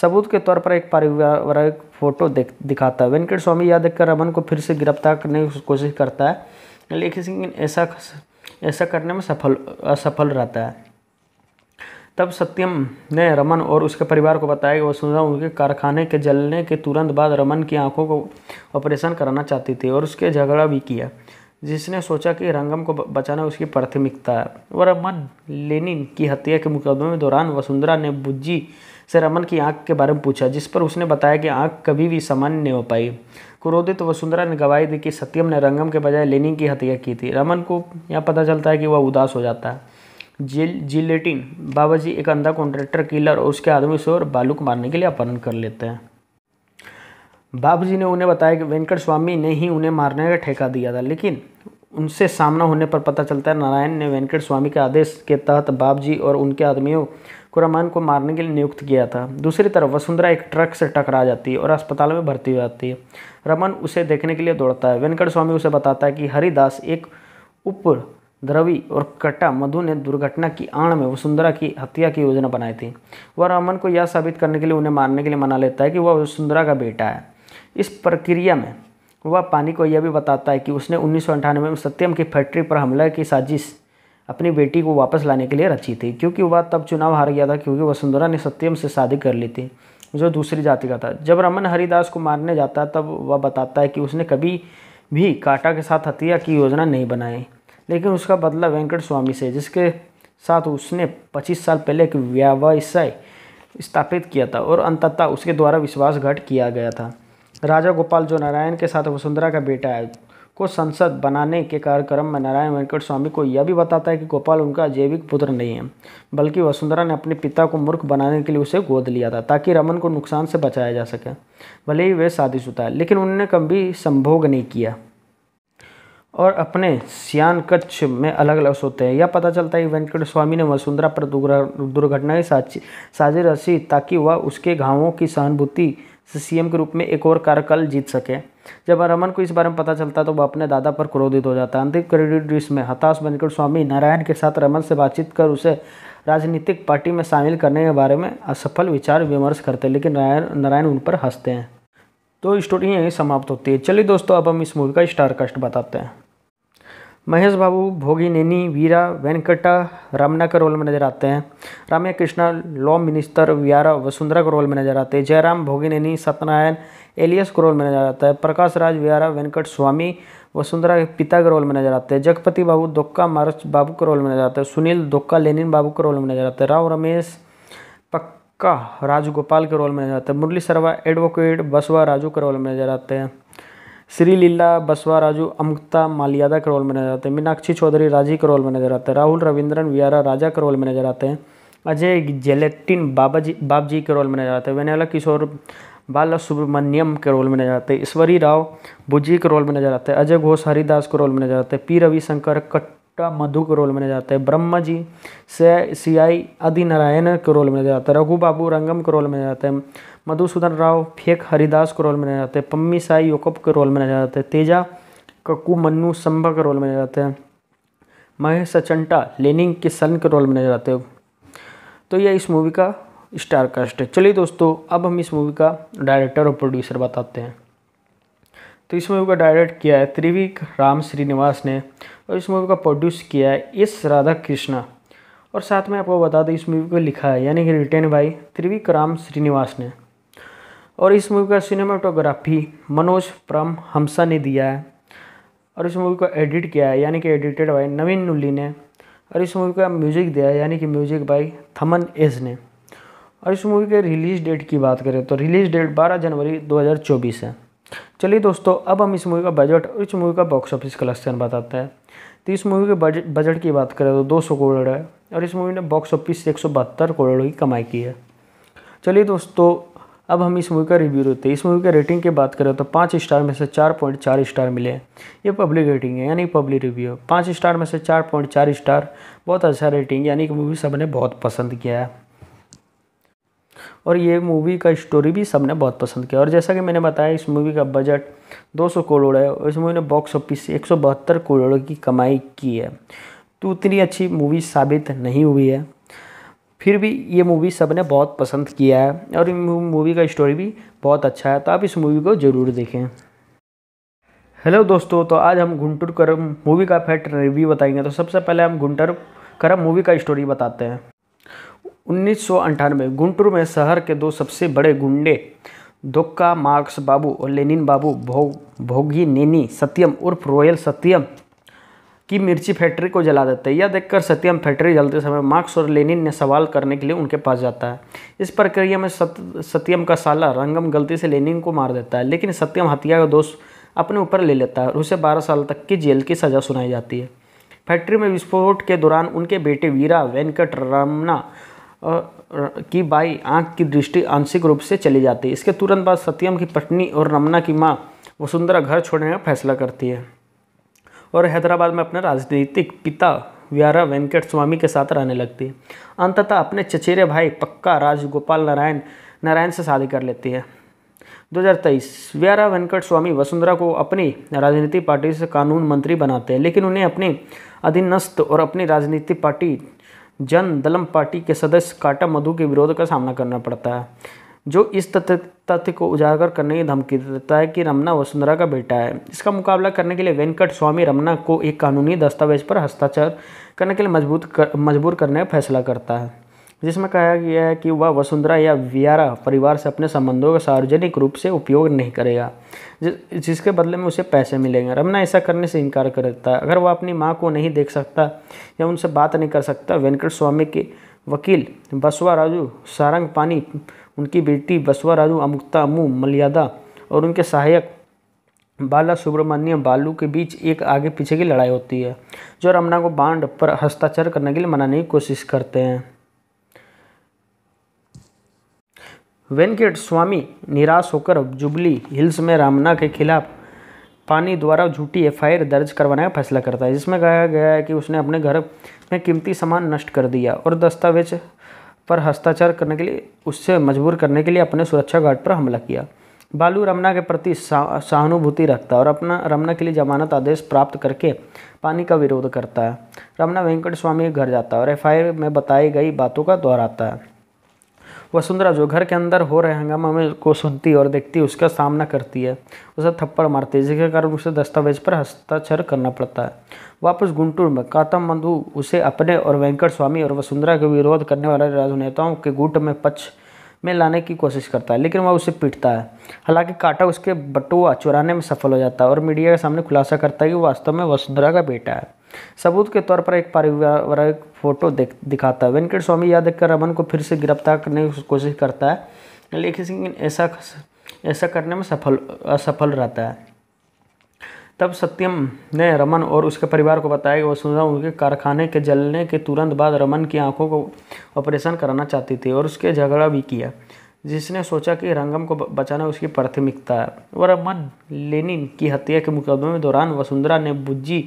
सबूत के तौर पर एक पारिवारिक फोटो दिखाता है वेंकट स्वामी याद कर रमन को फिर से गिरफ्तार करने की कोशिश करता है लेकिन ऐसा ऐसा करने में सफल असफल रहता है तब सत्यम ने रमन और उसके परिवार को बताया कि वसुंधरा उनके कारखाने के जलने के तुरंत बाद रमन की आंखों को ऑपरेशन कराना चाहती थी और उसके झगड़ा भी किया जिसने सोचा कि रंगम को बचाना उसकी प्राथमिकता है वह रमन लेनिन की हत्या के मुकदमे में दौरान वसुंधरा ने बुज्जी से रमन की आंख के बारे में पूछा जिस पर उसने बताया कि आंख कभी भी सामान्य नहीं हो पाई क्रोधित तो वसुंधरा ने गवाही दी कि सत्यम ने रंगम के बजाय लेनिन की हत्या की थी रमन को यह पता चलता है कि वह उदास हो जाता है जिल जिलेटिन बाबा जी एक अंधा कॉन्ट्रैक्टर किलर और उसके आदमी से और बालू को मारने के लिए अपहरण कर लेते हैं बाबू जी ने उन्हें बताया कि वेंकट स्वामी ने ही उन्हें मारने का ठेका दिया था लेकिन उनसे सामना होने पर पता चलता है नारायण ने वेंकट स्वामी के आदेश के तहत बाब जी और उनके आदमियों को रमान को मारने के लिए नियुक्त किया था दूसरी तरफ वसुंधरा एक ट्रक से टकरा जाती है और अस्पताल में भर्ती हो जाती है रमन उसे देखने के लिए दौड़ता है वेंकट स्वामी उसे बताता है कि हरिदास एक उप द्रवी और कटा मधु ने दुर्घटना की आड़ में वसुंधरा की हत्या की योजना बनाई थी वह रमन को यह साबित करने के लिए उन्हें मारने के लिए मना लेता है कि वह वसुंधरा का बेटा है इस प्रक्रिया में वह पानी को यह भी बताता है कि उसने उन्नीस में सत्यम की फैक्ट्री पर हमला की साजिश अपनी बेटी को वापस लाने के लिए रची थी क्योंकि वह तब चुनाव हार गया था क्योंकि वसुंधरा ने सत्यम से शादी कर ली थी जो दूसरी जाति का था जब रमन हरिदास को मारने जाता तब वह बताता है कि उसने कभी भी काटा के साथ हत्या की योजना नहीं बनाई लेकिन उसका बदला वेंकट स्वामी से जिसके साथ उसने 25 साल पहले एक व्यवसाय स्थापित किया था और अंततः उसके द्वारा विश्वासघात किया गया था राजा गोपाल जो नारायण के साथ वसुंधरा का बेटा है को संसद बनाने के कार्यक्रम में नारायण वेंकट स्वामी को यह भी बताता है कि गोपाल उनका जैविक पुत्र नहीं है बल्कि वसुंधरा ने अपने पिता को मूर्ख बनाने के लिए उसे गोद लिया था ताकि रमन को नुकसान से बचाया जा सके भले ही वे शादीशुदा है लेकिन उन्होंने कभी संभोग नहीं किया और अपने सियान कच्छ में अलग अलग सोते हैं यह पता चलता है वेंकट स्वामी ने वसुंधरा पर दुर्घटना की साजिश रसी ताकि वह उसके घावों की सहानुभूति से सीएम के रूप में एक और कार्यकाल जीत सके जब रमन को इस बारे में पता चलता है तो वह अपने दादा पर क्रोधित हो जाता है अंतिम क्रेडिट में हताश वेंकट स्वामी नारायण के साथ रमन से बातचीत कर उसे राजनीतिक पार्टी में शामिल करने के बारे में असफल विचार विमर्श करते हैं लेकिन नारायण नारायण उन पर हंसते हैं तो स्टोरी यहीं समाप्त होती है चलिए दोस्तों अब हम इस मूवी का स्टार कास्ट बताते हैं महेश बाबू भोगिनेनी वीरा वेंकटा रामना का रोल में नजर आते हैं रामया कृष्णा लॉ मिनिस्टर वियारा वसुंधरा का रोल में नजर आते हैं जयराम भोगिनेनी सत्यनारायण एलियस का रोल में नजर आता है प्रकाश राज वियारा वेंकट स्वामी वसुंधरा के पिता के रोल में नजर आते हैं जगपति बाबू दुक्का मारच बाबू का रोल में नजर आते हैं सुनील दुक्का लेनिन बाबू का रोल में नजर आते हैं राव रमेश पक्का राजगोपाल के रोल में नजर आते हैं मुरली शर्मा एडवोकेट बसवा राजू का रोल में नजर आते हैं श्री लीला बसवाराजू अमृता मालियादा के रोल में नजर आते हैं मीनाक्षी चौधरी राजी के रोल में नजर आते हैं राहुल रविंद्रन वियारा राजा के रोल में नजर आते हैं अजय जेलेटिन बाबा जी बाब जी के रोल में नजर आते हैं वेनेला किशोर बाला सुब्रमण्यम के रोल में नजर आते हैं ईश्वरी राव भुजी के रोल में नजर आते हैं अजय घोष हरिदास के रोल में नजर आते हैं पी रविशंकर कट का मधु के रोल माना जाता है ब्रह्मा जी से सी आई आदि नारायण के रोल में जाता है रघु बाबू रंगम के रोल माना जाता है मधुसूदन राव फेक हरिदास के रोल में जाता हैं पम्मी साई योकप के रोल में जाता हैं तेजा कक्कू मन्नू संभा के रोल माना जाते हैं महेश अचंटा लेनिंग के सन के रोल में नजर आते तो यह इस मूवी का स्टार कास्ट है चलिए दोस्तों अब हम इस मूवी का डायरेक्टर और प्रोड्यूसर बताते हैं तो इस मूवी का डायरेक्ट किया है त्रिविक राम श्रीनिवास ने और इस मूवी का प्रोड्यूस किया है एस राधा कृष्णा और साथ में आपको बता दें इस मूवी को लिखा है यानी कि रिटेन बाई त्रिविक्राम श्रीनिवास ने और इस मूवी का सिनेमाटोग्राफी मनोज परम हमसा ने दिया है और इस मूवी को एडिट किया है यानी कि एडिटेड बाई नवीन नुल्ली ने और इस मूवी का म्यूजिक दिया है यानी कि म्यूजिक बाई थमन एज ने और इस मूवी के रिलीज डेट की बात करें तो रिलीज डेट 12 जनवरी 2024 है चलिए दोस्तों अब हम इस मूवी का बजट और इस मूवी का बॉक्स ऑफिस कलेक्शन बताते हैं तो इस मूवी के बजट बजट की बात करें तो दो सौ करोड़ है और इस मूवी ने बॉक्स ऑफिस से एक सौ बहत्तर करोड़ की कमाई की है चलिए दोस्तों अब हम इस मूवी का रिव्यू देते हैं इस मूवी के रेटिंग की बात करें तो पाँच स्टार में से चार पॉइंट चार स्टार मिले हैं ये पब्लिक रेटिंग है यानी पब्लिक रिव्यू है पाँच स्टार में से चार पॉइंट चार स्टार बहुत अच्छा रेटिंग है यानी कि मूवी सबने बहुत पसंद किया है और ये मूवी का स्टोरी भी सबने बहुत पसंद किया और जैसा कि मैंने बताया इस मूवी का बजट 200 करोड़ है और इस मूवी ने बॉक्स ऑफिस से एक करोड़ की कमाई की है तो उतनी अच्छी मूवी साबित नहीं हुई है फिर भी ये मूवी सबने बहुत पसंद किया है और मूवी का स्टोरी भी बहुत अच्छा है तो आप इस मूवी को ज़रूर देखें हेलो दोस्तों तो आज हम घुंटुर करम मूवी का फैक्ट रिव्यू बताएंगे तो सबसे पहले हम गुंटर करम मूवी का स्टोरी बताते हैं उन्नीस गुंटूर में शहर के दो सबसे बड़े गुंडे दोक्का मार्क्स बाबू और लेनिन बाबू भोग भोगी नेनी सत्यम उर्फ रॉयल सत्यम की मिर्ची फैक्ट्री को जला देते हैं यह देखकर सत्यम फैक्ट्री जलते समय मार्क्स और लेनिन ने सवाल करने के लिए उनके पास जाता है इस प्रक्रिया में सत, सत्यम का साला रंगम गलती से लेनिन को मार देता है लेकिन सत्यम हत्या का दोष अपने ऊपर ले लेता है और उसे बारह साल तक की जेल की सज़ा सुनाई जाती है फैक्ट्री में विस्फोट के दौरान उनके बेटे वीरा वेंकट रमना की बाई आंख की दृष्टि आंशिक रूप से चली जाती है इसके तुरंत बाद सत्यम की पत्नी और रमना की माँ वसुंधरा घर छोड़ने का फैसला करती है और हैदराबाद में अपने राजनीतिक पिता व्यारा वेंकट स्वामी के साथ रहने लगती है अंततः अपने चचेरे भाई पक्का राजगोपाल नारायण नारायण से शादी कर लेती है 2023 व्यारा वेंकट स्वामी वसुंधरा को अपनी राजनीतिक पार्टी से कानून मंत्री बनाते हैं लेकिन उन्हें अपने अधीनस्थ और अपनी राजनीतिक पार्टी जन दलम पार्टी के सदस्य काटा मधु के विरोध का सामना करना पड़ता है जो इस तथ्य तथ्य को उजागर करने की धमकी देता है कि रमना वसुंधरा का बेटा है इसका मुकाबला करने के लिए वेंकट स्वामी रमना को एक कानूनी दस्तावेज पर हस्ताक्षर करने के लिए मजबूत कर, मजबूर करने का फैसला करता है जिसमें कहा गया है कि वह वसुंधरा या वियारा परिवार से अपने संबंधों का सार्वजनिक रूप से उपयोग नहीं करेगा जिसके बदले में उसे पैसे मिलेंगे रमना ऐसा करने से इनकार करता है अगर वह अपनी माँ को नहीं देख सकता या उनसे बात नहीं कर सकता वेंकट स्वामी के वकील बसवा राजू सारंग पानी उनकी बेटी बसवा राजू अमुक्ता अमू मलियादा और उनके सहायक बाला सुब्रमण्यम बालू के बीच एक आगे पीछे की लड़ाई होती है जो रमना को बांड पर हस्ताक्षर करने के लिए मनाने की कोशिश करते हैं वेंकट स्वामी निराश होकर जुबली हिल्स में रामना के खिलाफ पानी द्वारा झूठी एफआईआर दर्ज करवाने का फैसला करता है जिसमें कहा गया है कि उसने अपने घर में कीमती सामान नष्ट कर दिया और दस्तावेज पर हस्ताक्षर करने के लिए उससे मजबूर करने के लिए अपने सुरक्षा गार्ड पर हमला किया बालू रमना के प्रति सहानुभूति रखता और अपना रमना के लिए जमानत आदेश प्राप्त करके पानी का विरोध करता है रमना वेंकट स्वामी घर जाता है और एफ में बताई गई बातों का दोहराता है वसुंधरा जो घर के अंदर हो रहे हंगामा में को सुनती और देखती उसका सामना करती है उसे थप्पड़ मारती है जिसके कारण उसे दस्तावेज पर हस्ताक्षर करना पड़ता है वापस गुंटूर में कातम बंधु उसे अपने और वेंकट स्वामी और वसुंधरा के विरोध करने वाले राजनेताओं के गुट में पक्ष में लाने की कोशिश करता है लेकिन वह उसे पीटता है हालांकि काटा उसके बटुआ चुराने में सफल हो जाता है और मीडिया के सामने खुलासा करता है कि वास्तव में वसुंधरा का बेटा है सबूत के तौर पर एक पारिवारिक फोटो दिखाता है वेंकट स्वामी याद कर रमन को फिर से गिरफ्तार करने की कोशिश करता है लेकिन ऐसा ऐसा करने में सफल असफल रहता है तब सत्यम ने रमन और उसके परिवार को बताया कि वसुंधरा उनके कारखाने के जलने के तुरंत बाद रमन की आंखों को ऑपरेशन कराना चाहती थी और उसके झगड़ा भी किया जिसने सोचा कि रंगम को बचाना उसकी प्राथमिकता है वह रमन लेनिन की हत्या के मुकदमे दौरान वसुंधरा ने बुज्जी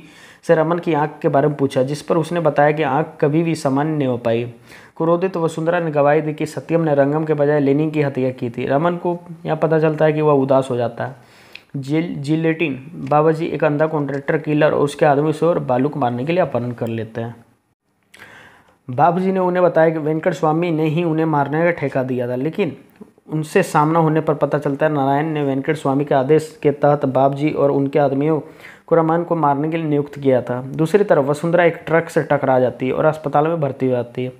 से रमन की आंख के बारे में पूछा जिस पर उसने बताया कि आंख कभी भी सामान्य नहीं हो पाई क्रोधित तो वसुंधरा ने गवाही दी कि सत्यम ने रंगम के बजाय लेनिंग की हत्या की थी रमन को यह पता चलता है कि वह उदास हो जाता है जिल जिलेटिन बाबा जी एक अंधा कॉन्ट्रैक्टर किलर और उसके आदमी से और बालू को मारने के लिए अपहरण कर लेते हैं बाबू जी ने उन्हें बताया कि वेंकट स्वामी ने ही उन्हें मारने का ठेका दिया था लेकिन उनसे सामना होने पर पता चलता है नारायण ने वेंकट स्वामी के आदेश के तहत बाप जी और उनके आदमियों रमन को मारने के लिए नियुक्त किया था दूसरी तरफ वसुंधरा एक ट्रक से टकरा जाती है और अस्पताल में भर्ती हो जाती है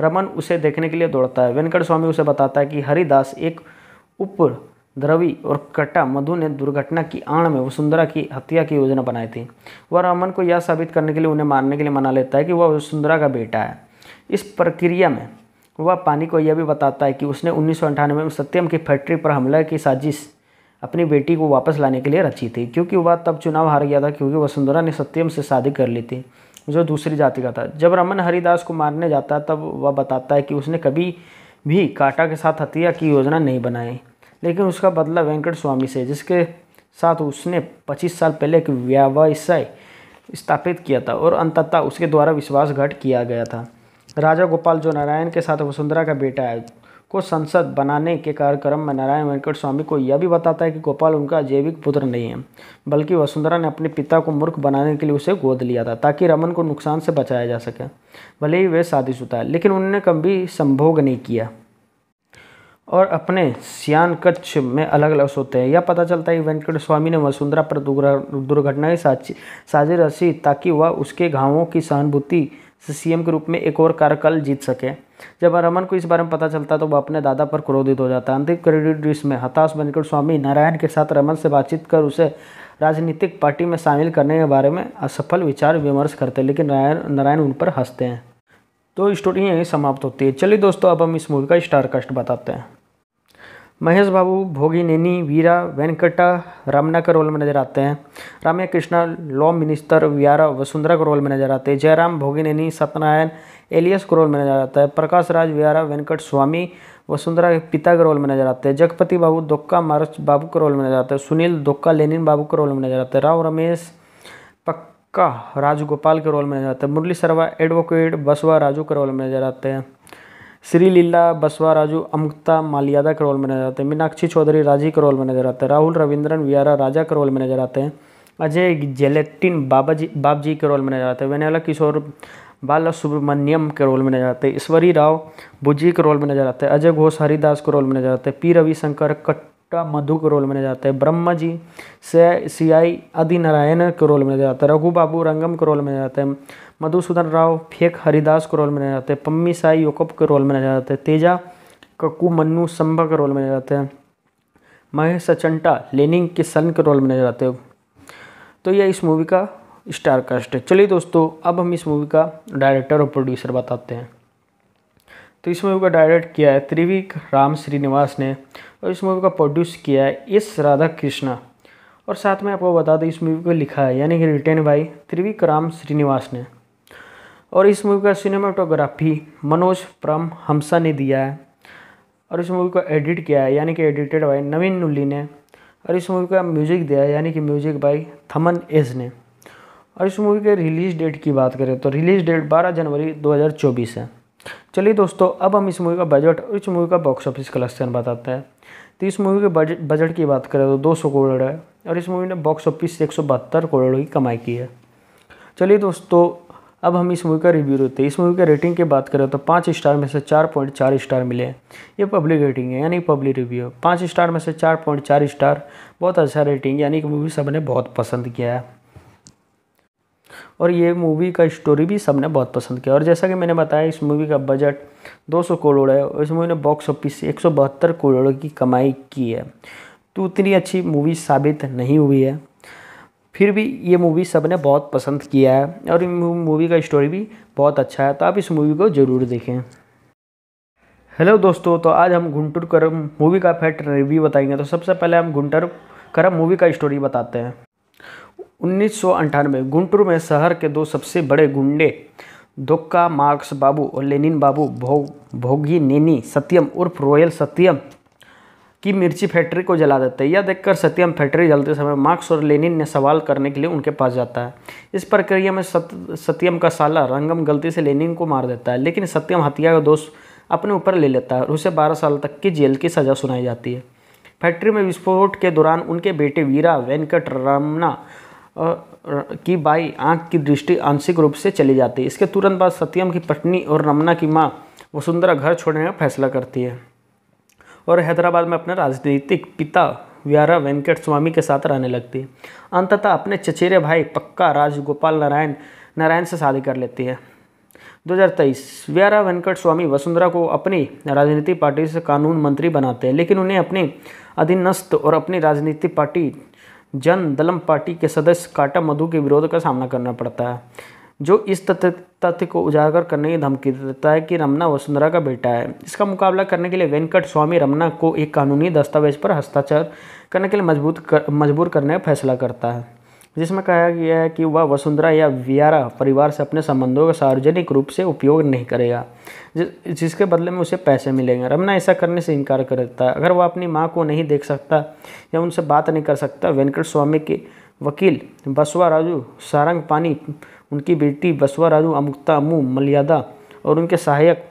रमन उसे देखने के लिए दौड़ता है वेंकट स्वामी उसे बताता है कि हरिदास एक उप द्रवी और कटा मधु ने दुर्घटना की आड़ में वसुंधरा की हत्या की योजना बनाई थी वह रमन को यह साबित करने के लिए उन्हें मारने के लिए मना लेता है कि वह वसुंधरा का बेटा है इस प्रक्रिया में वह पानी को यह भी बताता है कि उसने उन्नीस में सत्यम की फैक्ट्री पर हमला की साजिश अपनी बेटी को वापस लाने के लिए रची थी क्योंकि वह तब चुनाव हार गया था क्योंकि वसुंधरा ने सत्यम से शादी कर ली थी जो दूसरी जाति का था जब रमन हरिदास को मारने जाता तब वह बताता है कि उसने कभी भी काटा के साथ हत्या की योजना नहीं बनाई लेकिन उसका बदला वेंकट स्वामी से जिसके साथ उसने 25 साल पहले एक व्यवसाय स्थापित किया था और अंततः उसके द्वारा विश्वासघात किया गया था राजा गोपाल जो नारायण के साथ वसुंधरा का बेटा है को संसद बनाने के कार्यक्रम में नारायण वेंकट स्वामी को यह भी बताता है कि गोपाल उनका जैविक पुत्र नहीं है बल्कि वसुंधरा ने अपने पिता को मूर्ख बनाने के लिए उसे गोद लिया था ताकि रमन को नुकसान से बचाया जा सके भले ही वे शादीशुदा है लेकिन उन्होंने कभी संभोग नहीं किया और अपने सियान कच्छ में अलग अलग सोते हैं यह पता चलता है कि वेंकट स्वामी ने वसुंधरा पर दुर्घटना की साजी रसी ताकि वह उसके घावों की सहानुभूति सीएम के रूप में एक और कार्यकाल जीत सके जब रमन को इस बारे में पता चलता तो वह अपने दादा पर क्रोधित हो जाता है अंतिम क्रेडिट में हताश बनकर स्वामी नारायण के साथ रमन से बातचीत कर उसे राजनीतिक पार्टी में शामिल करने के बारे में असफल विचार विमर्श करते हैं लेकिन नारायण नारायण उन पर हंसते हैं तो स्टोरी यहीं समाप्त होती है चलिए दोस्तों अब हम इस मूवी का स्टारकास्ट बताते हैं महेश बाबू भोगिनेनी वीरा वेंकटा रमना का रोल में नजर आते हैं रामया कृष्णा लॉ मिनिस्टर व्यारा वसुंधरा का रोल में नजर आते हैं जयराम भोगिनेनी सत्यनारायण एलियस का रोल में नजर आता है प्रकाश राज व्यारा वेंकट स्वामी वसुंधरा के पिता के रोल में नजर आते हैं जगपति बाबू दोक्का मारस बाबू का रोल में नजर आते हैं सुनील दोक्का लेनिन बाबू का रोल में नजर आते हैं राव रमेश पक्का राजगोपाल के रोल में नजर आते हैं मुरली सरवा एडवोकेट बसवा राजू का रोल में नजर आते हैं श्री लीला बसवाराजू अमुक्ता मालियादा के रोल में नजर आते हैं मीनाक्षी चौधरी राजी के रोल में नजर आते हैं राहुल रविंद्रन वियारा राजा के रोल में नजर आते हैं अजय जेलेटिन बाबा जी बाब जी के रोल में नजर आते हैं वेनेला किशोर बाला सुब्रमण्यम के रोल में नजर आते हैं ईश्वरी राव बुजी के रोल में नजर आते हैं अजय घोष हरिदास के रोल में नजर आते हैं पी रविशंकर कट का मधु का रोल माना जाता है ब्रह्मा जी से सी आई आदि नारायण रोल में जाता है रघु बाबू रंगम के रोल में जाता है मधुसूदन राव फेक हरिदास के रोल में जाता हैं पम्मी साई योकप के रोल में जाता हैं तेजा कक्कू मन्नू संभा के रोल में जाते हैं महेश सचंटा लेनिंग के सन के रोल में जाते हैं तो यह इस मूवी का स्टार कास्ट है चलिए दोस्तों अब हम इस मूवी का डायरेक्टर और प्रोड्यूसर बताते हैं तो इस मूवी का डायरेक्ट किया है त्रिविक राम श्रीनिवास ने और इस मूवी का प्रोड्यूस किया है एस राधा कृष्णा और साथ में आपको बता दें इस मूवी को लिखा है यानी कि रिटेन बाई त्रिविक्राम श्रीनिवास ने और इस मूवी का सिनेमाटोग्राफी मनोज प्रम हमसा ने दिया है और इस मूवी को एडिट किया है यानी कि एडिटेड बाई नवीन नुल्ली ने और इस मूवी का म्यूजिक दिया है यानी कि म्यूजिक बाई थमन एज ने और इस मूवी के रिलीज़ डेट की बात करें तो रिलीज़ डेट 12 जनवरी 2024 है चलिए दोस्तों अब हम इस मूवी का बजट और इस मूवी का बॉक्स ऑफिस कलेक्शन बताते हैं तो इस मूवी के बजट बजट की बात करें तो 200 करोड़ है और इस मूवी ने बॉक्स ऑफिस से एक करोड़ की कमाई की है चलिए दोस्तों अब हम इस मूवी का रिव्यू देते हैं इस मूवी के रेटिंग की बात करें तो पाँच स्टार में से चार पॉइंट चार स्टार मिले हैं ये पब्लिक रेटिंग है यानी पब्लिक रिव्यू है पाँच स्टार में से चार पॉइंट चार स्टार बहुत अच्छा रेटिंग यानी कि मूवी सबने बहुत पसंद किया है और ये मूवी का स्टोरी भी सबने बहुत पसंद किया और जैसा कि मैंने बताया इस मूवी का बजट 200 करोड़ है और इस मूवी ने बॉक्स ऑफिस से एक करोड़ की कमाई की है तो उतनी अच्छी मूवी साबित नहीं हुई है फिर भी ये मूवी सब ने बहुत पसंद किया है और मूवी का स्टोरी भी बहुत अच्छा है तो आप इस मूवी को ज़रूर देखें हेलो दोस्तों तो आज हम घुंटुर करम मूवी का फैक्ट रिव्यू बताएंगे तो सबसे पहले हम घुंटर करम मूवी का स्टोरी बताते हैं उन्नीस गुंटूर में शहर के दो सबसे बड़े गुंडे दोक्का मार्क्स बाबू और लेनिन बाबू भोग भोगी नेनी सत्यम उर्फ रॉयल सत्यम की मिर्ची फैक्ट्री को जला देते हैं यह देखकर सत्यम फैक्ट्री जलते समय मार्क्स और लेनिन ने सवाल करने के लिए उनके पास जाता है इस प्रक्रिया में सत, सत्यम का साला रंगम गलती से लेनिन को मार देता है लेकिन सत्यम हत्या का दोष अपने ऊपर ले लेता है और उसे बारह साल तक की जेल की सज़ा सुनाई जाती है फैक्ट्री में विस्फोट के दौरान उनके बेटे वीरा वेंकट रमना की बाई आंख की दृष्टि आंशिक रूप से चली जाती है इसके तुरंत बाद सत्यम की पत्नी और रमना की माँ वसुंधरा घर छोड़ने का फैसला करती है और हैदराबाद में अपने राजनीतिक पिता व्यारा वेंकट स्वामी के साथ रहने लगती है अंततः अपने चचेरे भाई पक्का राजगोपाल नारायण नारायण से शादी कर लेती है 2023 व्यारा वेंकट स्वामी वसुंधरा को अपनी राजनीतिक पार्टी से कानून मंत्री बनाते हैं लेकिन उन्हें अपने अधीनस्थ और अपनी राजनीतिक पार्टी जन दलम पार्टी के सदस्य काटा मधु के विरोध का सामना करना पड़ता है जो इस तथ्य तथ्य को उजागर करने की धमकी देता है कि रमना वसुंधरा का बेटा है इसका मुकाबला करने के लिए वेंकट स्वामी रमना को एक कानूनी दस्तावेज पर हस्ताक्षर करने के लिए मजबूत कर, मजबूर करने का फैसला करता है जिसमें कहा गया है कि वह वसुंधरा या वियारा परिवार से अपने संबंधों का सार्वजनिक रूप से उपयोग नहीं करेगा जिस, जिसके बदले में उसे पैसे मिलेंगे रमना ऐसा करने से इनकार करता है अगर वह अपनी माँ को नहीं देख सकता या उनसे बात नहीं कर सकता वेंकट स्वामी के वकील बसवा राजू सारंग पानी उनकी बेटी बसवा राजू अमुक्ता अमू मलियादा और उनके सहायक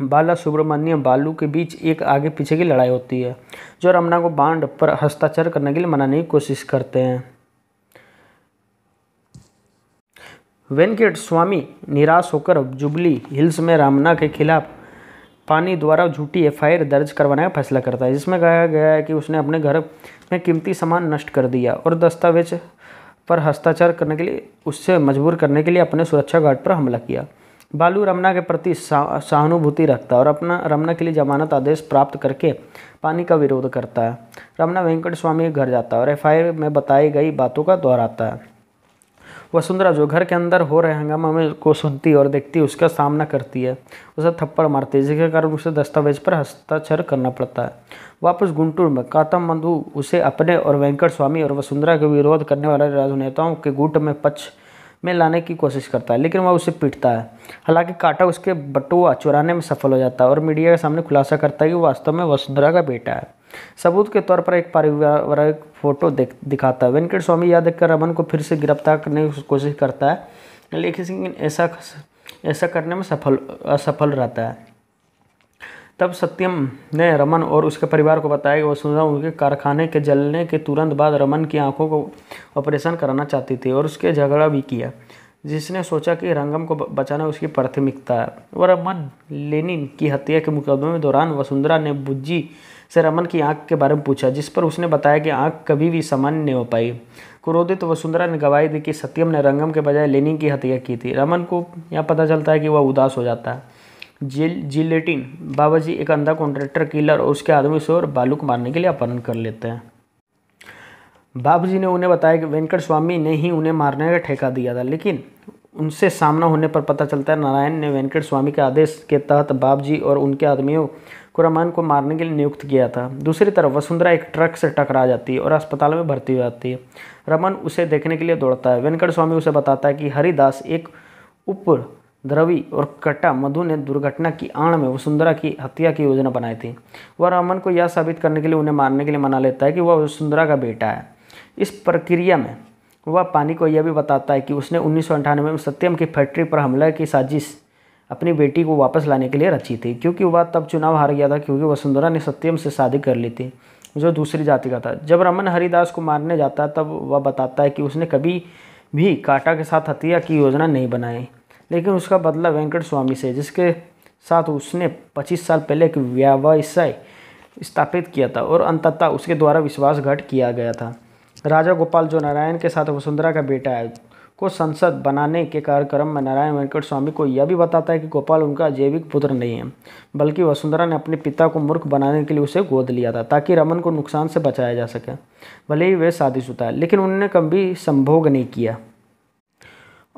बाला सुब्रमण्यम बालू के बीच एक आगे पीछे की लड़ाई होती है जो रमना को बांड पर हस्ताक्षर करने के लिए मनाने की कोशिश करते हैं वेंकट स्वामी निराश होकर जुबली हिल्स में रामना के खिलाफ पानी द्वारा झूठी एफआईआर दर्ज करवाने का फैसला करता है जिसमें कहा गया है कि उसने अपने घर में कीमती सामान नष्ट कर दिया और दस्तावेज पर हस्ताक्षर करने के लिए उससे मजबूर करने के लिए अपने सुरक्षा गार्ड पर हमला किया बालू रमना के प्रति सहानुभूति रखता और अपना रमना के लिए जमानत आदेश प्राप्त करके पानी का विरोध करता है रमना वेंकट स्वामी के घर जाता है और एफ में बताई गई बातों का दोहराता है वसुंधरा जो घर के अंदर हो रहे हंगामा में को सुनती और देखती उसका सामना करती है उसे थप्पड़ मारती है जिसके कारण उसे दस्तावेज पर हस्ताक्षर करना पड़ता है वापस गुंटूर में कातम बंधु उसे अपने और वेंकट स्वामी और वसुंधरा के विरोध करने वाले राजनेताओं के गुट में पक्ष में लाने की कोशिश करता है लेकिन वह उसे पीटता है हालांकि काटा उसके बटुआ चुराने में सफल हो जाता है और मीडिया के सामने खुलासा करता है कि वास्तव में वसुंधरा का बेटा है सबूत के तौर पर एक पारिवारिक फोटो दिख, दिखाता है वेंकट स्वामी याद देखकर रमन को फिर से गिरफ्तार करने की कोशिश करता है लेकिन ऐसा ऐसा करने में सफल असफल रहता है तब सत्यम ने रमन और उसके परिवार को बताया कि वसुंधरा उनके कारखाने के जलने के तुरंत बाद रमन की आंखों को ऑपरेशन कराना चाहती थी और उसके झगड़ा भी किया जिसने सोचा कि रंगम को बचाना उसकी प्राथमिकता है वह रमन लेनिन की हत्या के मुकदमे दौरान वसुंधरा ने बुज्जी से रमन की आंख के बारे में पूछा जिस पर उसने बताया कि आंख कभी भी सामान्य नहीं हो पाई क्रोधित तो वसुंधरा ने गवाही दी कि सत्यम ने रंगम के बजाय लेनिंग की हत्या की थी रमन को यह पता चलता है कि वह उदास हो जाता है जिल जिलेटिन बाबा जी एक अंधा कॉन्ट्रैक्टर किलर और उसके आदमी से बालू को मारने के लिए अपहरण कर लेते हैं बाबू जी ने उन्हें बताया कि वेंकट स्वामी ने ही उन्हें मारने का ठेका दिया था लेकिन उनसे सामना होने पर पता चलता है नारायण ने वेंकट स्वामी के आदेश के तहत बाप जी और उनके आदमियों खुरामान को मारने के लिए नियुक्त किया था दूसरी तरफ वसुंधरा एक ट्रक से टकरा जाती है और अस्पताल में भर्ती हो जाती है रमन उसे देखने के लिए दौड़ता है वेंकट स्वामी उसे बताता है कि हरिदास एक उप द्रवी और कट्टा मधु ने दुर्घटना की आड़ में वसुंधरा की हत्या की योजना बनाई थी वह रमन को यह साबित करने के लिए उन्हें मारने के लिए मना लेता है कि वह वसुंधरा का बेटा है इस प्रक्रिया में वह पानी को यह भी बताता है कि उसने उन्नीस में सत्यम की फैक्ट्री पर हमला की साजिश अपनी बेटी को वापस लाने के लिए रची थी क्योंकि वह तब चुनाव हार गया था क्योंकि वसुंधरा ने सत्यम से शादी कर ली थी जो दूसरी जाति का था जब रमन हरिदास को मारने जाता तब वह बताता है कि उसने कभी भी काटा के साथ हत्या की योजना नहीं बनाई लेकिन उसका बदला वेंकट स्वामी से जिसके साथ उसने 25 साल पहले एक व्यवसाय स्थापित किया था और अंततः उसके द्वारा विश्वासघात किया गया था राजा गोपाल जो नारायण के साथ वसुंधरा का बेटा है को संसद बनाने के कार्यक्रम में नारायण वेंकट स्वामी को यह भी बताता है कि गोपाल उनका जैविक पुत्र नहीं है बल्कि वसुंधरा ने अपने पिता को मूर्ख बनाने के लिए उसे गोद लिया था ताकि रमन को नुकसान से बचाया जा सके भले ही वे शादीशुदा है लेकिन उन्होंने कभी संभोग नहीं किया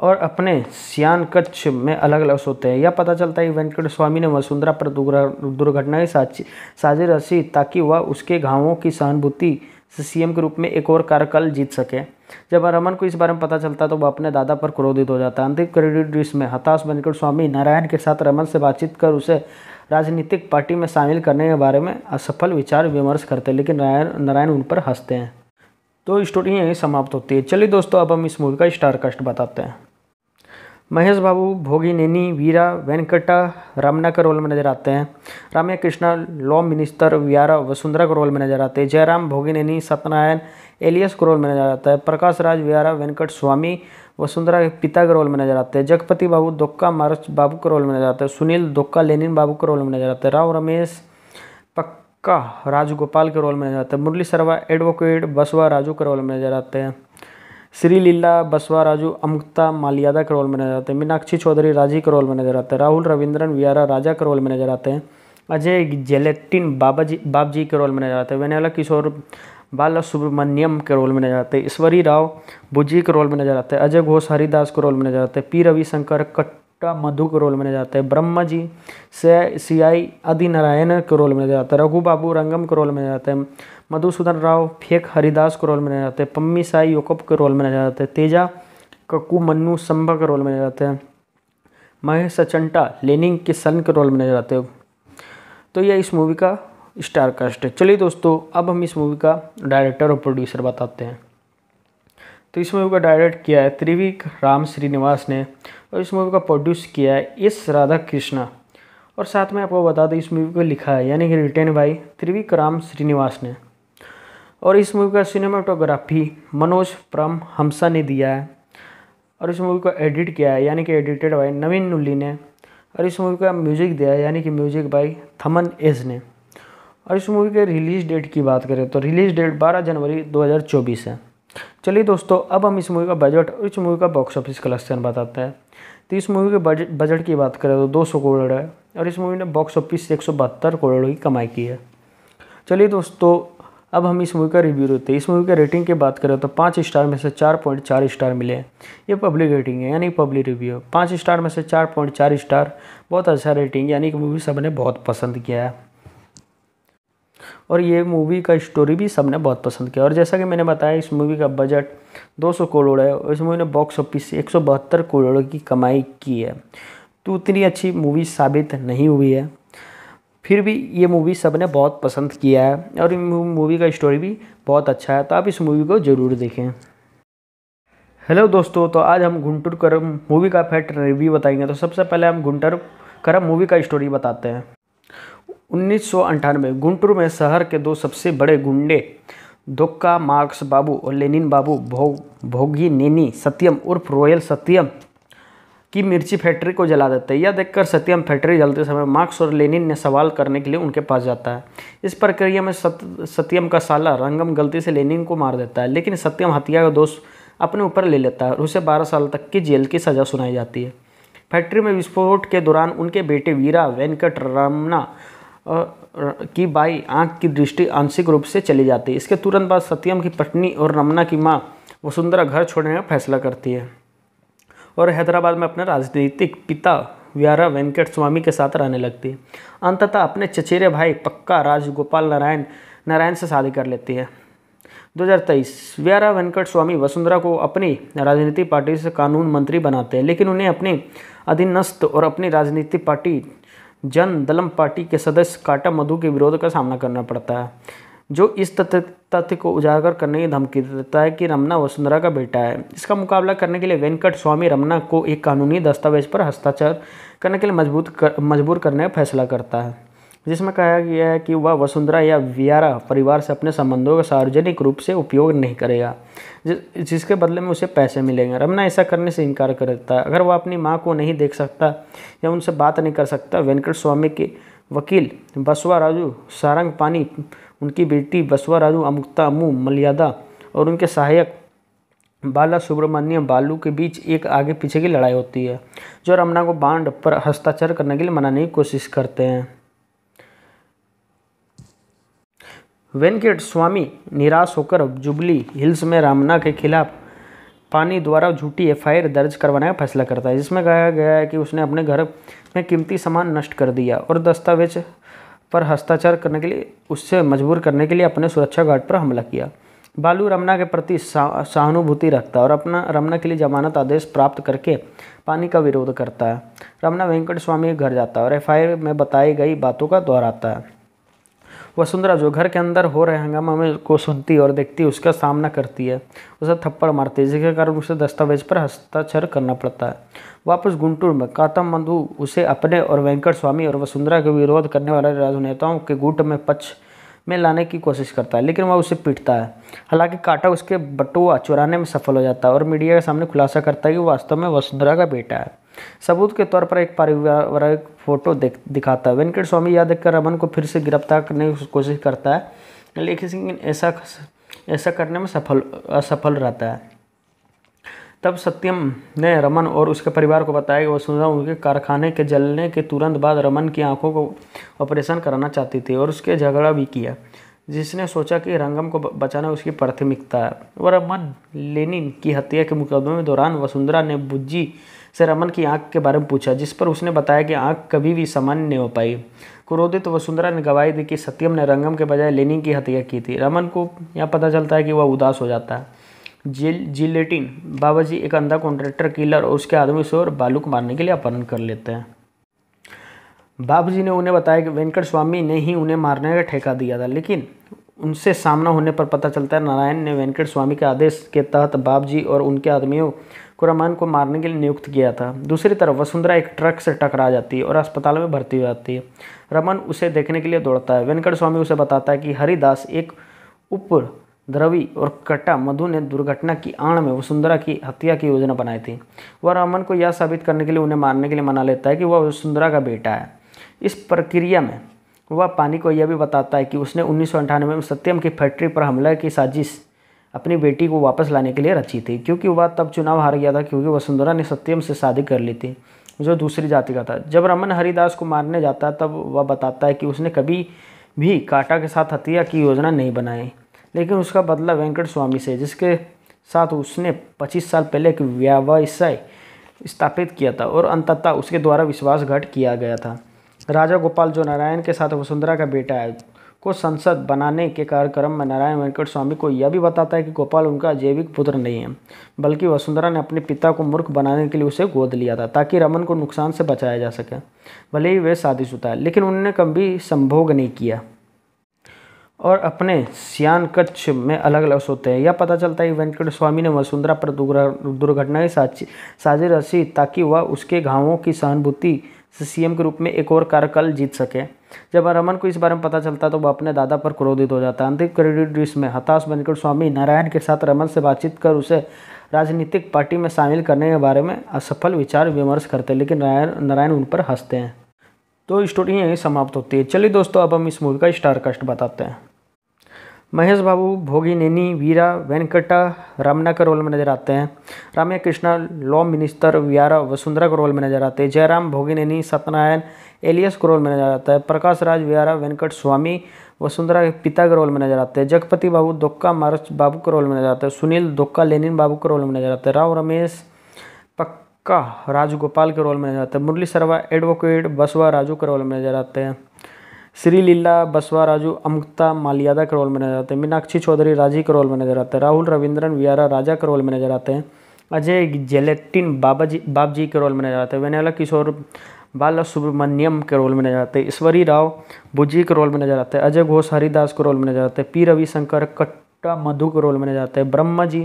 और अपने सियान कच्छ में अलग अलग सोते हैं यह पता चलता है कि वेंकट स्वामी ने वसुंधरा पर दुर्घटना की साजी रसी ताकि वह उसके घावों की सहानुभूति सीएम के रूप में एक और कार्यकाल जीत सके जब रमन को इस बारे में पता चलता है तो वह अपने दादा पर क्रोधित हो जाता है अंतिम क्रेडिट में हताश बनकर स्वामी नारायण के साथ रमन से बातचीत कर उसे राजनीतिक पार्टी में शामिल करने के बारे में असफल विचार विमर्श करते हैं लेकिन नारायण नारायण उन पर हंसते हैं तो स्टोरी यहीं समाप्त होती है चलिए दोस्तों अब हम इस मूवी का स्टारकास्ट बताते हैं महेश बाबू भोगिनेनी वीरा वेंकटा रामना का रोल में नजर आते हैं राम्या कृष्णा लॉ मिनिस्टर व्यारा वसुंधरा का रोल में नजर आते हैं जयराम भोगिनेनी सत्यनारायण एलियस का रोल में नजर आता है प्रकाश राज व्यारा वेंकट स्वामी वसुंधरा के पिता का रोल में नजर आते हैं जगपति बाबू दुक्का मारच बाबू का रोल में नजर आते हैं सुनील दुक्का लेनिन बाबू का रोल में नजर आते हैं राव रमेश पक्का राजगोपाल के रोल में नजर आते हैं मुरली सरवा एडवोकेट बसवा राजू का रोल में नजर आते हैं श्री लीला बसवा राजू अमुक्ता मालियादा के रोल में नजर आते हैं मीनाक्षी चौधरी राजी के रोल में नजर आते हैं राहुल रविंद्रन वियारा राजा के रोल में नजर आते हैं अजय जेलेटिन बाबा जी बाब जी के रोल में नजर आते हैं वेनेला किशोर बाला सुब्रमण्यम के रोल में नजर आते हैं ईश्वरी राव बुज्जी के रोल में नजर आते हैं अजय घोष हरिदास के रोल में नजर आते हैं पी रविशंकर कट्टा मधु के रोल में नजर आते हैं ब्रह्मा जी से सी आई आदि नारायण के रोल में नजर आते हैं रघु बाबू रंगम के रोल में नजर आते हैं मधुसूदन राव फेक हरिदास को रोल में नजर आते हैं पम्मी साई योकप के रोल में नजर आते हैं तेजा कक्कू मन्नू संभा के रोल में नजर आते हैं महेश सचंटा लेनिंग के सन के रोल में नजर आते हैं तो यह इस मूवी का स्टार कास्ट है चलिए दोस्तों अब हम इस मूवी का डायरेक्टर और प्रोड्यूसर बताते हैं तो इस मूवी का डायरेक्ट किया है त्रिवी राम श्रीनिवास ने और इस मूवी का प्रोड्यूस किया है एस राधा कृष्णा और साथ में आपको बता दें इस मूवी को लिखा है यानी कि written by Trivikram Srinivas ने और इस मूवी का सिनेमाटोग्राफी मनोज प्रम हमसा ने दिया है और इस मूवी को एडिट किया है यानी कि एडिटेड बाय नवीन नुल्ली ने और इस मूवी का म्यूजिक दिया है यानी कि म्यूजिक बाय थमन एज ने और इस मूवी के रिलीज़ डेट की बात करें तो रिलीज़ डेट 12 जनवरी 2024 है चलिए दोस्तों अब हम इस मूवी का बजट और इस मूवी का बॉक्स ऑफिस कलेक्शन बताते हैं तो इस मूवी के बजट बजट की बात करें तो दो सौ करोड़ है और इस मूवी ने बॉक्स ऑफिस से एक सौ बहत्तर करोड़ की कमाई की है चलिए दोस्तों अब हम इस मूवी का रिव्यू देते हैं इस मूवी के रेटिंग की बात करें तो पाँच स्टार में से चार पॉइंट चार स्टार मिले हैं ये पब्लिक रेटिंग है यानी पब्लिक रिव्यू है पाँच स्टार में से चार पॉइंट चार स्टार बहुत अच्छा रेटिंग यानी कि मूवी सबने बहुत पसंद किया है और ये मूवी का स्टोरी भी सबने बहुत पसंद किया और जैसा कि मैंने बताया इस मूवी का बजट 200 करोड़ है और इस मूवी ने बॉक्स ऑफिस से एक करोड़ की कमाई की है तो उतनी अच्छी मूवी साबित नहीं हुई है फिर भी ये मूवी सब ने बहुत पसंद किया है और मूवी का स्टोरी भी बहुत अच्छा है तो आप इस मूवी को ज़रूर देखें हेलो दोस्तों तो आज हम घुंटुर करम मूवी का फैक्ट रिव्यू बताएंगे तो सबसे पहले हम घुंटर करम मूवी का स्टोरी बताते हैं उन्नीस गुंटूर में शहर के दो सबसे बड़े गुंडे दोक्का मार्क्स बाबू और लेनिन बाबू भोग भोगी नेनी सत्यम उर्फ रॉयल सत्यम कि मिर्ची फैक्ट्री को जला देते हैं यह देखकर सत्यम फैक्ट्री जलते समय मार्क्स और लेनिन ने सवाल करने के लिए उनके पास जाता है इस प्रक्रिया में सत, सत्यम का साला रंगम गलती से लेनिन को मार देता है लेकिन सत्यम हत्या का दोष अपने ऊपर ले लेता है और उसे बारह साल तक की जेल की सज़ा सुनाई जाती है फैक्ट्री में विस्फोट के दौरान उनके बेटे वीरा वेंकट रमना की बाई आँख की दृष्टि आंशिक रूप से चली जाती है इसके तुरंत बाद सत्यम की पत्नी और रमना की माँ वसुंधरा घर छोड़ने का फैसला करती है और हैदराबाद में अपने राजनीतिक पिता व्यारा वेंकट स्वामी के साथ रहने लगती है अंततः अपने चचेरे भाई पक्का राजगोपाल नारायण नारायण से शादी कर लेती है 2023 व्यारा वेंकट स्वामी वसुंधरा को अपनी राजनीति पार्टी से कानून मंत्री बनाते हैं लेकिन उन्हें अपने अधीनस्थ और अपनी राजनीतिक पार्टी जन दलम पार्टी के सदस्य काटा मधु के विरोध का सामना करना पड़ता है जो इस तथ्य तथ्य को उजागर करने की धमकी देता है कि रमना वसुंधरा का बेटा है इसका मुकाबला करने के लिए वेंकट स्वामी रमना को एक कानूनी दस्तावेज पर हस्ताक्षर करने के लिए मजबूत कर, मजबूर करने का फैसला करता है जिसमें कहा गया है कि वह वसुंधरा या वियारा परिवार से अपने संबंधों का सार्वजनिक रूप से उपयोग नहीं करेगा जिसके बदले में उसे पैसे मिलेंगे रमना ऐसा करने से इनकार कर देता है अगर वह अपनी माँ को नहीं देख सकता या उनसे बात नहीं कर सकता वेंकट स्वामी के वकील बसवा राजू सारंग पानी उनकी बेटी बसवाराजू अमुक्ता अमू मलियादा और उनके सहायक बाला सुब्रमण्यम बालू के बीच एक आगे पीछे की लड़ाई होती है जो रमना को बांड पर हस्ताक्षर करने के लिए मनाने की कोशिश करते हैं वेंकट स्वामी निराश होकर जुबली हिल्स में रामना के खिलाफ पानी द्वारा झूठी एफआईआर दर्ज करवाने का फैसला करता है जिसमें कहा गया है कि उसने अपने घर में कीमती सामान नष्ट कर दिया और दस्तावेज पर हस्ताक्षर करने के लिए उससे मजबूर करने के लिए अपने सुरक्षा गार्ड पर हमला किया बालू रमना के प्रति सहानुभूति रखता है और अपना रमना के लिए जमानत आदेश प्राप्त करके पानी का विरोध करता है रमना वेंकट स्वामी के घर जाता है और एफ में बताई गई बातों का दोहराता है वसुंधरा जो घर के अंदर हो रहे हंगामा में को सुनती और देखती उसका सामना करती है उसे थप्पड़ मारती है जिसके कारण उसे दस्तावेज पर हस्ताक्षर करना पड़ता है वापस गुंटूर में कातम बंधु उसे अपने और वेंकट स्वामी और वसुंधरा के विरोध करने वाले राजनेताओं के गुट में पक्ष में लाने की कोशिश करता है लेकिन वह उसे पीटता है हालांकि काटा उसके बटुआ चुराने में सफल हो जाता है और मीडिया के सामने खुलासा करता है कि वास्तव में वसुंधरा का बेटा है सबूत के तौर पर एक पारिवारिक फोटो देख दिखाता है वेंकट स्वामी याद देखकर रमन को फिर से गिरफ्तार करने की कोशिश करता है लेकिन ऐसा ऐसा करने में सफल असफल रहता है तब सत्यम ने रमन और उसके परिवार को बताया कि वसुंधरा उनके कारखाने के जलने के तुरंत बाद रमन की आंखों को ऑपरेशन कराना चाहती थी और उसके झगड़ा भी किया जिसने सोचा कि रंगम को बचाना उसकी प्राथमिकता है वह रमन लेनिन की हत्या के मुकदमे दौरान वसुंधरा ने बुज्जी से रमन की आंख के बारे में पूछा जिस पर उसने बताया कि आंख कभी भी सामान्य नहीं हो पाई क्रोधित वसुंधरा ने गवाही दी कि सत्यम ने रंगम के बजाय लेनिंग की हत्या की थी रमन को यह पता चलता है कि वह उदास हो जाता है जिल जिलेटिन बाबा जी एक अंधा कॉन्ट्रैक्टर किलर और उसके आदमी से और बालू को मारने के लिए अपहरण कर लेते हैं बाबू जी ने उन्हें बताया कि वेंकट स्वामी ने ही उन्हें मारने का ठेका दिया था लेकिन उनसे सामना होने पर पता चलता है नारायण ने वेंकट स्वामी के आदेश के तहत बाप जी और उनके आदमियों कुरमान को मारने के लिए नियुक्त किया था दूसरी तरफ वसुंधरा एक ट्रक से टकरा जाती है और अस्पताल में भर्ती हो जाती है रमन उसे देखने के लिए दौड़ता है वेंकट स्वामी उसे बताता है कि हरिदास एक उप द्रवी और कट्टा मधु ने दुर्घटना की आड़ में वसुंधरा की हत्या की योजना बनाई थी वह रमन को यह साबित करने के लिए उन्हें मारने के लिए मना लेता है कि वह वसुंधरा का बेटा है इस प्रक्रिया में वह पानी को यह भी बताता है कि उसने उन्नीस में सत्यम की फैक्ट्री पर हमला की साजिश अपनी बेटी को वापस लाने के लिए रची थी क्योंकि वह तब चुनाव हार गया था क्योंकि वसुंधरा ने सत्यम से शादी कर ली थी जो दूसरी जाति का था जब रमन हरिदास को मारने जाता है तब वह बताता है कि उसने कभी भी काटा के साथ हत्या की योजना नहीं बनाई लेकिन उसका बदला वेंकट स्वामी से जिसके साथ उसने 25 साल पहले एक व्यवसाय स्थापित किया था और अंततः उसके द्वारा विश्वासघात किया गया था राजा गोपाल जो नारायण के साथ वसुंधरा का बेटा है को संसद बनाने के कार्यक्रम में नारायण वेंकट स्वामी को यह भी बताता है कि गोपाल उनका जैविक पुत्र नहीं है बल्कि वसुंधरा ने अपने पिता को मूर्ख बनाने के लिए उसे गोद लिया था ताकि रमन को नुकसान से बचाया जा सके भले ही वे शादीशुदा है लेकिन उनने कभी संभोग नहीं किया और अपने सियान कच्छ में अलग अलग सोते हैं यह पता चलता है कि वेंकट स्वामी ने वसुंधरा पर दुर्घटनाएं साजी रसी ताकि वह उसके घावों की सहानुभूति सीएम के रूप में एक और कार्यकाल जीत सके जब रमन को इस बारे में पता चलता है तो वह अपने दादा पर क्रोधित हो जाता है अंतिम क्रेडिट में हताश बनकर स्वामी नारायण के साथ रमन से बातचीत कर उसे राजनीतिक पार्टी में शामिल करने के बारे में असफल विचार विमर्श करते हैं लेकिन नारायण नारायण उन पर हंसते हैं तो स्टोरी यहीं समाप्त होती है चलिए दोस्तों अब हम इस मूवी का स्टारकास्ट बताते हैं महेश बाबू भोगिनेनी वीरा वेंकटा रमना का रोल में नजर आते हैं रामया कृष्णा लॉ मिनिस्टर व्यारा वसुंधरा का रोल में नजर आते हैं जयराम भोगिनेनी सत्यनारायण एलियस का रोल में नजर आता है प्रकाश राज व्यारा वेंकट स्वामी वसुंधरा के पिता के रोल में नजर आते हैं जगपति बाबू दुक्का मारच बाबू का रोल में नजर आते हैं सुनील दुक्का लेनिन बाबू का रोल में नजर आते हैं राव रमेश पक्का राजगोपाल के रोल में नजर आते हैं मुरली सरवा एडवोकेट बसवा राजू का रोल में नजर आते हैं श्री लीला बसवा राजू अमुक्ता मालियादा के रोल में नजर आते हैं मीनाक्षी चौधरी राजी के रोल में नजर आते हैं राहुल रविंद्रन वियारा राजा के रोल में नजर आते हैं अजय जेलेटिन बाबा जी बाब जी के रोल में नजर आते हैं वेनेला किशोर बाला सुब्रमण्यम के रोल में नजर आते हैं ईश्वरी राव बुजी के रोल में नजर आते हैं अजय घोष हरिदास के रोल में नजर आते हैं पी रविशंकर कट का मधु को रोल में जाता है ब्रह्मा जी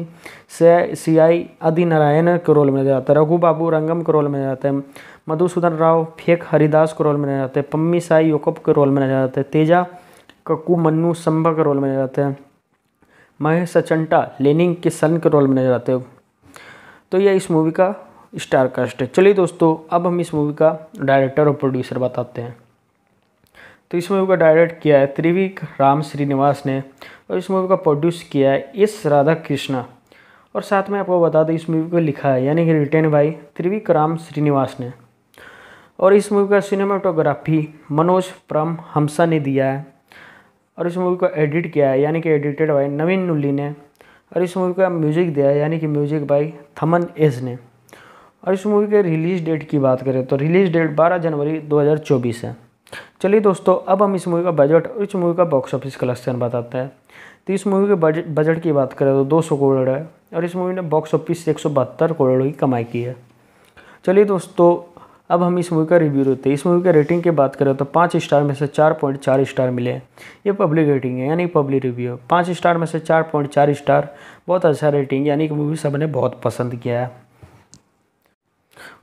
से सी आई आदि नारायण रोल मनाया जाता है रघु बाबू रंगम का रोल में जाते है मधुसूदन राव फेक हरिदास का रोल में जाते है पम्मी साई योकप के रोल में जाता है तेजा कक्कू मन्नू संभा का रोल में जाता है महेश अचंटा लेनिंग के सन के रोल में जाते हैं तो यह इस मूवी का स्टार कास्ट है चलिए दोस्तों अब हम इस मूवी का डायरेक्टर और प्रोड्यूसर बताते हैं तो इस मूवी का डायरेक्ट किया है त्रिविक राम श्रीनिवास ने और इस मूवी का प्रोड्यूस किया है एस राधा कृष्णा और साथ में आपको बता दें इस मूवी को लिखा है यानी कि रिटेन बाई त्रिविक्राम श्रीनिवास ने और इस मूवी का सिनेमाटोग्राफी मनोज प्रम हमसा ने दिया है और इस मूवी को एडिट किया है यानी कि एडिटेड बाई नवीन नुल्ली ने और इस मूवी का म्यूजिक दिया है यानी कि म्यूजिक बाई थमन एज ने और इस मूवी के रिलीज़ डेट की बात करें तो रिलीज़ डेट 12 जनवरी 2024 है चलिए दोस्तों अब हम इस मूवी का बजट और इस मूवी का बॉक्स ऑफिस कलेक्शन बताते हैं तो इस मूवी के बजट बजट की बात करें तो दो सौ करोड़ है और इस मूवी ने बॉक्स ऑफिस से एक सौ बहत्तर करोड़ की कमाई की है चलिए दोस्तों अब हम इस मूवी का रिव्यू देते हैं इस मूवी का रेटिंग की बात करें तो पाँच स्टार में से चार पॉइंट चार स्टार मिले हैं ये पब्लिक रेटिंग है यानी पब्लिक रिव्यू है पाँच स्टार में से चार पॉइंट चार स्टार बहुत अच्छा रेटिंग यानी कि मूवी सबने बहुत पसंद किया है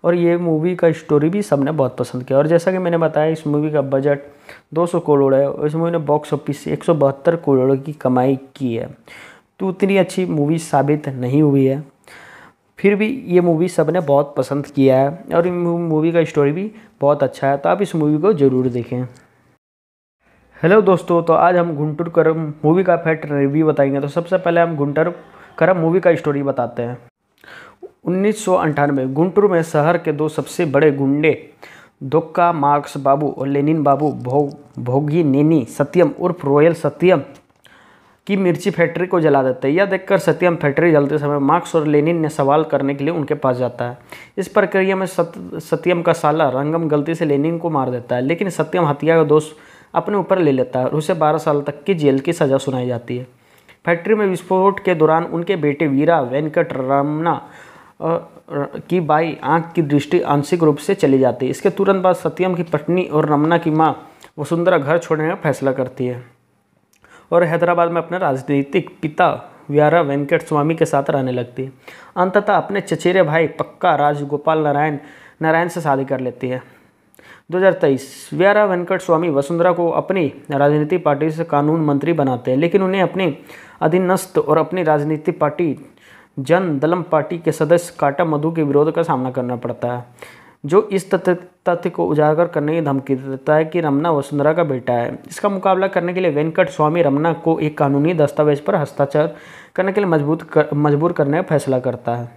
और ये मूवी का स्टोरी भी सबने बहुत पसंद किया और जैसा कि मैंने बताया इस मूवी का बजट 200 करोड़ है और इस मूवी ने बॉक्स ऑफिस से एक करोड़ की कमाई की है तो उतनी अच्छी मूवी साबित नहीं हुई है फिर भी ये मूवी सबने बहुत पसंद किया है और मूवी का स्टोरी भी बहुत अच्छा है तो आप इस मूवी को ज़रूर देखें हेलो दोस्तों तो आज हम घुंटुर करम मूवी का फैक्ट रिव्यू बताएंगे तो सबसे पहले हम घुंटर करम मूवी का स्टोरी बताते हैं उन्नीस गुंटूर में शहर के दो सबसे बड़े गुंडे दोक्का मार्क्स बाबू और लेनिन बाबू भोग भोगी नेनी सत्यम उर्फ रॉयल सत्यम की मिर्ची फैक्ट्री को जला देते हैं यह देखकर सत्यम फैक्ट्री जलते समय मार्क्स और लेनिन ने सवाल करने के लिए उनके पास जाता है इस प्रक्रिया में सत, सत्यम का साला रंगम गलती से लेनिन को मार देता है लेकिन सत्यम हत्या का दोष अपने ऊपर ले लेता है और उसे बारह साल तक की जेल की सज़ा सुनाई जाती है फैक्ट्री में विस्फोट के दौरान उनके बेटे वीरा वेंकट रमना की बाई आंख की दृष्टि आंशिक रूप से चली जाती है इसके तुरंत बाद सत्यम की पत्नी और रमना की माँ वसुंधरा घर छोड़ने का फैसला करती है और हैदराबाद में अपने राजनीतिक पिता व्यारा वेंकट स्वामी के साथ रहने लगती है अंततः अपने चचेरे भाई पक्का राजगोपाल नारायण नारायण से शादी कर लेती है 2023 व्यारा वेंकट स्वामी वसुंधरा को अपनी राजनीतिक पार्टी से कानून मंत्री बनाते हैं लेकिन उन्हें अपनी अधीनस्थ और अपनी राजनीतिक पार्टी जन दलम पार्टी के सदस्य काटा मधु के विरोध का सामना करना पड़ता है जो इस तथ्य तथ्य को उजागर करने की धमकी देता है कि रमना वसुंधरा का बेटा है इसका मुकाबला करने के लिए वेंकट स्वामी रमना को एक कानूनी दस्तावेज पर हस्ताक्षर करने के लिए मजबूत कर मजबूर करने का फैसला करता है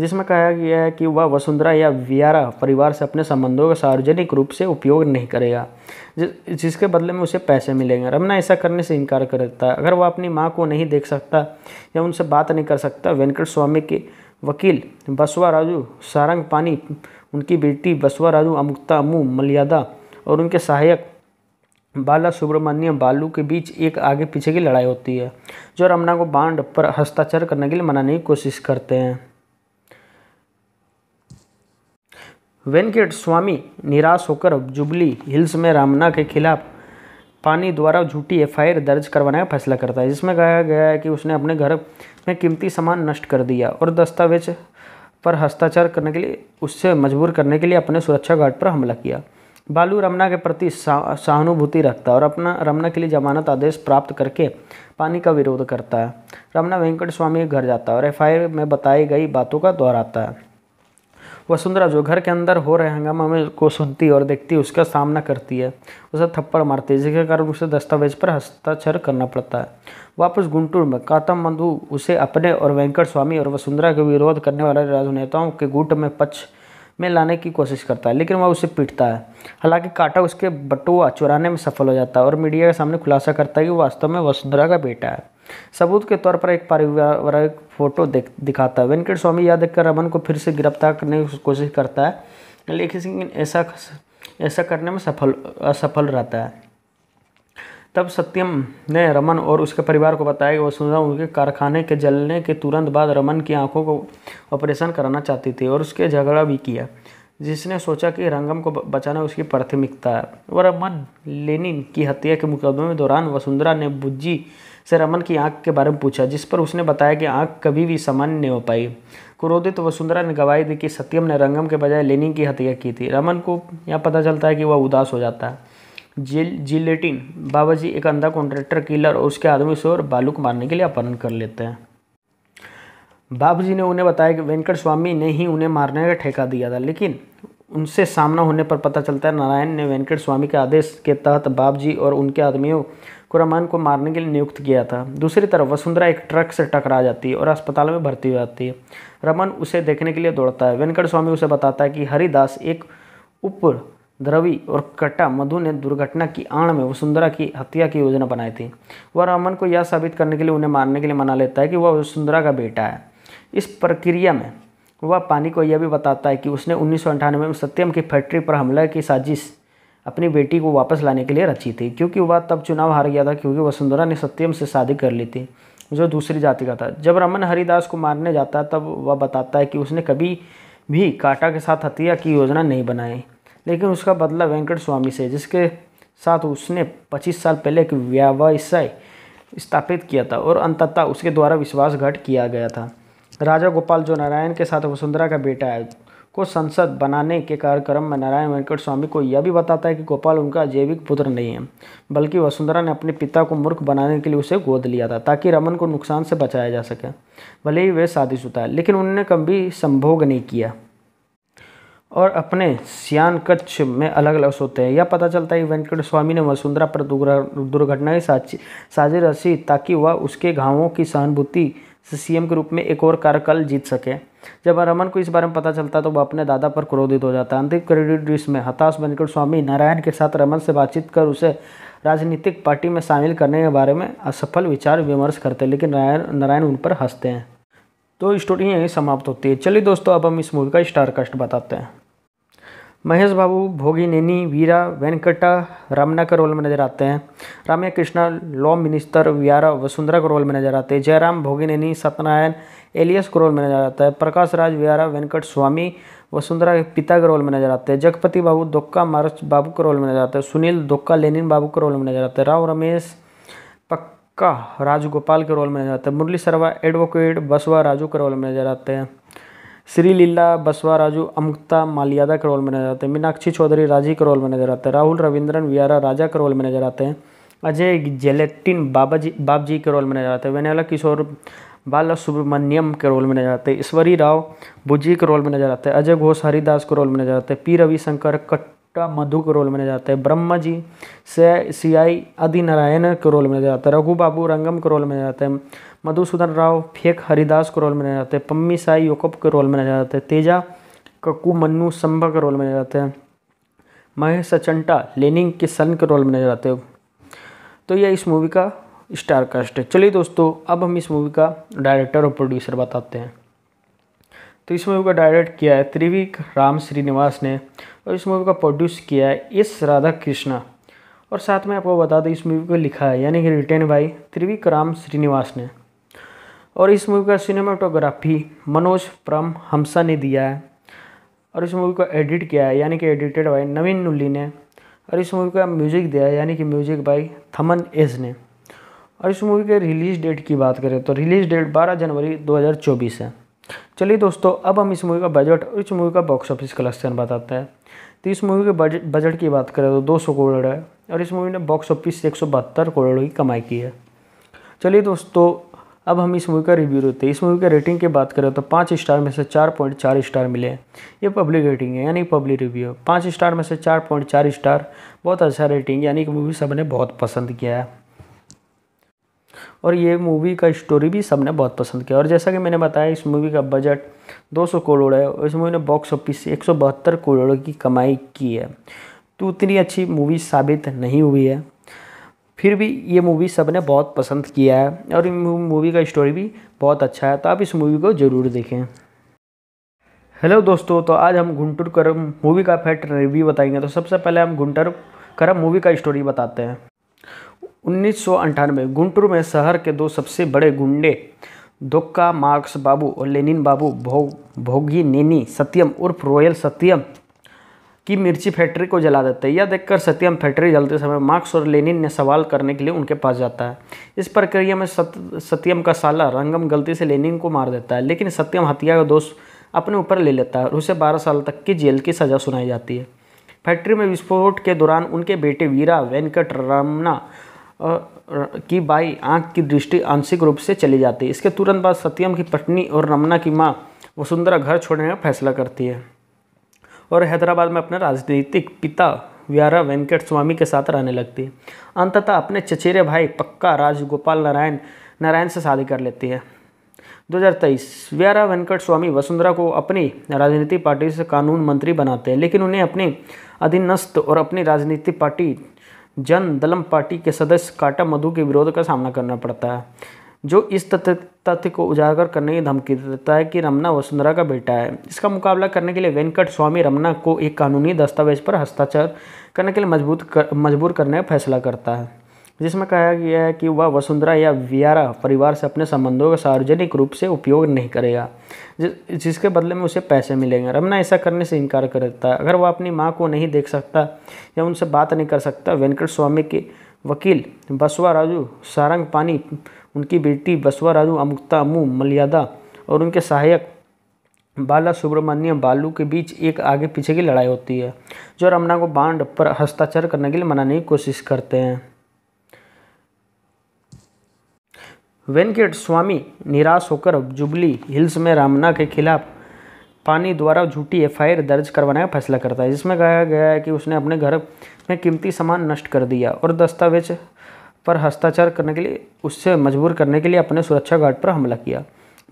जिसमें कहा गया है कि वह वसुंधरा या वियारा परिवार से अपने संबंधों का सार्वजनिक रूप से उपयोग नहीं करेगा जिस, जिसके बदले में उसे पैसे मिलेंगे रमना ऐसा करने से इनकार कर देता है अगर वह अपनी माँ को नहीं देख सकता या उनसे बात नहीं कर सकता वेंकट स्वामी के वकील बसवा राजू सारंग पानी उनकी बेटी बसवा राजू अमुक्ता अमू मलियादा और उनके सहायक बाला सुब्रमण्यम बालू के बीच एक आगे पीछे की लड़ाई होती है जो रमना को बांड पर हस्ताक्षर करने के लिए मनाने की कोशिश करते हैं वेंकट स्वामी निराश होकर जुबली हिल्स में रामना के खिलाफ पानी द्वारा झूठी एफआईआर दर्ज करवाने का फैसला करता है जिसमें कहा गया है कि उसने अपने घर में कीमती सामान नष्ट कर दिया और दस्तावेज पर हस्ताक्षर करने के लिए उससे मजबूर करने के लिए अपने सुरक्षा गार्ड पर हमला किया बालू रमना के प्रति सहानुभूति रखता है और अपना रमना के लिए जमानत आदेश प्राप्त करके पानी का विरोध करता है रमना वेंकट स्वामी के घर जाता है और एफ में बताई गई बातों का दोहराता है वसुंधरा जो घर के अंदर हो रहे हंगामा को सुनती और देखती उसका सामना करती है उसे थप्पड़ मारती है जिसके कारण उसे दस्तावेज पर हस्ताक्षर करना पड़ता है वापस गुंटूर में कातम बंधु उसे अपने और वेंकट स्वामी और वसुंधरा के विरोध करने वाले राजनेताओं के गुट में पक्ष में लाने की कोशिश करता है लेकिन वह उसे पीटता है हालांकि काटा उसके बटुआ चुराने में सफल हो जाता है और मीडिया के सामने खुलासा करता है कि वास्तव में वसुंधरा का बेटा है सबूत के तौर पर एक पारिवारिक फोटो देख दिखाता है वेंकट स्वामी याद कर रमन को फिर से गिरफ्तार करने की कोशिश करता है लेकिन ऐसा ऐसा करने में सफल असफल रहता है तब सत्यम ने रमन और उसके परिवार को बताया कि वसुंधरा उनके कारखाने के जलने के तुरंत बाद रमन की आंखों को ऑपरेशन कराना चाहती थी और उसके झगड़ा भी किया जिसने सोचा कि रंगम को बचाना उसकी प्राथमिकता है वह रमन लेनिन की हत्या के मुकदमे में दौरान वसुंधरा ने बुज्जी से रमन की आंख के बारे में पूछा जिस पर उसने बताया कि आंख कभी भी सामान्य नहीं हो पाई क्रोधित वसुंधरा ने गवाही दी कि सत्यम ने रंगम के बजाय लेनिन की हत्या की थी रमन को यह पता चलता है कि वह उदास हो जाता है जिल जिलेटिन बाबा जी एक अंधा कॉन्ट्रैक्टर किलर और उसके आदमी से और बालू को मारने के लिए अपहरण कर लेते हैं बाबू जी ने उन्हें बताया कि वेंकट स्वामी ने ही उन्हें मारने का ठेका दिया था लेकिन उनसे सामना होने पर पता चलता है नारायण ने वेंकट स्वामी के आदेश के तहत बाप जी और उनके आदमियों कुरमान को मारने के लिए नियुक्त किया था दूसरी तरफ वसुंधरा एक ट्रक से टकरा जाती है और अस्पताल में भर्ती हो जाती है रमन उसे देखने के लिए दौड़ता है वेंकट स्वामी उसे बताता है कि हरिदास एक उप द्रवी और कटा मधु ने दुर्घटना की आड़ में वसुंधरा की हत्या की योजना बनाई थी वह रमन को यह साबित करने के लिए उन्हें मारने के लिए मना लेता है कि वह वसुंधरा का बेटा है इस प्रक्रिया में वह पानी को यह भी बताता है कि उसने उन्नीस में सत्यम की फैक्ट्री पर हमला की साजिश अपनी बेटी को वापस लाने के लिए रची थी क्योंकि वह तब चुनाव हार गया था क्योंकि वसुंधरा ने सत्यम से शादी कर ली थी जो दूसरी जाति का था जब रमन हरिदास को मारने जाता है तब वह बताता है कि उसने कभी भी काटा के साथ हत्या की योजना नहीं बनाई लेकिन उसका बदला वेंकट स्वामी से जिसके साथ उसने 25 साल पहले एक व्यवसाय स्थापित किया था और अंततः उसके द्वारा विश्वासघात किया गया था राजा गोपाल जो नारायण के साथ वसुंधरा का बेटा है को संसद बनाने के कार्यक्रम में नारायण वेंकट स्वामी को यह भी बताता है कि गोपाल उनका जैविक पुत्र नहीं है बल्कि वसुंधरा ने अपने पिता को मूर्ख बनाने के लिए उसे गोद लिया था ताकि रमन को नुकसान से बचाया जा सके भले ही वे शादीशुदा है लेकिन उन्होंने कभी संभोग नहीं किया और अपने सियान कच्छ में अलग अलग सोते हैं यह पता चलता है कि वेंकट स्वामी ने वसुंधरा पर दुर्घटना की साझी रची ताकि वह उसके घावों की सहानुभूति सीएम के रूप में एक और कार्यकाल जीत सके जब रमन को इस बारे में पता चलता है तो वह अपने दादा पर क्रोधित हो जाता है अंतिम क्रेडिट रिस्ट में हताश बनकर स्वामी नारायण के साथ रमन से बातचीत कर उसे राजनीतिक पार्टी में शामिल करने के बारे में असफल विचार विमर्श करते हैं लेकिन नारायण उन पर हंसते हैं तो स्टोरी यहीं समाप्त होती है चलिए दोस्तों अब हम इस मूवी का स्टार कास्ट बताते हैं महेश बाबू भोगिनेनी वीरा वेंकटा रामना का रोल में नजर आते हैं रामया कृष्णा लॉ मिनिस्टर व्यारा वसुंधरा का रोल में नजर आते हैं जयराम भोगिनेनी सत्यनारायण एलियस का रोल में नजर आता है प्रकाश राज व्यारा वेंकट स्वामी वसुंधरा के पिता के रोल में नजर आते हैं जगपति बाबू दुक्का मारच बाबू का रोल में नजर आते हैं सुनील दुक्का लेनिन बाबू का रोल में नजर आते हैं राव रमेश पक्का राजगोपाल के रोल में नजर आते हैं मुरली सरवा एडवोकेट बसवा राजू के रोल में नजर आते हैं श्री लीला बसवाराजू अमुक्ता मालियादा के रोल में नजर आते हैं मीनाक्षी चौधरी राजी के रोल में नजर आते हैं राहुल रविंद्रन वियारा राजा के रोल में नजर आते हैं अजय जेलेटिन बाबा जी बाब जी के रोल में नजर आते हैं वेनेला किशोर बाला सुब्रमण्यम के रोल में नजर आते हैं ईश्वरी राव बुजी के रोल में नजर आते हैं अजय घोष हरिदास के रोल में नजर आते हैं पी रविशंकर कट का मधु के रोल माना जाते हैं ब्रह्मा जी से सी आई आदि नारायण के रोल माना जाता है रघु बाबू रंगम के रोल माना जाते हैं मधुसूदन राव फेक हरिदास का रोल माना जाते हैं पम्मी साई योकप के रोल माना जाता हैं तेजा कक्कू मन्नू संभा का रोल माना जाते हैं महेश अचंटा लेनिंग के सन के रोल माना जाते हैं तो यह इस मूवी का स्टार कास्ट है चलिए दोस्तों अब हम इस मूवी का डायरेक्टर और प्रोड्यूसर बताते हैं तो इस मूवी का डायरेक्ट किया है त्रिविक राम श्रीनिवास ने और इस मूवी का प्रोड्यूस किया है एस राधा कृष्णा और साथ में आपको बता दें इस मूवी को लिखा है यानी कि रिटेन बाई त्रिविक्राम श्रीनिवास ने और इस मूवी का सिनेमाटोग्राफी मनोज परम हमसा ने दिया है और इस मूवी को एडिट किया है यानी कि एडिटेड बाई नवीन नुल्ली ने और इस मूवी का म्यूजिक दिया है यानी कि म्यूजिक बाई थमन एज ने और इस मूवी के रिलीज डेट की बात करें तो रिलीज डेट 12 जनवरी 2024 है चलिए दोस्तों अब हम इस मूवी का बजट और इस मूवी का बॉक्स ऑफिस कलेक्शन बताते हैं तो इस मूवी के बजट बजट की बात करें तो दो सौ करोड़ है और इस मूवी ने बॉक्स ऑफिस से एक सौ बहत्तर करोड़ की कमाई की है चलिए दोस्तों अब हम इस मूवी का रिव्यू देते हैं इस मूवी के रेटिंग की बात करें तो पाँच स्टार में से चार पॉइंट चार स्टार मिले हैं ये पब्लिक रेटिंग है यानी पब्लिक रिव्यू है पाँच स्टार में से चार पॉइंट चार स्टार बहुत अच्छा रेटिंग यानी कि मूवी सब ने बहुत पसंद किया है और ये मूवी का स्टोरी भी सबने बहुत पसंद किया और जैसा कि मैंने बताया इस मूवी का बजट 200 करोड़ है और इस मूवी ने बॉक्स ऑफिस से एक करोड़ की कमाई की है तो उतनी अच्छी मूवी साबित नहीं हुई है फिर भी ये मूवी सब ने बहुत पसंद किया है और मूवी का स्टोरी भी बहुत अच्छा है तो आप इस मूवी को ज़रूर देखें हेलो दोस्तों तो आज हम घुंटुर करम मूवी का फैक्ट रिव्यू बताएंगे तो सबसे पहले हम घुंटर करम मूवी का स्टोरी बताते हैं उन्नीस गुंटूर में शहर के दो सबसे बड़े गुंडे दोक्का मार्क्स बाबू और लेनिन बाबू भोग भोगी नेनी सत्यम उर्फ रॉयल सत्यम की मिर्ची फैक्ट्री को जला देते हैं यह देखकर सत्यम फैक्ट्री जलते समय मार्क्स और लेनिन ने सवाल करने के लिए उनके पास जाता है इस प्रक्रिया में सत, सत्यम का साला रंगम गलती से लेनिन को मार देता है लेकिन सत्यम हत्या का दोष अपने ऊपर ले लेता है और उसे बारह साल तक की जेल की सज़ा सुनाई जाती है फैक्ट्री में विस्फोट के दौरान उनके बेटे वीरा वेंकट रमना की बाई आंख की दृष्टि आंशिक रूप से चली जाती है इसके तुरंत बाद सत्यम की पत्नी और रमना की माँ वसुंधरा घर छोड़ने का फैसला करती है और हैदराबाद में अपने राजनीतिक पिता व्यारा वेंकट स्वामी के साथ रहने लगती है अंततः अपने चचेरे भाई पक्का राजगोपाल नारायण नारायण से शादी कर लेती है 2023 व्यारा वेंकट स्वामी वसुंधरा को अपनी राजनीतिक पार्टी से कानून मंत्री बनाते हैं लेकिन उन्हें अपने अधीनस्थ और अपनी राजनीतिक पार्टी जन दलम पार्टी के सदस्य काटा मधु के विरोध का सामना करना पड़ता है जो इस तथ्य तथ्य को उजागर करने की धमकी देता है कि रमना वसुंधरा का बेटा है इसका मुकाबला करने के लिए वेंकट स्वामी रमना को एक कानूनी दस्तावेज पर हस्ताक्षर करने के लिए मजबूत कर, मजबूर करने का फैसला करता है जिसमें कहा गया है कि वह वसुंधरा या वियारा परिवार से अपने संबंधों का सार्वजनिक रूप से उपयोग नहीं करेगा जिस, जिसके बदले में उसे पैसे मिलेंगे रमना ऐसा करने से इनकार करता है अगर वह अपनी माँ को नहीं देख सकता या उनसे बात नहीं कर सकता वेंकट स्वामी के वकील बसवा राजू सारंग पानी उनकी बेटी बसवा राजू अमुक्ता अमू मलियादा और उनके सहायक बाला सुब्रमण्यम बालू के बीच एक आगे पीछे की लड़ाई होती है जो रमना को बांड पर हस्ताक्षर करने के लिए मनाने की कोशिश करते हैं वेंकट स्वामी निराश होकर जुबली हिल्स में रामना के खिलाफ पानी द्वारा झूठी एफआईआर दर्ज करवाने का फैसला करता है जिसमें कहा गया है कि उसने अपने घर में कीमती सामान नष्ट कर दिया और दस्तावेज पर हस्ताक्षर करने के लिए उससे मजबूर करने के लिए अपने सुरक्षा गार्ड पर हमला किया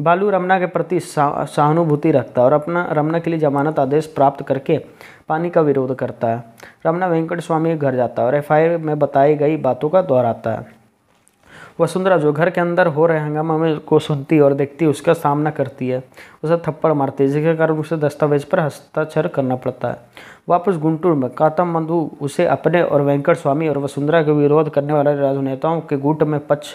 बालू रमना के प्रति सहानुभूति रखता और अपना रमना के लिए जमानत आदेश प्राप्त करके पानी का विरोध करता है रमना वेंकट स्वामी घर जाता है और एफ में बताई गई बातों का दोहराता है वसुंधरा जो घर के अंदर हो रहे हंगामा में को सुनती और देखती उसका सामना करती है उसे थप्पड़ मारती है जिसके कारण उसे दस्तावेज पर हस्ताक्षर करना पड़ता है वापस गुंटूर में कातम बंधु उसे अपने और वेंकट स्वामी और वसुंधरा के विरोध करने वाले राजनेताओं के गुट में पक्ष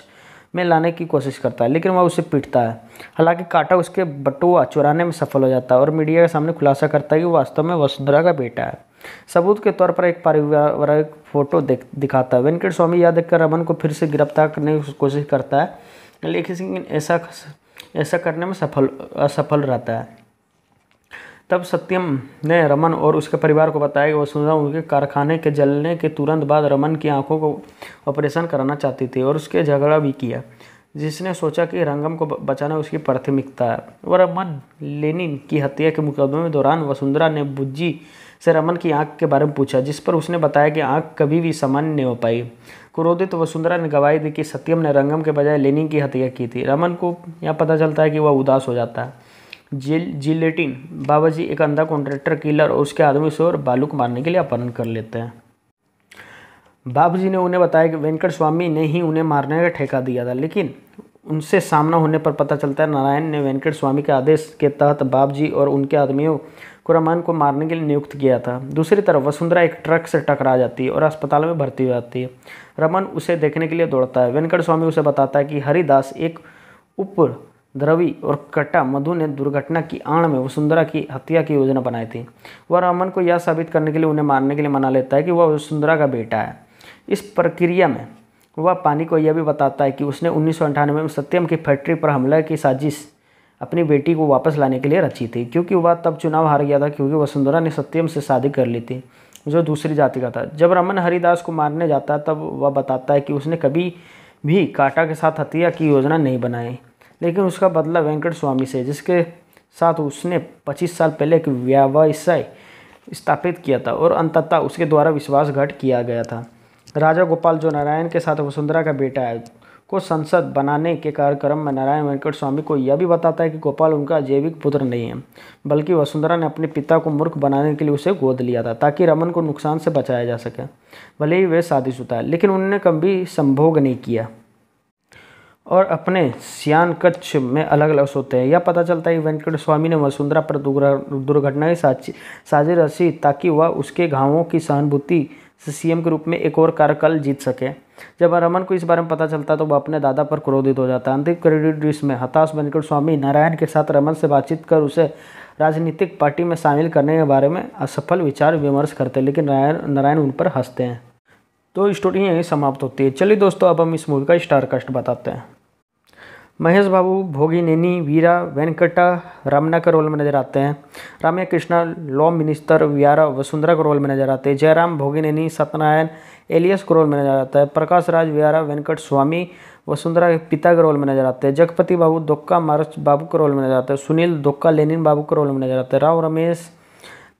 में लाने की कोशिश करता है लेकिन वह उसे पीटता है हालांकि काटा उसके बटुआ चुराने में सफल हो जाता है और मीडिया के सामने खुलासा करता है कि वास्तव में वसुंधरा का बेटा है सबूत के तौर पर एक पारिवारिक फोटो देख दिखाता है वेंकट स्वामी याद कर रमन को फिर से गिरफ्तार करने की कोशिश करता है लेकिन ऐसा ऐसा करने में सफल असफल रहता है तब सत्यम ने रमन और उसके परिवार को बताया कि वसुंधरा उनके कारखाने के जलने के तुरंत बाद रमन की आंखों को ऑपरेशन कराना चाहती थी और उसके झगड़ा भी किया जिसने सोचा कि रंगम को बचाना उसकी प्राथमिकता है और रमन लेनिन की हत्या के मुकदमे में दौरान वसुंधरा ने बुज्जी से रमन की आंख के बारे में पूछा जिस पर उसने बताया कि आंख कभी भी सामान्य नहीं हो पाई क्रोधित वसुंधरा ने गवाही दी कि सत्यम ने रंगम के बजाय लेनिंग की हत्या की थी रमन को यह पता चलता है कि वह उदास हो जाता है जिल जिलेटिन बाबा जी एक अंधा कॉन्ट्रैक्टर किलर और उसके आदमी से और बालू को मारने के लिए अपहरण कर लेते हैं बाबू जी ने उन्हें बताया कि वेंकट स्वामी ने ही उन्हें मारने का ठेका दिया था लेकिन उनसे सामना होने पर पता चलता है नारायण ने वेंकट स्वामी के आदेश के तहत बाप जी और उनके आदमियों खुरामान को मारने के लिए नियुक्त किया था दूसरी तरफ वसुंधरा एक ट्रक से टकरा जाती है और अस्पताल में भर्ती हो जाती है रमन उसे देखने के लिए दौड़ता है वेंकट स्वामी उसे बताता है कि हरिदास एक उपर द्रवी और कटा मधु ने दुर्घटना की आड़ में वसुंधरा की हत्या की योजना बनाई थी वह रमन को यह साबित करने के लिए उन्हें मारने के लिए मना लेता है कि वह वसुंधरा का बेटा है इस प्रक्रिया में वह पानी को यह भी बताता है कि उसने उन्नीस में सत्यम की फैक्ट्री पर हमला की साजिश अपनी बेटी को वापस लाने के लिए रची थी क्योंकि वह तब चुनाव हार गया था क्योंकि वसुंधरा ने सत्यम से शादी कर ली थी जो दूसरी जाति का था जब रमन हरिदास को मारने जाता है तब वह बताता है कि उसने कभी भी काटा के साथ हत्या की योजना नहीं बनाई लेकिन उसका बदला वेंकट स्वामी से जिसके साथ उसने 25 साल पहले एक व्यवसाय स्थापित किया था और अंततः उसके द्वारा विश्वासघात किया गया था राजा गोपाल जो नारायण के साथ वसुंधरा का बेटा है को संसद बनाने के कार्यक्रम में नारायण वेंकट स्वामी को यह भी बताता है कि गोपाल उनका जैविक पुत्र नहीं है बल्कि वसुंधरा ने अपने पिता को मूर्ख बनाने के लिए उसे गोद लिया था ताकि रमन को नुकसान से बचाया जा सके भले ही वे शादीशुदा है लेकिन उन्होंने कभी संभोग नहीं किया और अपने सियान कच्छ में अलग अलग सोते हैं यह पता चलता है कि वेंकट स्वामी ने वसुंधरा पर दुर्घटना की साची साजिश रची ताकि वह उसके घावों की सहानुभूति से सीएम के रूप में एक और कार्यकाल जीत सके जब रमन को इस बारे में पता चलता है तो वह अपने दादा पर क्रोधित हो जाता है अंतिम क्रेडिट में हताश बनकर स्वामी नारायण के साथ रमन से बातचीत कर उसे राजनीतिक पार्टी में शामिल करने के बारे में असफल विचार विमर्श करते हैं लेकिन नारायण उन पर हंसते हैं तो स्टोरी यहीं समाप्त होती है चलिए दोस्तों अब हम इस मूवी का स्टार कास्ट बताते हैं महेश बाबू भोगी नैनी वीरा वेंकटा रमना का रोल में नजर आते हैं राम्या कृष्णा लॉ मिनिस्टर वियारा वसुंधरा का रोल में नजर आते हैं जयराम भोगी नैनी सत्यनारायण एलियस को रोल में नजर आता है प्रकाश राज विहारा वेंकट स्वामी वसुंधरा के पिता का रोल में नजर आते हैं जगपति बाबू दुक्का मार्च बाबू का रोल में नजर है सुनील दुक्का लेनिन बाबू का रोल में नजर है राव रमेश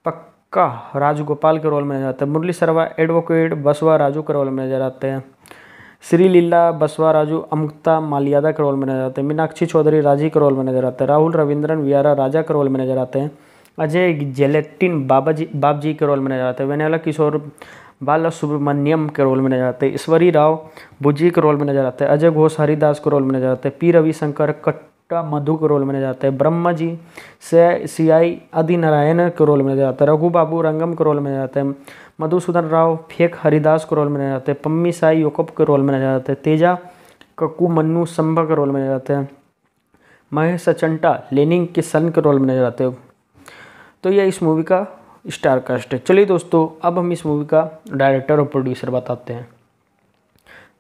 पक्का राजगोपाल के रोल में आते हैं मुरली शर्मा एडवोकेट बसवा राजू का रोल में नजर आते हैं श्री लीला बसवा राजू अमुक्ता मालियादा के रोल में आते हैं मीनाक्षी चौधरी राजी का रोल में नजर आते हैं राहुल रविंद्रन वियारा राजा के रोल में नजर आते हैं अजय जेलेटिन बाबा जी बाब जी के रोल में आते हैं वेनेला किशोर बाला सुब्रमण्यम के रोल में नजर आते हैं ईश्वरी राव बुजी के रोल में नजर आते हैं अजय घोष हरिदास के रोल में नजर आते हैं पी रविशंकर कट्टा मधु के रोल में नजर आते हैं ब्रह्मा जी से सी आई आदि नारायण के रोल में नजर आते हैं रघु बाबू रंगम के रोल में नजर आते हैं मधुसूदन राव फेक हरिदास के रोल में नजर आते हैं पम्मी साई योकप के रोल में नजर आते हैं तेजा कक्कू मन्नू संभा के रोल में नजर आते हैं महेश चंटा लेनिंग के सन के रोल में नजर आते हैं तो यह इस मूवी का स्टार कास्ट है चलिए दोस्तों अब हम इस मूवी का डायरेक्टर और प्रोड्यूसर बताते हैं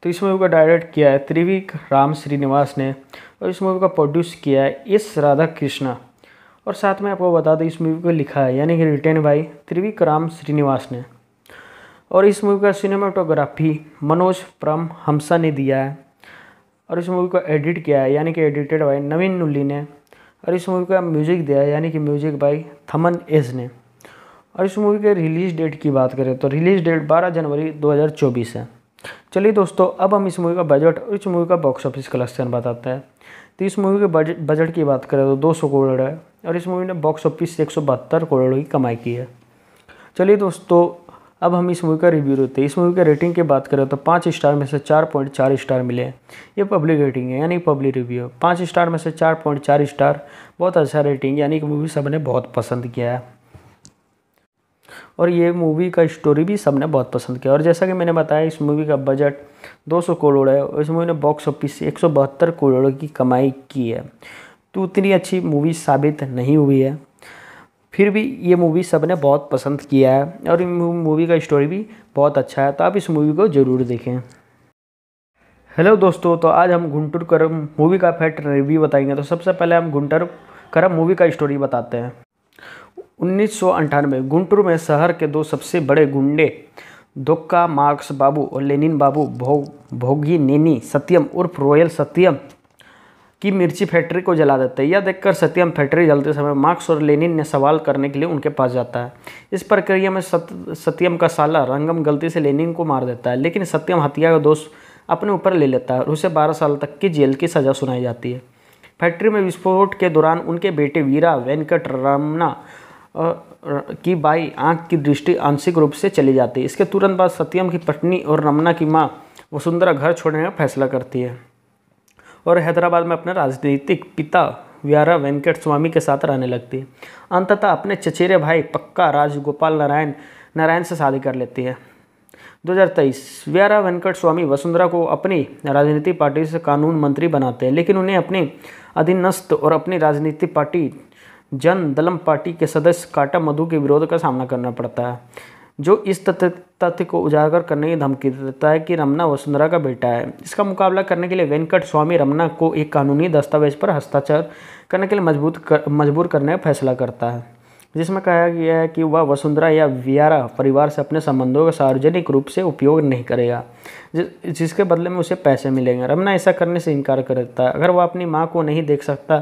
तो इस मूवी का डायरेक्ट किया है त्रिविक राम श्रीनिवास ने और इस मूवी का प्रोड्यूस किया है एस राधा कृष्णा और साथ में आपको बता दें इस मूवी को लिखा है यानी कि written by Trivikram Srinivas ने और इस मूवी का सिनेमाटोग्राफी मनोज परम हमसा ने दिया है और इस मूवी को एडिट किया है यानी कि एडिटेड बाई नवीन नुल्ली ने और इस मूवी का म्यूजिक दिया है यानी कि म्यूजिक बाई थमन एज ने और इस मूवी के रिलीज़ डेट की बात करें तो रिलीज़ डेट 12 जनवरी 2024 है चलिए दोस्तों अब हम इस मूवी का बजट और इस मूवी का बॉक्स ऑफिस कलेक्शन बताते हैं तो इस मूवी के बजट बजट की बात करें तो दो सौ करोड़ है और इस मूवी ने बॉक्स ऑफिस से एक सौ बहत्तर करोड़ की कमाई की है चलिए दोस्तों अब हम इस मूवी का रिव्यू देते हैं इस मूवी के रेटिंग की बात करें तो पाँच स्टार में से चार पॉइंट चार स्टार मिले ये पब्लिक रेटिंग है यानी पब्लिक रिव्यू है पाँच स्टार में से चार पॉइंट चार स्टार बहुत अच्छा रेटिंग यानी कि मूवी सब ने बहुत पसंद किया है और ये मूवी का स्टोरी भी सबने बहुत पसंद किया और जैसा कि मैंने बताया इस मूवी का बजट 200 करोड़ है और इस मूवी ने बॉक्स ऑफिस से एक करोड़ की कमाई की है तो उतनी अच्छी मूवी साबित नहीं हुई है फिर भी ये मूवी सबने बहुत पसंद किया है और मूवी का स्टोरी भी बहुत अच्छा है तो आप इस मूवी को ज़रूर देखें हेलो दोस्तों तो आज हम घुंटुर करम मूवी का फैक्ट रिव्यू बताएंगे तो सबसे पहले हम गुंटर करम मूवी का स्टोरी बताते हैं उन्नीस गुंटूर में शहर के दो सबसे बड़े गुंडे दोक्का मार्क्स बाबू और लेनिन बाबू भोग भोगी नेनी सत्यम उर्फ रॉयल सत्यम की मिर्ची फैक्ट्री को जला देते हैं यह देखकर सत्यम फैक्ट्री जलते समय मार्क्स और लेनिन ने सवाल करने के लिए उनके पास जाता है इस प्रक्रिया में सत, सत्यम का साला रंगम गलती से लेनिन को मार देता है लेकिन सत्यम हत्या का दोष अपने ऊपर ले लेता है और उसे बारह साल तक की जेल की सज़ा सुनाई जाती है फैक्ट्री में विस्फोट के दौरान उनके बेटे वीरा वेंकट रमना की बाई आंख की दृष्टि आंशिक रूप से चली जाती है इसके तुरंत बाद सत्यम की पत्नी और रमना की माँ वसुंधरा घर छोड़ने का फैसला करती है और हैदराबाद में अपने राजनीतिक पिता व्यारा वेंकट स्वामी के साथ रहने लगती है अंततः अपने चचेरे भाई पक्का राजगोपाल नारायण नारायण से शादी कर लेती है 2023 व्यारा वेंकट स्वामी वसुंधरा को अपनी राजनीतिक पार्टी से कानून मंत्री बनाते हैं लेकिन उन्हें अपने अधीनस्थ और अपनी राजनीतिक पार्टी जन दलम पार्टी के सदस्य काटा मधु के विरोध का सामना करना पड़ता है जो इस तथ्य तथ्य को उजागर करने की धमकी देता है कि रमना वसुंधरा का बेटा है इसका मुकाबला करने के लिए वेंकट स्वामी रमना को एक कानूनी दस्तावेज पर हस्ताक्षर करने के लिए मजबूत कर, मजबूर करने का फैसला करता है जिसमें कहा गया है कि वह वसुंधरा या वियारा परिवार से अपने संबंधों का सार्वजनिक रूप से उपयोग नहीं करेगा जिसके बदले में उसे पैसे मिलेंगे रमना ऐसा करने से इनकार करता है अगर वह अपनी माँ को नहीं देख सकता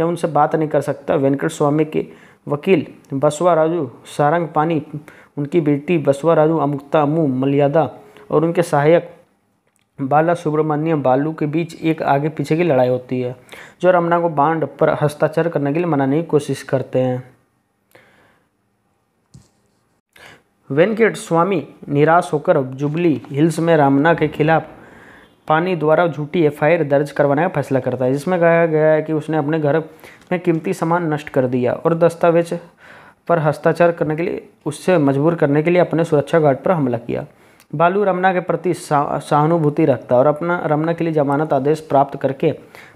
या उनसे बात नहीं कर सकता वेंकट स्वामी के वकील बसवा राजू सारंग पानी उनकी बेटी बसवा राजू अमुक्ता अमू मलियादा और उनके सहायक बाला सुब्रमण्यम बालू के बीच एक आगे पीछे की लड़ाई होती है जो रमना को बांड पर हस्ताक्षर करने के लिए मनाने की कोशिश करते हैं वेंकट स्वामी निराश होकर जुबली हिल्स में रामना के खिलाफ पानी द्वारा झूठी एफआईआर दर्ज करवाने का फैसला करता है जिसमें कहा गया है कि उसने अपने घर में कीमती सामान नष्ट कर दिया और दस्तावेज पर हस्ताक्षर करने के लिए उससे मजबूर करने के लिए अपने सुरक्षा गार्ड पर हमला किया बालू रमना के प्रति सहानुभूति रखता और अपना रमना के लिए जमानत आदेश प्राप्त करके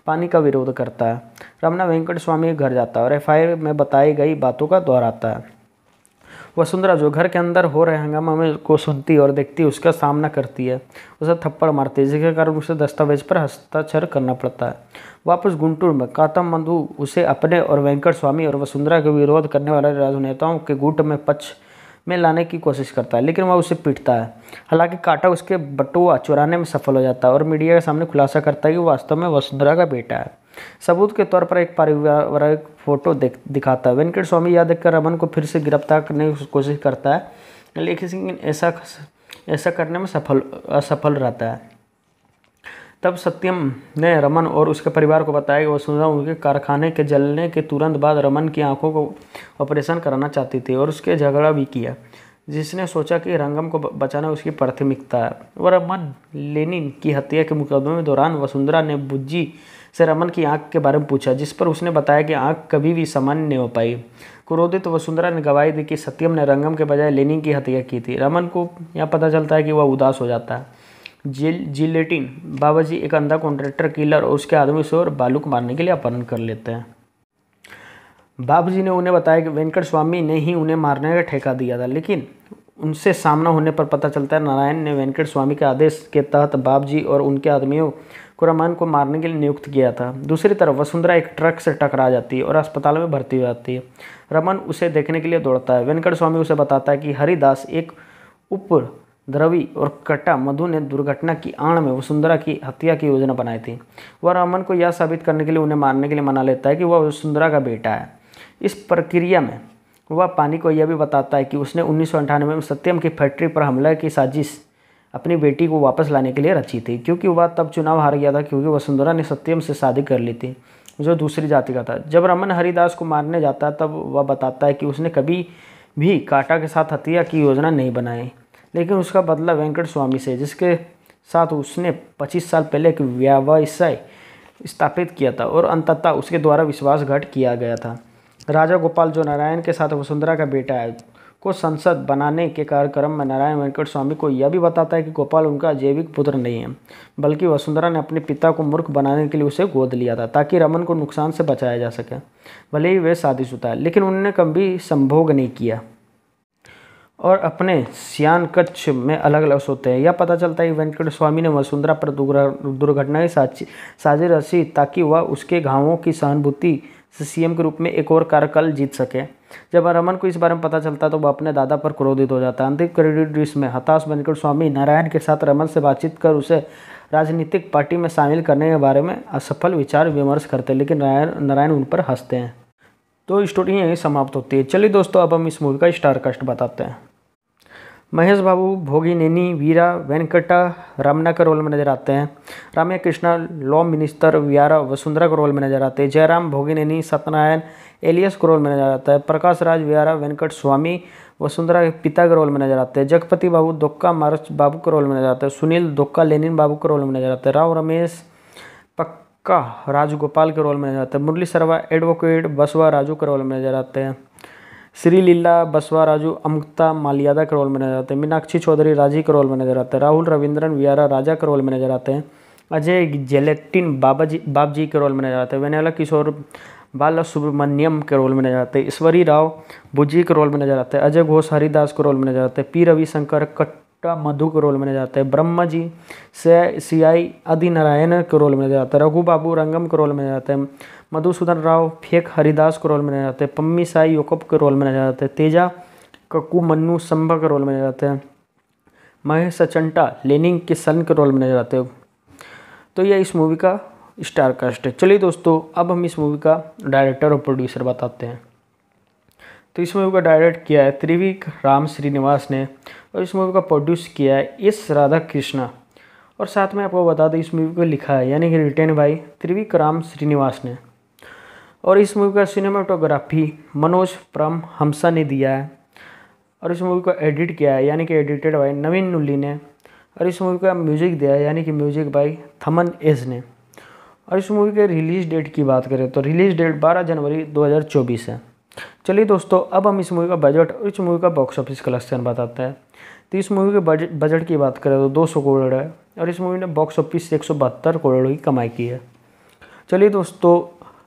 पानी का विरोध करता है रमना वेंकट स्वामी घर जाता है और एफ में बताई गई बातों का दोहराता है वसुंधरा जो घर के अंदर हो रहे हंगामा में को सुनती और देखती उसका सामना करती है उसे थप्पड़ मारती है जिसके कारण उसे दस्तावेज पर हस्ताक्षर करना पड़ता है वापस गुंटूर में कातम बंधु उसे अपने और वेंकट स्वामी और वसुंधरा के विरोध करने वाले राजनेताओं के गुट में पक्ष में लाने की कोशिश करता है लेकिन वह उसे पीटता है हालांकि काटा उसके बटुआ चुराने में सफल हो जाता है और मीडिया के सामने खुलासा करता है कि वास्तव में वसुंधरा का बेटा है सबूत के तौर पर एक पारिवारिक फोटो दिखाता है वेंकट स्वामी यह देखकर रमन को फिर से गिरफ्तार करने की कोशिश करता है लेकिन ऐसा ऐसा करने में सफल असफल रहता है तब सत्यम ने रमन और उसके परिवार को बताया कि वह सुधा उनके कारखाने के जलने के तुरंत बाद रमन की आंखों को ऑपरेशन कराना चाहती थी और उसके झगड़ा भी किया जिसने सोचा कि रंगम को बचाना उसकी प्राथमिकता है वह रमन लेनिन की हत्या के मुकदमे दौरान वसुंधरा ने बुज्जी से रमन की आंख के बारे में पूछा जिस पर उसने बताया कि आंख कभी भी सामान्य नहीं हो पाई क्रोधित तो वसुंधरा ने गवाही दी कि सत्यम ने रंगम के बजाय लेनिंग की हत्या की थी रमन को यह पता चलता है कि वह उदास हो जाता है जिल जिलेटिन बाबा जी एक अंधा कॉन्ट्रैक्टर किलर और उसके आदमी से और बालू को मारने के लिए अपहरण कर लेते हैं बाबू जी ने उन्हें बताया कि वेंकट स्वामी ने ही उन्हें मारने का ठेका दिया था लेकिन उनसे सामना होने पर पता चलता है नारायण ने वेंकट स्वामी के आदेश के तहत बाप जी और उनके आदमियों रमन को मारने के लिए नियुक्त किया था दूसरी तरफ वसुंधरा एक ट्रक से टकरा जाती है और अस्पताल में भर्ती हो जाती है रमन उसे देखने के लिए दौड़ता है वेंकट स्वामी उसे बताता है कि हरिदास एक उप द्रवी और कटा मधु ने दुर्घटना की आड़ में वसुंधरा की हत्या की योजना बनाई थी वह रमन को यह साबित करने के लिए उन्हें मारने के लिए मना लेता है कि वह वसुंधरा का बेटा है इस प्रक्रिया में वह पानी को यह भी बताता है कि उसने उन्नीस में सत्यम की फैक्ट्री पर हमला की साजिश अपनी बेटी को वापस लाने के लिए रची थी क्योंकि वह तब चुनाव हार गया था क्योंकि वसुंधरा ने सत्यम से शादी कर ली थी जो दूसरी जाति का था जब रमन हरिदास को मारने जाता तब वह बताता है कि उसने कभी भी काटा के साथ हत्या की योजना नहीं बनाई लेकिन उसका बदला वेंकट स्वामी से जिसके साथ उसने 25 साल पहले एक व्यवसाय स्थापित किया था और अंततः उसके द्वारा विश्वासघात किया गया था राजा गोपाल जो नारायण के साथ वसुंधरा का बेटा है को संसद बनाने के कार्यक्रम में नारायण वेंकट स्वामी को यह भी बताता है कि गोपाल उनका जैविक पुत्र नहीं है बल्कि वसुंधरा ने अपने पिता को मूर्ख बनाने के लिए उसे गोद लिया था ताकि रमन को नुकसान से बचाया जा सके भले ही वे शादीशुदा है लेकिन उन्होंने कभी संभोग नहीं किया और अपने सियान कच्छ में अलग अलग सोते हैं यह पता चलता है कि वेंकट स्वामी ने वसुंधरा पर दुर्घटना की साजी ताकि वह उसके घावों की सहानुभूति से सीएम के रूप में एक और कार्यकाल जीत सके जब रमन को इस बारे में पता चलता है तो वह अपने दादा पर क्रोधित हो जाता है अंतिम क्रेडिट में हताश बनकर स्वामी नारायण के साथ रमन से बातचीत कर उसे राजनीतिक पार्टी में शामिल करने के बारे में असफल विचार विमर्श करते हैं लेकिन नारायण नारायण उन पर हंसते हैं तो स्टोरी यहीं समाप्त होती है चलिए दोस्तों अब हम इस मूवी का स्टारकास्ट बताते हैं महेश बाबू भोगिनेनी वीरा वेंकटा रमना का रोल में नजर आते हैं रामया कृष्णा लॉ मिनिस्टर वियारा वसुंधरा का रोल में नजर आते हैं जयराम भोगिनेनी सत्यनारायण एलियस का रोल में नजर आता है प्रकाश राज वियारा वेंकट स्वामी वसुंधरा के पिता के रोल में नजर आते हैं जगपति बाबू दुक्का मारच बाबू का रोल में नजर आते हैं सुनील दुक्का लेनिन बाबू का रोल में नजर आते हैं राव रमेश पक्का राजगोपाल के रोल में नजर आते हैं मुरली शर्मा एडवोकेट बसवा राजू का रोल में नजर आते हैं श्री लीला बसवाराजू अमृता मालियादा के रोल में नजर आते हैं मीनाक्षी चौधरी राजी के रोल में नजर आते हैं राहुल रविंद्रन वियारा राजा के रोल में नजर आते हैं अजय जेलेटिन बाबा जी बाब जी के रोल में नजर आते हैं वेनेला किशोर बाला सुब्रमण्यम के रोल में नजर आते हैं ईश्वरी राव भुजी के रोल में नजर आते हैं अजय घोष हरिदास के रोल में नजर आते हैं पी रविशंकर कट का मधु के रोल माना जाता है ब्रह्मा जी से सी आई आदि नारायण के रोल में नजर आता है रघु बाबू रंगम के रोल में जाता है मधुसूदन राव फेक हरिदास के रोल में जाता है हैं पम्मी साई योकप के रोल में नजर आते हैं तेजा कक्कू मन्नू संभा के रोल में जाता है हैं महेश अचंटा लेनिंग के सन के रोल में नजर आते हैं तो यह इस मूवी का स्टार कास्ट है चलिए दोस्तों अब हम इस मूवी का डायरेक्टर और प्रोड्यूसर बताते हैं तो इस मूवी का डायरेक्ट किया है त्रिविक राम श्रीनिवास ने और इस मूवी का प्रोड्यूस किया है एस राधा कृष्णा और साथ में आपको बता दें इस मूवी को लिखा है यानी कि रिटेन बाई त्रिविक्राम श्रीनिवास ने और इस मूवी का सिनेमाटोग्राफी मनोज प्रम हमसा ने दिया है और इस मूवी को एडिट किया है यानी कि एडिटेड बाई नवीन नुल्ली ने और इस मूवी का म्यूजिक दिया है यानी कि म्यूजिक बाई थमन एज ने और इस मूवी के रिलीज़ डेट की बात करें तो रिलीज़ डेट 12 जनवरी 2024 है चलिए दोस्तों अब हम इस मूवी का बजट और इस मूवी का बॉक्स ऑफिस कलेक्शन बताते हैं तो इस मूवी के बजट बजट की बात करें तो दो सौ करोड़ है और इस मूवी ने बॉक्स ऑफिस से एक सौ बहत्तर करोड़ की कमाई की है चलिए दोस्तों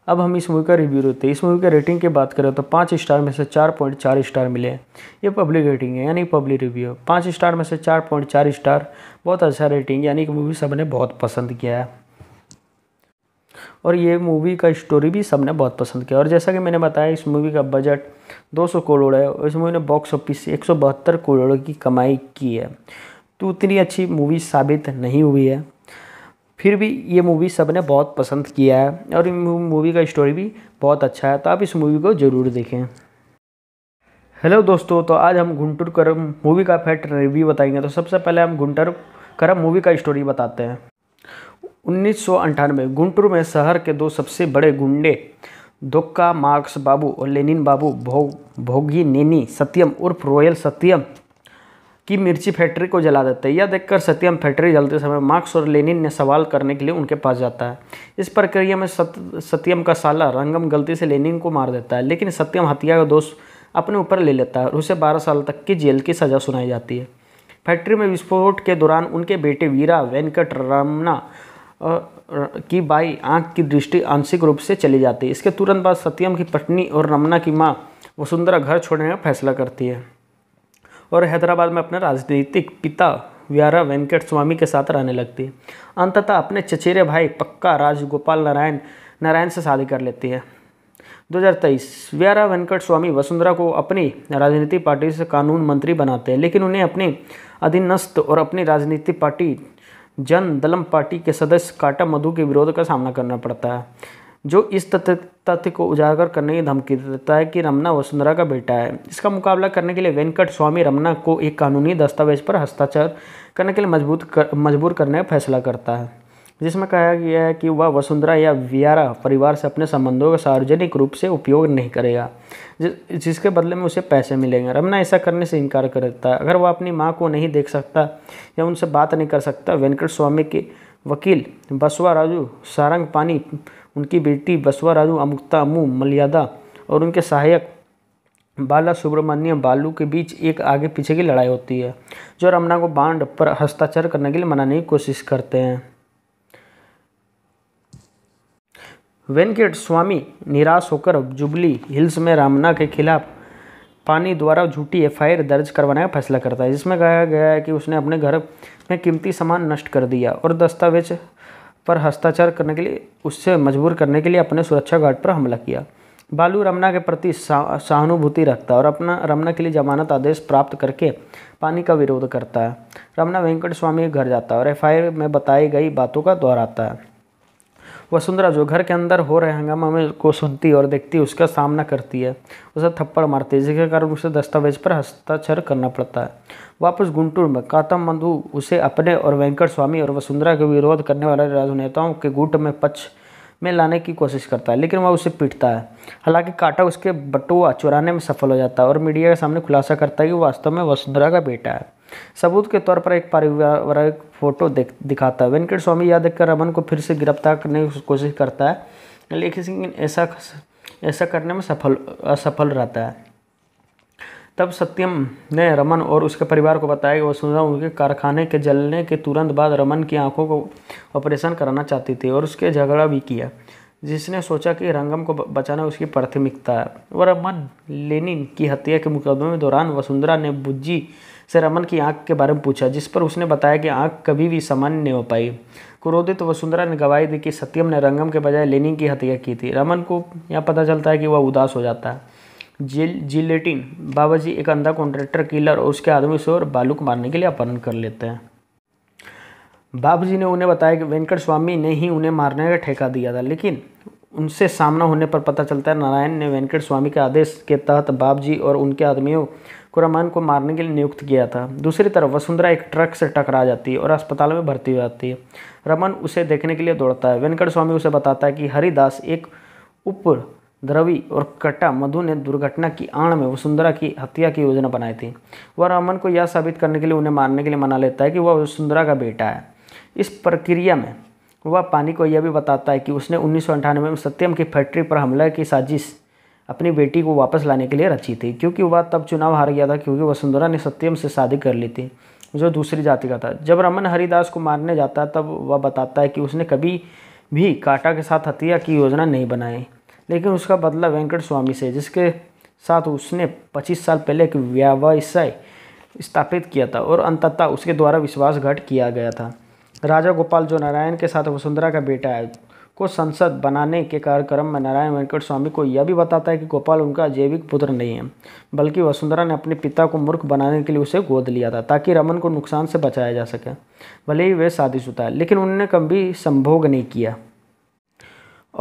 अब हम इस मूवी का रिव्यू देते हैं इस मूवी के रेटिंग की बात करें तो पाँच स्टार में से चार पॉइंट चार स्टार मिले हैं ये पब्लिक रेटिंग है यानी पब्लिक रिव्यू है पाँच स्टार में से चार पॉइंट चार स्टार बहुत अच्छा रेटिंग यानी कि मूवी सब ने बहुत पसंद किया है और ये मूवी का स्टोरी भी सबने बहुत पसंद किया और जैसा कि मैंने बताया इस मूवी का बजट 200 करोड़ है और इस मूवी ने बॉक्स ऑफिस से एक करोड़ की कमाई की है तो उतनी अच्छी मूवी साबित नहीं हुई है फिर भी ये मूवी सब ने बहुत पसंद किया है और मूवी का स्टोरी भी बहुत अच्छा है तो आप इस मूवी को ज़रूर देखें हेलो दोस्तों तो आज हम घुंटुर करम मूवी का फैक्ट रिव्यू बताएंगे तो सबसे पहले हम घुंटर करम मूवी का स्टोरी बताते हैं उन्नीस गुंटूर में शहर के दो सबसे बड़े गुंडे दोक्का मार्क्स बाबू और लेनिन बाबू भोग भोगी नेनी सत्यम उर्फ रॉयल सत्यम की मिर्ची फैक्ट्री को जला देते हैं यह देखकर सत्यम फैक्ट्री जलते समय मार्क्स और लेनिन ने सवाल करने के लिए उनके पास जाता है इस प्रक्रिया में सत, सत्यम का साला रंगम गलती से लेनिन को मार देता है लेकिन सत्यम हत्या का दोष अपने ऊपर ले लेता है और उसे बारह साल तक की जेल की सज़ा सुनाई जाती है फैक्ट्री में विस्फोट के दौरान उनके बेटे वीरा वेंकट रमना की बाई आंख की दृष्टि आंशिक रूप से चली जाती है इसके तुरंत बाद सत्यम की पत्नी और रमना की माँ वसुंधरा घर छोड़ने का फैसला करती है और हैदराबाद में अपने राजनीतिक पिता व्यारा वेंकट स्वामी के साथ रहने लगती है अंततः अपने चचेरे भाई पक्का राजगोपाल नारायण नारायण से शादी कर लेती है 2023 व्यारा वेंकट स्वामी वसुंधरा को अपनी राजनीतिक पार्टी से कानून मंत्री बनाते हैं लेकिन उन्हें अपने अधीनस्थ और अपनी राजनीतिक पार्टी जन दलम पार्टी के सदस्य काटा मधु के विरोध का सामना करना पड़ता है जो इस तथ्य तथ्य को उजागर करने की धमकी देता है कि रमना वसुंधरा का बेटा है इसका मुकाबला करने के लिए वेंकट स्वामी रमना को एक कानूनी दस्तावेज पर हस्ताक्षर करने के लिए मजबूत कर, मजबूर करने का फैसला करता है जिसमें कहा गया है कि वह वसुंधरा या वियारा परिवार से अपने संबंधों का सार्वजनिक रूप से उपयोग नहीं करेगा जिस, जिसके बदले में उसे पैसे मिलेंगे रमना ऐसा करने से इनकार करता है अगर वह अपनी माँ को नहीं देख सकता या उनसे बात नहीं कर सकता वेंकट स्वामी के वकील बसवा राजू सारंग पानी उनकी बेटी बसवा राजू अमुक्ता अमू मलियादा और उनके सहायक बाला सुब्रमण्यम बालू के बीच एक आगे पीछे की लड़ाई होती है जो रमना को बांड पर हस्ताक्षर करने के लिए मनाने की कोशिश करते हैं वेंकट स्वामी निराश होकर जुबली हिल्स में रामना के खिलाफ पानी द्वारा झूठी एफआईआर दर्ज करवाने का फैसला करता है जिसमें कहा गया है कि उसने अपने घर में कीमती सामान नष्ट कर दिया और दस्तावेज पर हस्ताक्षर करने के लिए उससे मजबूर करने के लिए अपने सुरक्षा गार्ड पर हमला किया बालू रमना के प्रति सहानुभूति रखता और अपना रमना के लिए जमानत आदेश प्राप्त करके पानी का विरोध करता है रमना वेंकट स्वामी के घर जाता है और एफ में बताई गई बातों का दोहराता है वसुंधरा जो घर के अंदर हो रहे हंगामा में को सुनती और देखती उसका सामना करती है उसे थप्पड़ मारती है जिसके कारण उसे दस्तावेज पर हस्ताक्षर करना पड़ता है वापस गुंटूर में कातम बंधु उसे अपने और वेंकट स्वामी और वसुंधरा के विरोध करने वाले राजनेताओं के गुट में पक्ष में लाने की कोशिश करता है लेकिन वह उसे पीटता है हालांकि काटा उसके बटुआ चुराने में सफल हो जाता है और मीडिया के सामने खुलासा करता है कि वास्तव में वसुंधरा का बेटा है सबूत के तौर पर एक पारिवारिक फोटो देख दिखाता है वेंकट स्वामी यह देखकर रमन को फिर से गिरफ्तार करने की कोशिश करता है लेकिन ऐसा ऐसा करने में सफल असफल रहता है तब सत्यम ने रमन और उसके परिवार को बताया कि वसुंधरा उनके कारखाने के जलने के तुरंत बाद रमन की आंखों को ऑपरेशन कराना चाहती थी और उसके झगड़ा भी किया जिसने सोचा कि रंगम को बचाना उसकी प्राथमिकता है वह रमन लेनिन की हत्या के मुकदमे दौरान वसुंधरा ने बुज्जी से रमन की आंख के बारे में पूछा जिस पर उसने बताया कि आंख कभी भी सामान्य नहीं हो पाई क्रोधित तो वसुंधरा ने गवाही दी कि सत्यम ने रंगम के बजाय लेनिंग की हत्या की थी रमन को यह पता चलता है कि वह उदास हो जाता है जिल जिलेटिन बाबा जी एक अंधा कॉन्ट्रैक्टर किलर और उसके आदमी से और बालू को मारने के लिए अपहरण कर लेते हैं बाबू जी ने उन्हें बताया कि वेंकट स्वामी ने ही उन्हें मारने का ठेका दिया था लेकिन उनसे सामना होने पर पता चलता है नारायण ने वेंकट स्वामी के आदेश के तहत बाप जी और उनके आदमियों खुरामान को मारने के लिए नियुक्त किया था दूसरी तरफ वसुंधरा एक ट्रक से टकरा जाती है और अस्पताल में भर्ती हो जाती है रमन उसे देखने के लिए दौड़ता है वेंकट स्वामी उसे बताता है कि हरिदास एक उप द्रवी और कटा मधु ने दुर्घटना की आड़ में वसुंधरा की हत्या की योजना बनाई थी वह रमन को यह साबित करने के लिए उन्हें मारने के लिए मना लेता है कि वह वसुंधरा का बेटा है इस प्रक्रिया में वह पानी को यह भी बताता है कि उसने उन्नीस में सत्यम की फैक्ट्री पर हमला की साजिश अपनी बेटी को वापस लाने के लिए रची थी क्योंकि वह तब चुनाव हार गया था क्योंकि वसुंधरा ने सत्यम से शादी कर ली थी जो दूसरी जाति का था जब रमन हरिदास को मारने जाता तब वह बताता है कि उसने कभी भी काटा के साथ हत्या की योजना नहीं बनाई लेकिन उसका बदला वेंकट स्वामी से जिसके साथ उसने 25 साल पहले एक व्यवसाय स्थापित किया था और अंततः उसके द्वारा विश्वासघात किया गया था राजा गोपाल जो नारायण के साथ वसुंधरा का बेटा है को संसद बनाने के कार्यक्रम में नारायण वेंकट स्वामी को यह भी बताता है कि गोपाल उनका जैविक पुत्र नहीं है बल्कि वसुंधरा ने अपने पिता को मूर्ख बनाने के लिए उसे गोद लिया था ताकि रमन को नुकसान से बचाया जा सके भले ही वे शादीशुदा है लेकिन उन्होंने कभी संभोग नहीं किया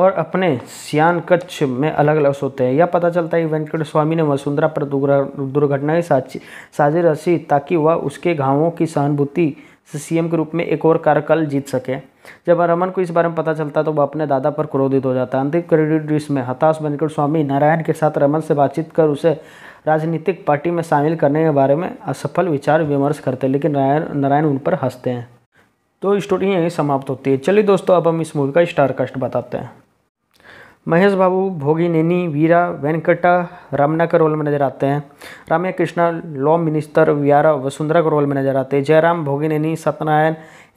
और अपने सियान कच्छ में अलग अलग सोते हैं यह पता चलता है कि वेंकट स्वामी ने वसुंधरा पर दुर्घटना की साझी रसी ताकि वह उसके घावों की सहानुभूति से सीएम के रूप में एक और कार्यकाल जीत सके जब रमन को इस बारे में पता चलता है तो वह अपने दादा पर क्रोधित हो जाता है अंतिम क्रेडिट में हताश बनकर स्वामी नारायण के साथ रमन से बातचीत कर उसे राजनीतिक पार्टी में शामिल करने के बारे में असफल विचार विमर्श करते हैं लेकिन नारायण नारायण उन पर हंसते हैं तो स्टोरी यहीं समाप्त होती है चलिए दोस्तों अब हम इस मूवी का स्टारकास्ट बताते हैं महेश बाबू भोगिनेनी वीरा वेंकटा रामना के रोल में नजर आते हैं रामया कृष्णा लॉ मिनिस्टर व्यारा वसुंधरा के रोल में नजर आते हैं जयराम भोगिनेनी सत्यनारायण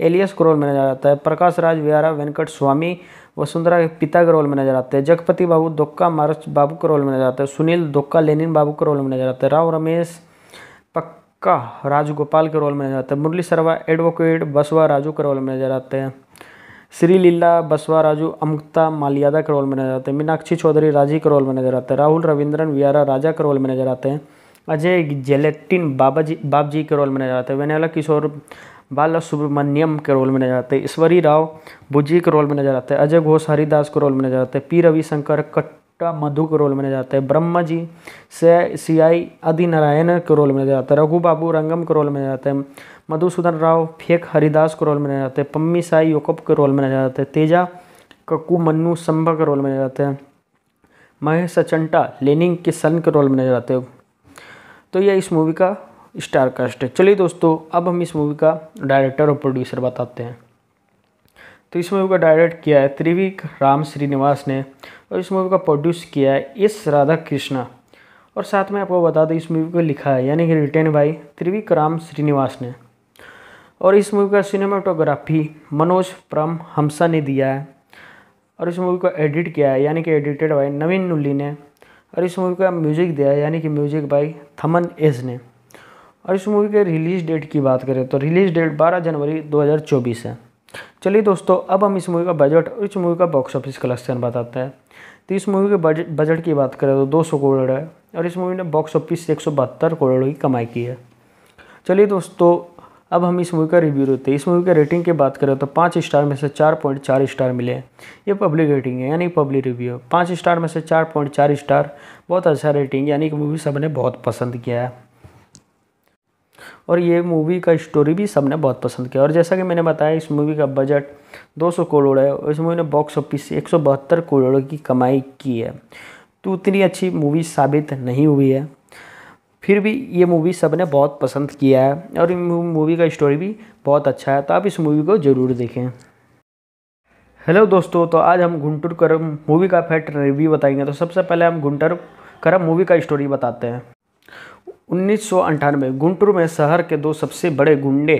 एलियस के रोल में नजर आता है प्रकाश राज व्यारा वेंकट स्वामी वसुंधरा के पिता के रोल में नजर आते हैं जगपति बाबू दुक्का मारच बाबू के रोल में नजर आते हैं सुनील दुक्का लेनिन बाबू के रोल में नजर आते हैं राव रमेश पक्का राजगोपाल के रोल में नजर आते हैं मुरली सरवा एडवोकेट बसवा राजू के रोल में नजर आते हैं श्री लीला बसवाराजू अमृता मालियादा के रोल में नजर आते हैं मीनाक्षी चौधरी राजी के रोल में नजर आते हैं राहुल रविंद्रन वियारा राजा के रोल में नजर आते हैं अजय जेलेटिन बाबा जी बाब जी के रोल में नजर आते हैं वेनेला किशोर बाला सुब्रमण्यम के रोल में नजर आते हैं ईश्वरी राव बुज्जी के रोल में नजर आते हैं अजय घोष हरिदास के रोल में नजर आते हैं पी रविशंकर कट्टा मधु के रोल में नजर आते हैं ब्रह्मा जी से सी आई आदि नारायण के रोल में नजर आते हैं रघु बाबू रंगम के रोल में नजर आते हैं मधुसूदन राव फेक हरिदास को रोल में जाते हैं पम्मी साई योकप के रोल में जाते हैं तेजा कक्कू मन्नू संभा के रोल में जाते हैं महेश सचंटा लेनिंग के सन के रोल में नजर आते हैं तो यह इस मूवी का स्टार कास्ट है चलिए दोस्तों अब हम इस मूवी का डायरेक्टर और प्रोड्यूसर बताते हैं तो इस मूवी का डायरेक्ट किया है त्रिवी राम श्रीनिवास ने और इस मूवी का प्रोड्यूस किया है एस राधा कृष्णा और साथ में आपको बता दें इस मूवी को लिखा है यानी कि written by Trivikram Srinivas ने और इस मूवी का सिनेमाटोग्राफी मनोज प्रम हमसा ने दिया है और इस मूवी को एडिट किया है यानी कि एडिटेड बाय नवीन नुल्ली ने और इस मूवी का म्यूजिक दिया है यानी कि म्यूजिक बाय थमन एज ने और इस मूवी के रिलीज़ डेट की बात करें तो रिलीज़ डेट 12 जनवरी 2024 है चलिए दोस्तों अब हम इस मूवी का बजट और इस मूवी का बॉक्स ऑफिस कलेक्शन बताते हैं तो इस मूवी के बजट बजट की बात करें तो दो सौ करोड़ है और इस मूवी ने बॉक्स ऑफिस से एक सौ बहत्तर करोड़ की कमाई की है चलिए दोस्तों अब हम इस मूवी का रिव्यू देते हैं इस मूवी का रेटिंग की बात करें तो पाँच स्टार में से चार पॉइंट चार स्टार मिले हैं ये पब्लिक रेटिंग है यानी पब्लिक रिव्यू है पाँच स्टार में से चार पॉइंट चार स्टार बहुत अच्छा रेटिंग यानी कि मूवी सबने बहुत पसंद किया है और ये मूवी का स्टोरी भी सबने बहुत पसंद किया और जैसा कि मैंने बताया इस मूवी का बजट 200 करोड़ है और इस मूवी ने बॉक्स ऑफिस से एक करोड़ की कमाई की है तो उतनी अच्छी मूवी साबित नहीं हुई है फिर भी ये मूवी सब ने बहुत पसंद किया है और मूवी का स्टोरी भी बहुत अच्छा है तो आप इस मूवी को ज़रूर देखें हेलो दोस्तों तो आज हम घुंटुर करम मूवी का फैक्ट रिव्यू बताएंगे तो सबसे पहले हम घुंटर करम मूवी का स्टोरी बताते हैं उन्नीस गुंटूर में शहर के दो सबसे बड़े गुंडे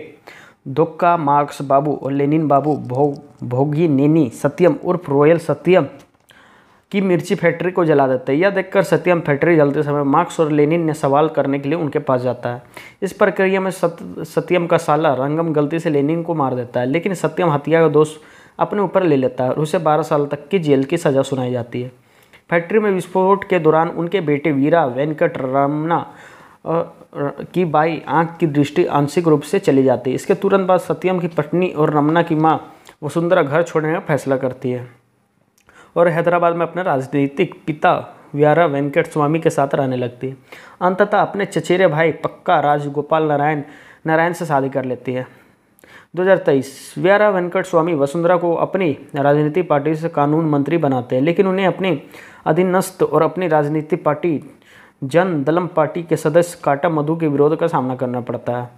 दोक्का मार्क्स बाबू और लेनिन बाबू भो भोगी नेनी सत्यम उर्फ रॉयल सत्यम कि मिर्ची फैक्ट्री को जला देते हैं यह देखकर सत्यम फैक्ट्री जलते समय मार्क्स और लेनिन ने सवाल करने के लिए उनके पास जाता है इस प्रक्रिया में सत, सत्यम का साला रंगम गलती से लेनिन को मार देता है लेकिन सत्यम हत्या का दोष अपने ऊपर ले लेता है और उसे बारह साल तक की जेल की सज़ा सुनाई जाती है फैक्ट्री में विस्फोट के दौरान उनके बेटे वीरा वेंकट रमना की बाई आँख की दृष्टि आंशिक रूप से चली जाती है इसके तुरंत बाद सत्यम की पत्नी और रमना की माँ वसुंधरा घर छोड़ने का फैसला करती है और हैदराबाद में अपने राजनीतिक पिता व्यारा वेंकट स्वामी के साथ रहने लगती है अंततः अपने चचेरे भाई पक्का राजगोपाल नारायण नारायण से शादी कर लेती है 2023 व्यारा वेंकट स्वामी वसुंधरा को अपनी राजनीति पार्टी से कानून मंत्री बनाते हैं लेकिन उन्हें अपने अधीनस्थ और अपनी राजनीति पार्टी जन दलम पार्टी के सदस्य काटा मधु के विरोध का सामना करना पड़ता है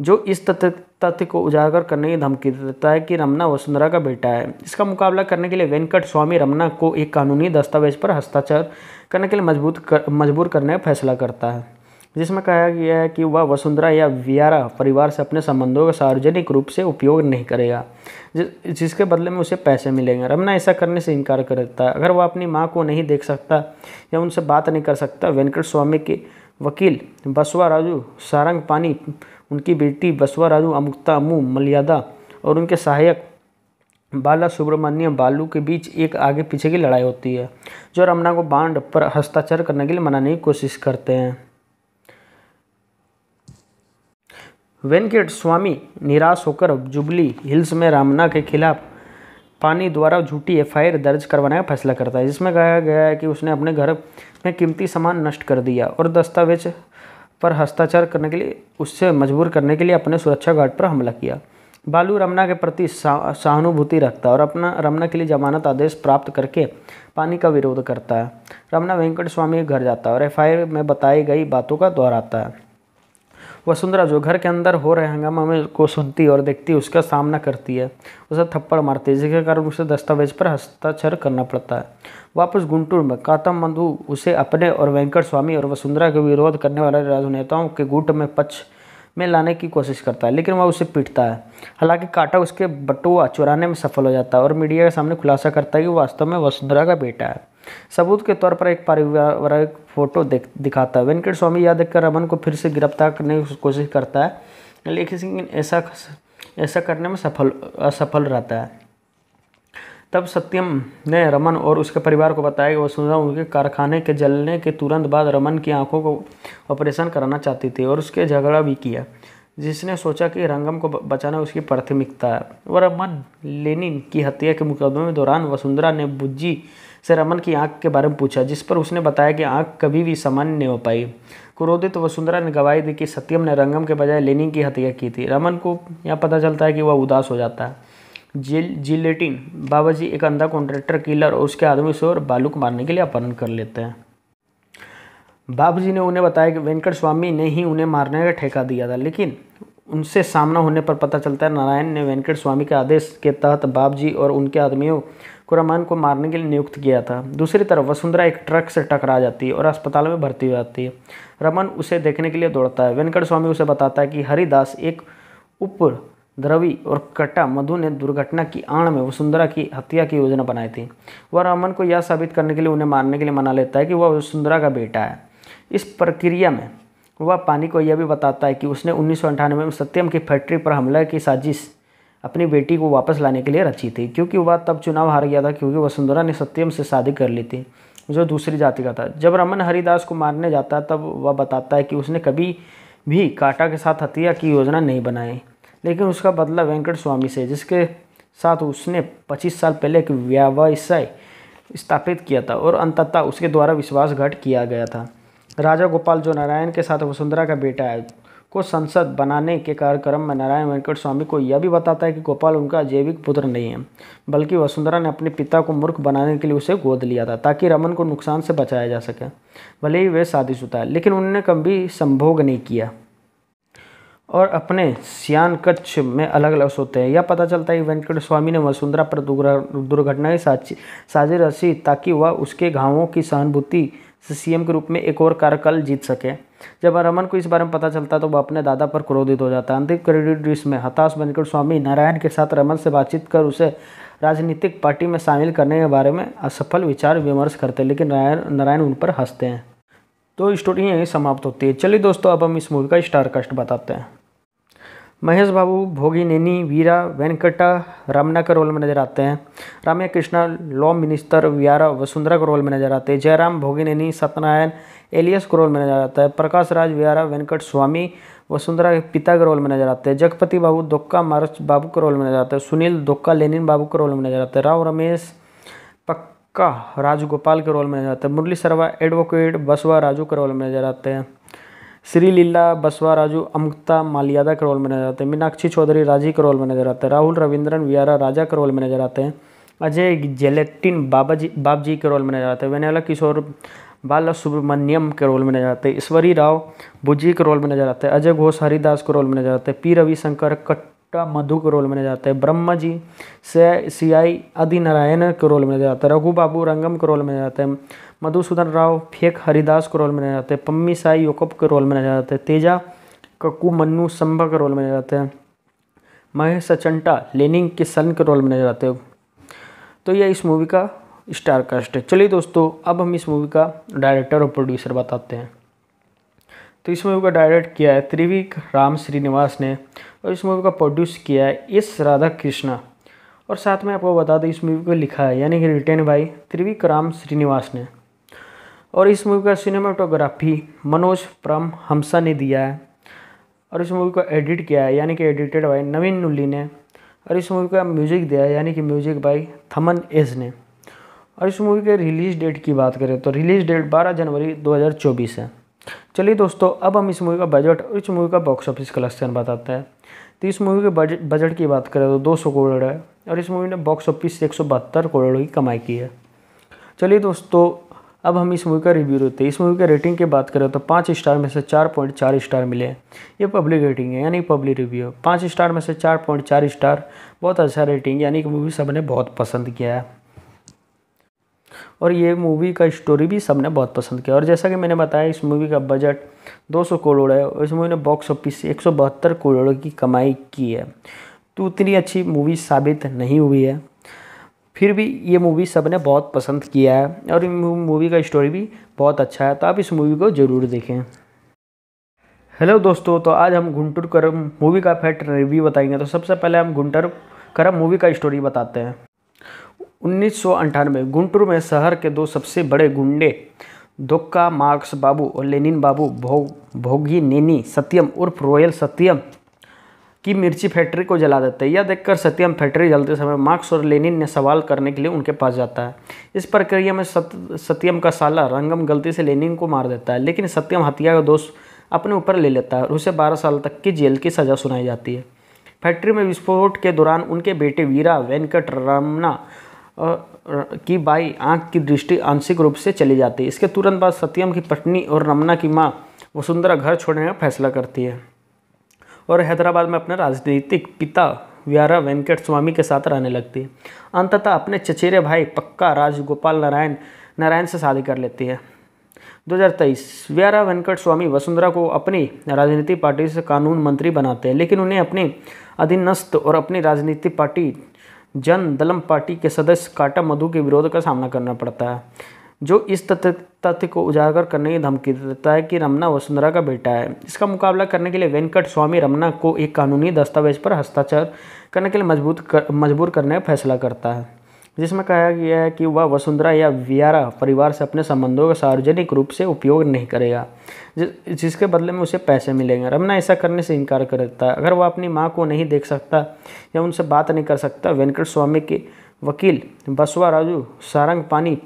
जो इस तथ्य तथ्य को उजागर करने की धमकी देता है कि रमना वसुंधरा का बेटा है इसका मुकाबला करने के लिए वेंकट स्वामी रमना को एक कानूनी दस्तावेज पर हस्ताक्षर करने के लिए मजबूत कर, मजबूर करने का फैसला करता है जिसमें कहा गया है कि वह वसुंधरा या वियारा परिवार से अपने संबंधों का सार्वजनिक रूप से उपयोग नहीं करेगा जिस, जिसके बदले में उसे पैसे मिलेंगे रमना ऐसा करने से इनकार कर देता है अगर वह अपनी माँ को नहीं देख सकता या उनसे बात नहीं कर सकता वेंकट स्वामी के वकील बसवा राजू सारंग पानी उनकी बेटी बसवाराजू अमू मलियादा और उनके सहायक बाला सुब्रमण्यम बालू के बीच एक आगे पीछे की लड़ाई होती है जो रमना को बांड पर हस्ताक्षर करने के लिए मनाने की कोशिश करते हैं वेंकट स्वामी निराश होकर जुबली हिल्स में रामना के खिलाफ पानी द्वारा झूठी एफआईआर दर्ज करवाने का फैसला करता है जिसमें कहा गया है कि उसने अपने घर में कीमती सामान नष्ट कर दिया और दस्तावेज पर हस्ताक्षर करने के लिए उससे मजबूर करने के लिए अपने सुरक्षा गार्ड पर हमला किया बालू रमना के प्रति सहानुभूति रखता है और अपना रमना के लिए जमानत आदेश प्राप्त करके पानी का विरोध करता है रमना वेंकट स्वामी घर जाता है और एफ में बताई गई बातों का दोहराता है वसुंधरा जो घर के अंदर हो रहे हंगामा में को सुनती और देखती उसका सामना करती है उसे थप्पड़ मारती है जिसके कारण उसे दस्तावेज पर हस्ताक्षर करना पड़ता है वापस गुंटूर में कातम बंधु उसे अपने और वेंकट स्वामी और वसुंधरा के विरोध करने वाले राजनेताओं के गुट में पक्ष में लाने की कोशिश करता है लेकिन वह उसे पीटता है हालांकि काटा उसके बटुआ चुराने में सफल हो जाता है और मीडिया के सामने खुलासा करता है कि वास्तव में वसुंधरा का बेटा है सबूत के तौर पर एक पारिवारिक फोटो दिखाता है वेंकट स्वामी याद कर रमन को फिर से गिरफ्तार करने की कोशिश करता है लेकिन ऐसा ऐसा करने में सफल असफल रहता है तब सत्यम ने रमन और उसके परिवार को बताया कि वसुंधरा उनके कारखाने के जलने के तुरंत बाद रमन की आंखों को ऑपरेशन कराना चाहती थी और उसके झगड़ा भी किया जिसने सोचा कि रंगम को बचाना उसकी प्राथमिकता है वह रमन लेनिन की हत्या के मुकदमे दौरान वसुंधरा ने बुज्जी से रमन की आंख के बारे में पूछा जिस पर उसने बताया कि आंख कभी भी सामान्य नहीं हो पाई क्रोधित तो वसुंधरा ने गवाही दी कि सत्यम ने रंगम के बजाय लेनिन की हत्या की थी रमन को यह पता चलता है कि वह उदास हो जाता है जिल जिलेटिन बाबा जी एक अंधा कॉन्ट्रैक्टर किलर और उसके आदमी से और बालू को मारने के लिए अपहरण कर लेते हैं बाबू जी ने उन्हें बताया कि वेंकट स्वामी ने ही उन्हें मारने का ठेका दिया था लेकिन उनसे सामना होने पर पता चलता है नारायण ने वेंकट स्वामी के आदेश के तहत बाब जी और उनके आदमियों को रमान को मारने के लिए नियुक्त किया था दूसरी तरफ वसुंधरा एक ट्रक से टकरा जाती है और अस्पताल में भर्ती हो जाती है रमन उसे देखने के लिए दौड़ता है वेंकट स्वामी उसे बताता है कि हरिदास एक उप द्रवि और कट्टा मधु ने दुर्घटना की आड़ में वसुंधरा की हत्या की योजना बनाई थी वह रमन को यह साबित करने के लिए उन्हें मारने के लिए मना लेता है कि वह वसुंधरा का बेटा है इस प्रक्रिया में वह पानी को यह भी बताता है कि उसने उन्नीस में सत्यम की फैक्ट्री पर हमला की साजिश अपनी बेटी को वापस लाने के लिए रची थी क्योंकि वह तब चुनाव हार गया था क्योंकि वसुंधरा ने सत्यम से शादी कर ली थी जो दूसरी जाति का था जब रमन हरिदास को मारने जाता है तब वह बताता है कि उसने कभी भी काटा के साथ हत्या की योजना नहीं बनाई लेकिन उसका बदला वेंकट स्वामी से जिसके साथ उसने 25 साल पहले एक व्यवसाय स्थापित किया था और अंततः उसके द्वारा विश्वासघात किया गया था राजा गोपाल जो नारायण के साथ वसुंधरा का बेटा है को संसद बनाने के कार्यक्रम में नारायण वेंकट स्वामी को यह भी बताता है कि गोपाल उनका जैविक पुत्र नहीं है बल्कि वसुंधरा ने अपने पिता को मूर्ख बनाने के लिए उसे गोद लिया था ताकि रमन को नुकसान से बचाया जा सके भले ही वे शादीशुदा है लेकिन उन्होंने कभी संभोग नहीं किया और अपने सियान कच्छ में अलग अलग सोते हैं यह पता चलता है कि वेंकट स्वामी ने वसुंधरा पर दुर्घटना साझी साझी रची ताकि वह उसके घावों की सहानुभूति से सीएम के रूप में एक और कार्यकाल जीत सके जब रमन को इस बारे में पता चलता है तो वह अपने दादा पर क्रोधित हो जाता है अंतिम क्रेडिट में हताश वेंकट स्वामी नारायण के साथ रमन से बातचीत कर उसे राजनीतिक पार्टी में शामिल करने के बारे में असफल विचार विमर्श करते हैं लेकिन नारायण नारायण उन पर हंसते हैं तो स्टोरी यहीं समाप्त होती है चलिए दोस्तों अब हम इस मूवी का स्टार कास्ट बताते हैं महेश बाबू भोगी नैनी वीरा वेंकटा रामना का रोल में नजर आते हैं राम्या कृष्णा लॉ मिनिस्टर व्यारा वसुंधरा का रोल में नजर आते हैं जयराम भोगी नैनी सत्यनारायण एलियस का रोल में नजर आता है प्रकाश राज व्यारा वेंकट स्वामी वसुंधरा के पिता का रोल में नजर आते हैं जगपति बाबू दुक्का मारच बाबू का रोल में नजर आता है सुनील दुक्का लेनिन बाबू का रोल में नजर आते हैं राव रमेश का गोपाल के रोल में नजर आते हैं मुरली सरवा एडवोकेट बसवा राजू के रोल में नजर आते हैं श्री लीला बसवा राजू अमृता मालियादा के रोल में नजर आते हैं मीनाक्षी चौधरी राजी के रोल में नजर आते हैं राहुल रविंद्रन वियारा राजा के रोल में नजर आते हैं अजय जेलेटिन बाबा जी बाब जी के रोल में नजर आते हैं वेनेला किशोर बाला सुब्रमण्यम के रोल में नजर आते हैं ईश्वरी राव बुजी के रोल में नजर आते हैं अजय घोष हरिदास के रोल में नजर आते हैं पी रविशंकर कट डॉक्टर मधु के रोल में नजर आता है ब्रह्मा जी से सी आई आदि नारायण को रोल में नजर आता है रघु बाबू रंगम के रोल में नजर आता है मधुसूदन राव फेक हरिदास के रोल में नजर आते हैं पम्मी साई योकप के रोल में नजर आते हैं तेजा कक्कू मन्नू संभा के रोल में नजर आते हैं महेश अचंटा लेनिंग के सन के रोल में नजर आते हैं तो यह इस मूवी का स्टार कास्ट है चलिए दोस्तों अब हम इस मूवी का डायरेक्टर और प्रोड्यूसर बताते हैं तो इस मूवी को डायरेक्ट किया है त्रिविक राम श्रीनिवास ने और इस मूवी का प्रोड्यूस किया है एस राधा कृष्णा और साथ में आपको बता दें इस मूवी को लिखा है यानी कि written by Trivikram Srinivas ने और इस मूवी का सिनेमाटोग्राफी मनोज प्रम हमसा ने दिया है और इस मूवी को एडिट किया है यानी कि एडिटेड बाई नवीन नुल्ली ने और इस मूवी का म्यूजिक दिया है यानी कि म्यूजिक बाई थमन एज ने और इस मूवी के रिलीज़ डेट की बात करें तो रिलीज़ डेट 12 जनवरी 2024 है चलिए दोस्तों अब हम इस मूवी का बजट और इस मूवी का बॉक्स ऑफिस कलेक्शन बताते हैं तो इस मूवी के बजट बजट की बात करें तो दो सौ करोड़ है और इस मूवी ने बॉक्स ऑफिस से एक सौ बहत्तर करोड़ की कमाई की है चलिए दोस्तों अब हम इस मूवी का रिव्यू देते हैं इस मूवी के रेटिंग की बात करें तो पाँच स्टार में से चार पॉइंट चार स्टार मिले ये पब्लिक रेटिंग है यानी पब्लिक रिव्यू है पाँच स्टार में से चार पॉइंट चार स्टार बहुत अच्छा रेटिंग यानी कि मूवी सबने बहुत पसंद किया है और ये मूवी का स्टोरी भी सबने बहुत पसंद किया और जैसा कि मैंने बताया इस मूवी का बजट 200 करोड़ है और इस मूवी ने बॉक्स ऑफिस से एक करोड़ की कमाई की है तो उतनी अच्छी मूवी साबित नहीं हुई है फिर भी ये मूवी सबने बहुत पसंद किया है और मूवी का स्टोरी भी बहुत अच्छा है तो आप इस मूवी को ज़रूर देखें हेलो दोस्तों तो आज हम घुंटुर करम मूवी का फैक्ट रिव्यू बताएंगे तो सबसे पहले हम घुंटर करम मूवी का स्टोरी बताते हैं उन्नीस गुंटूर में शहर के दो सबसे बड़े गुंडे दोक्का मार्क्स बाबू और लेनिन बाबू भोग भोगी नेनी सत्यम उर्फ रॉयल सत्यम की मिर्ची फैक्ट्री को जला देते हैं यह देखकर सत्यम फैक्ट्री जलते समय मार्क्स और लेनिन ने सवाल करने के लिए उनके पास जाता है इस प्रक्रिया में सत, सत्यम का साला रंगम गलती से लेनिन को मार देता है लेकिन सत्यम हत्या का दोष अपने ऊपर ले लेता है और उसे बारह साल तक की जेल की सज़ा सुनाई जाती है फैक्ट्री में विस्फोट के दौरान उनके बेटे वीरा वेंकट रमना की बाई आंख की दृष्टि आंशिक रूप से चली जाती है इसके तुरंत बाद सत्यम की पत्नी और रमना की माँ वसुंधरा घर छोड़ने का फैसला करती है और हैदराबाद में अपने राजनीतिक पिता व्यारा वेंकट स्वामी के साथ रहने लगती है अंततः अपने चचेरे भाई पक्का राजगोपाल नारायण नारायण से शादी कर लेती है 2023 व्यारा वेंकट स्वामी वसुंधरा को अपनी राजनीतिक पार्टी से कानून मंत्री बनाते हैं लेकिन उन्हें अपने अधीनस्थ और अपनी राजनीतिक पार्टी जन दलम पार्टी के सदस्य काटा मधु के विरोध का सामना करना पड़ता है जो इस तथ्य तथ्य को उजागर करने की धमकी देता है कि रमना वसुंधरा का बेटा है इसका मुकाबला करने के लिए वेंकट स्वामी रमना को एक कानूनी दस्तावेज पर हस्ताक्षर करने के लिए मजबूत कर मजबूर करने का फैसला करता है जिसमें कहा गया है कि वह वसुंधरा या वियारा परिवार से अपने संबंधों का सार्वजनिक रूप से उपयोग नहीं करेगा जिस, जिसके बदले में उसे पैसे मिलेंगे रमना ऐसा करने से इनकार कर देता है अगर वह अपनी माँ को नहीं देख सकता या उनसे बात नहीं कर सकता वेंकट स्वामी के वकील बसवा राजू सारंग पानी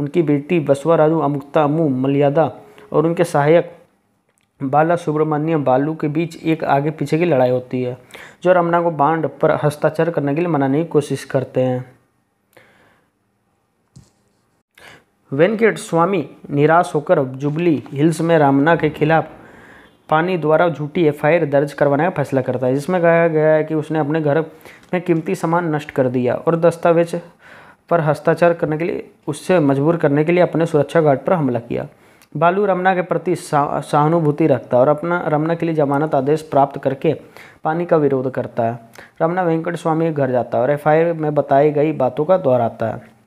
उनकी बेटी बसवा राजू अमुक्ता अमू मलियादा और उनके सहायक बाला सुब्रमण्यम बालू के बीच एक आगे पीछे की लड़ाई होती है जो रमना को बांड पर हस्ताक्षर करने के लिए मनाने की कोशिश करते हैं वेंकट स्वामी निराश होकर जुबली हिल्स में रामना के खिलाफ पानी द्वारा झूठी एफआईआर दर्ज करवाने का फैसला करता है जिसमें कहा गया है कि उसने अपने घर में कीमती सामान नष्ट कर दिया और दस्तावेज पर हस्ताक्षर करने के लिए उससे मजबूर करने के लिए अपने सुरक्षा गार्ड पर हमला किया बालू रमना के प्रति सहानुभूति रखता है और अपना रमना के लिए जमानत आदेश प्राप्त करके पानी का विरोध करता है रमना वेंकट स्वामी के घर जाता है और एफ में बताई गई बातों का दोहराता है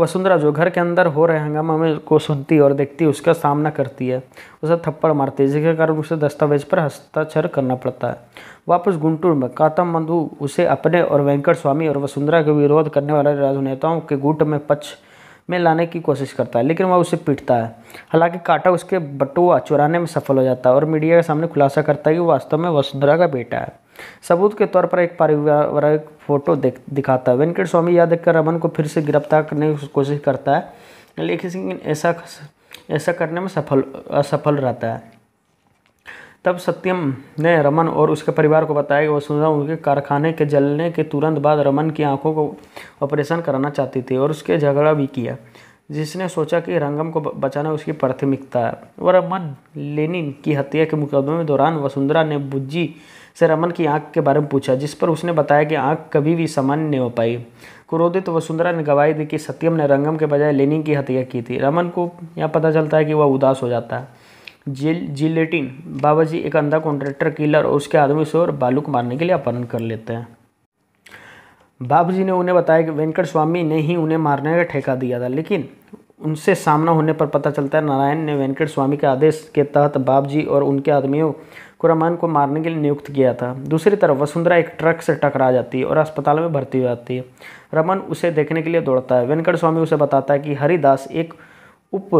वसुंधरा जो घर के अंदर हो रहे हंगामा में को सुनती और देखती उसका सामना करती है उसे थप्पड़ मारती है जिसके कारण उसे दस्तावेज पर हस्ताक्षर करना पड़ता है वापस गुंटूर में कातम बंधु उसे अपने और वेंकट स्वामी और वसुंधरा के विरोध करने वाले राजनेताओं के गुट में पक्ष में लाने की कोशिश करता है लेकिन वह उसे पीटता है हालांकि काटा उसके बटुआ चुराने में सफल हो जाता है और मीडिया के सामने खुलासा करता है कि वास्तव में वसुंधरा का बेटा है सबूत के तौर पर एक पारिवारिक फोटो देख दिखाता है वेंकट स्वामी याद देखकर रमन को फिर से गिरफ्तार करने की कोशिश करता है लेकिन ऐसा ऐसा करने में सफल असफल रहता है तब सत्यम ने रमन और उसके परिवार को बताया कि वसुंधरा उनके कारखाने के जलने के तुरंत बाद रमन की आंखों को ऑपरेशन कराना चाहती थी और उसके झगड़ा भी किया जिसने सोचा कि रंगम को बचाना उसकी प्राथमिकता है वह रमन लेनिन की हत्या के मुकदमे दौरान वसुंधरा ने बुज्जी से रमन की आंख के बारे में पूछा जिस पर उसने बताया कि आंख कभी भी सामान्य नहीं हो पाई क्रोधित वसुंधरा ने गवाही दी कि सत्यम ने रंगम के बजाय लेनिन की हत्या की थी रमन को यह पता चलता है कि वह उदास हो जाता है जिल जिलेटिन बाबा जी एक अंधा कॉन्ट्रैक्टर किलर और उसके आदमी से और बालू को मारने के लिए अपहरण कर लेते हैं बाबू जी ने उन्हें बताया कि वेंकट स्वामी ने ही उन्हें मारने का ठेका दिया था लेकिन उनसे सामना होने पर पता चलता है नारायण ने वेंकट स्वामी के आदेश के तहत बाप जी और उनके आदमियों कुरमान को मारने के लिए नियुक्त किया था दूसरी तरफ वसुंधरा एक ट्रक से टकरा जाती है और अस्पताल में भर्ती हो जाती है रमन उसे देखने के लिए दौड़ता है वेंकट स्वामी उसे बताता है कि हरिदास एक उप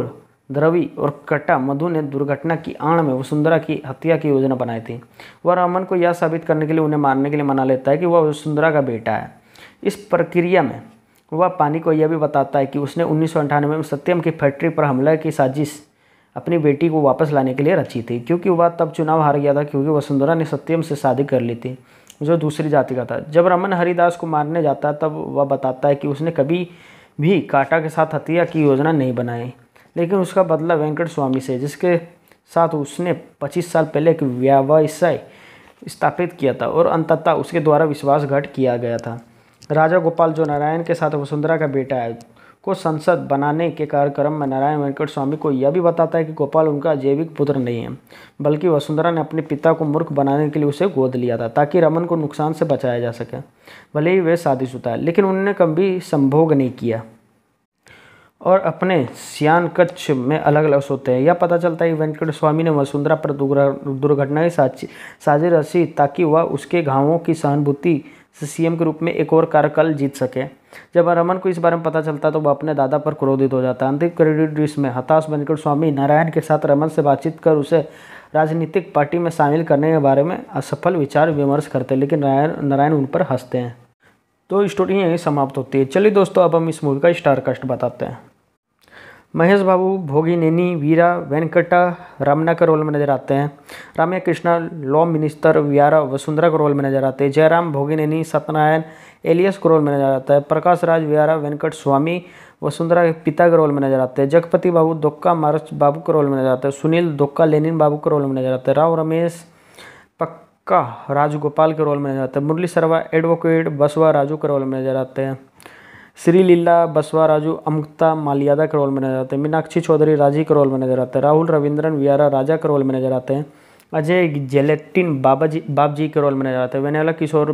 द्रवी और कटा मधु ने दुर्घटना की आड़ में वसुंधरा की हत्या की योजना बनाई थी वह रमन को यह साबित करने के लिए उन्हें मारने के लिए मना लेता है कि वह वसुंधरा का बेटा है इस प्रक्रिया में वह पानी को यह भी बताता है कि उसने उन्नीस में सत्यम की फैक्ट्री पर हमला की साजिश अपनी बेटी को वापस लाने के लिए रची थी क्योंकि वह तब चुनाव हार गया था क्योंकि वसुंधरा ने सत्यम से शादी कर ली थी जो दूसरी जाति का था जब रमन हरिदास को मारने जाता है तब वह बताता है कि उसने कभी भी काटा के साथ हत्या की योजना नहीं बनाई लेकिन उसका बदला वेंकट स्वामी से जिसके साथ उसने 25 साल पहले एक व्यवसाय स्थापित किया था और अंततः उसके द्वारा विश्वासघात किया गया था राजा गोपाल जो नारायण के साथ वसुंधरा का बेटा है को संसद बनाने के कार्यक्रम में नारायण वेंकट स्वामी को यह भी बताता है कि गोपाल उनका जैविक पुत्र नहीं है बल्कि वसुंधरा ने अपने पिता को मूर्ख बनाने के लिए उसे गोद लिया था ताकि रमन को नुकसान से बचाया जा सके भले ही वे शादीशुदा है लेकिन उन्होंने कभी संभोग नहीं किया और अपने सियान कच्छ में अलग अलग सोते हैं यह पता चलता है कि वेंकट स्वामी ने वसुंधरा पर दुर्घटना साझी साजी ताकि वह उसके घावों की सहानुभूति सीएम के रूप में एक और कार्यकाल जीत सके जब रमन को इस बारे में पता चलता तो वह अपने दादा पर क्रोधित हो जाता है अंतिम क्रेडिट रिस्ट में हताश बनकर स्वामी नारायण के साथ रमन से बातचीत कर उसे राजनीतिक पार्टी में शामिल करने के बारे में असफल विचार विमर्श करते हैं लेकिन नारायण उन पर हंसते हैं तो स्टोरी यहीं समाप्त होती है चलिए दोस्तों अब हम इस मूवी का स्टार कास्ट बताते हैं महेश बाबू भोगिनेनी वीरा वेंकटा रामना का रोल में नजर आते हैं रामया कृष्णा लॉ मिनिस्टर व्यारा वसुंधरा का रोल में नजर आते हैं जयराम भोगिनेनी सत्यनारायण एलियस का रोल में नजर आता है प्रकाश राज व्यारा वेंकट स्वामी वसुंधरा के पिता के रोल में नजर आते हैं जगपति बाबू दुक्का मारच बाबू का रोल में नजर आते हैं सुनील दुक्का लेनिन बाबू का रोल में नजर आते हैं राव रमेश पक्का राजगोपाल के रोल में नजर आते हैं मुरली सरवा एडवोकेट बसवा राजू का रोल में नजर आते हैं श्री लीला बसवा राजू अमुक्ता मालियादा के रोल में नजर आते हैं मीनाक्षी चौधरी राजी के रोल में नजर आते हैं राहुल रविंद्रन वियारा राजा के रोल में नजर आते हैं अजय जेलेटिन बाबा जी बाब जी के रोल में नजर आते हैं वेनेला किशोर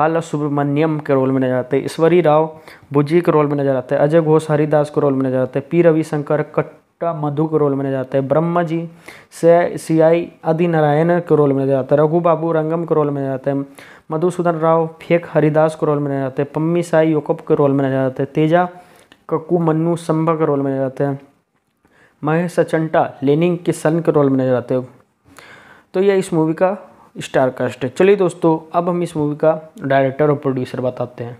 बाला सुब्रमण्यम के रोल में नजर आते हैं ईश्वरी राव बुजी के रोल में नजर आते हैं अजय घोष हरिदास के रोल में नजर आते हैं पी रविशंकर कट का मधु के रोल माना जाते हैं ब्रह्मा जी से सी आदि नारायण के रोल माना जाता है रघु बाबू रंगम के रोल माना जाते हैं मधुसूदन राव फेक हरिदास के रोल माना जाते है पम्मी साई योकप के रोल माना जाता है तेजा कक्कू मन्नू संभा का रोल माना जाते हैं महेश अचंटा लेनिंग के सन के रोल माना जाते हैं तो यह इस मूवी का स्टार कास्ट है चलिए दोस्तों अब हम इस मूवी का डायरेक्टर और प्रोड्यूसर बताते हैं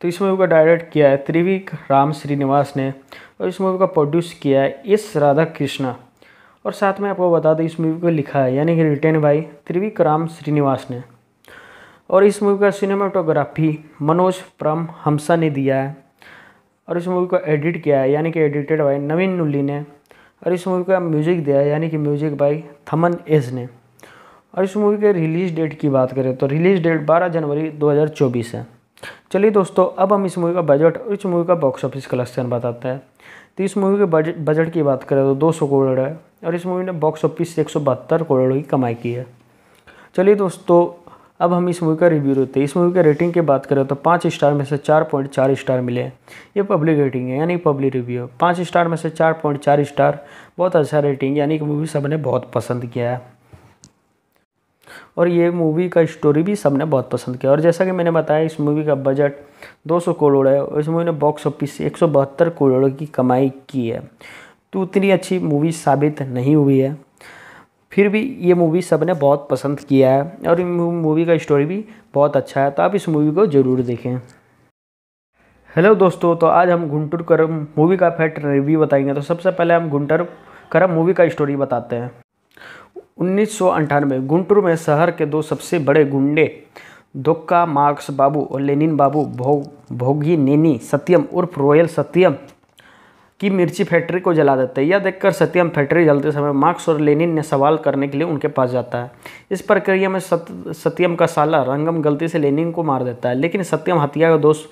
तो इस मूवी का डायरेक्ट किया है त्रिविक राम श्रीनिवास ने और इस मूवी का प्रोड्यूस किया है एस राधा कृष्णा और साथ में आपको बता दें इस मूवी को लिखा है यानी कि रिटेन बाई त्रिविक्राम श्रीनिवास ने और इस मूवी का सिनेमाटोग्राफी मनोज प्रम हमसा ने दिया है और इस मूवी को एडिट किया है यानी कि एडिटेड बाई नवीन नुल्ली ने और इस मूवी का म्यूजिक दिया है यानी कि म्यूजिक बाई थमन एज ने और इस मूवी के रिलीज डेट की बात करें तो रिलीज डेट 12 जनवरी 2024 है चलिए दोस्तों अब हम इस मूवी का बजट और इस मूवी का बॉक्स ऑफिस कलेक्शन बताते हैं तो इस मूवी के बजट बजट की बात करें तो दो सौ करोड़ है और इस मूवी ने बॉक्स ऑफिस से एक सौ बहत्तर करोड़ की कमाई की है चलिए दोस्तों अब हम इस मूवी का रिव्यू देते हैं इस मूवी का रेटिंग की बात करें तो पाँच स्टार में से चार पॉइंट चार स्टार मिले हैं ये पब्लिक रेटिंग है यानी पब्लिक रिव्यू है पाँच स्टार में से चार पॉइंट चार स्टार बहुत अच्छा रेटिंग यानी कि मूवी सबने बहुत पसंद किया है और ये मूवी का स्टोरी भी सबने बहुत पसंद किया और जैसा कि मैंने बताया इस मूवी का बजट 200 करोड़ है और इस मूवी ने बॉक्स ऑफिस से एक करोड़ की कमाई की है तो उतनी अच्छी मूवी साबित नहीं हुई है फिर भी ये मूवी सब ने बहुत पसंद किया है और मूवी का स्टोरी भी बहुत अच्छा है तो आप इस मूवी को ज़रूर देखें हेलो दोस्तों तो आज हम घुंटुर करम मूवी का फैक्ट रिव्यू बताएंगे तो सबसे पहले हम घुंटर करम मूवी का स्टोरी बताते हैं उन्नीस गुंटूर में शहर के दो सबसे बड़े गुंडे दोक्का मार्क्स बाबू और लेनिन बाबू भोग भोगी नेनी सत्यम उर्फ रॉयल सत्यम की मिर्ची फैक्ट्री को जला देते हैं यह देखकर सत्यम फैक्ट्री जलते समय मार्क्स और लेनिन ने सवाल करने के लिए उनके पास जाता है इस प्रक्रिया में सत, सत्यम का साला रंगम गलती से लेनिन को मार देता है लेकिन सत्यम हत्या का दोष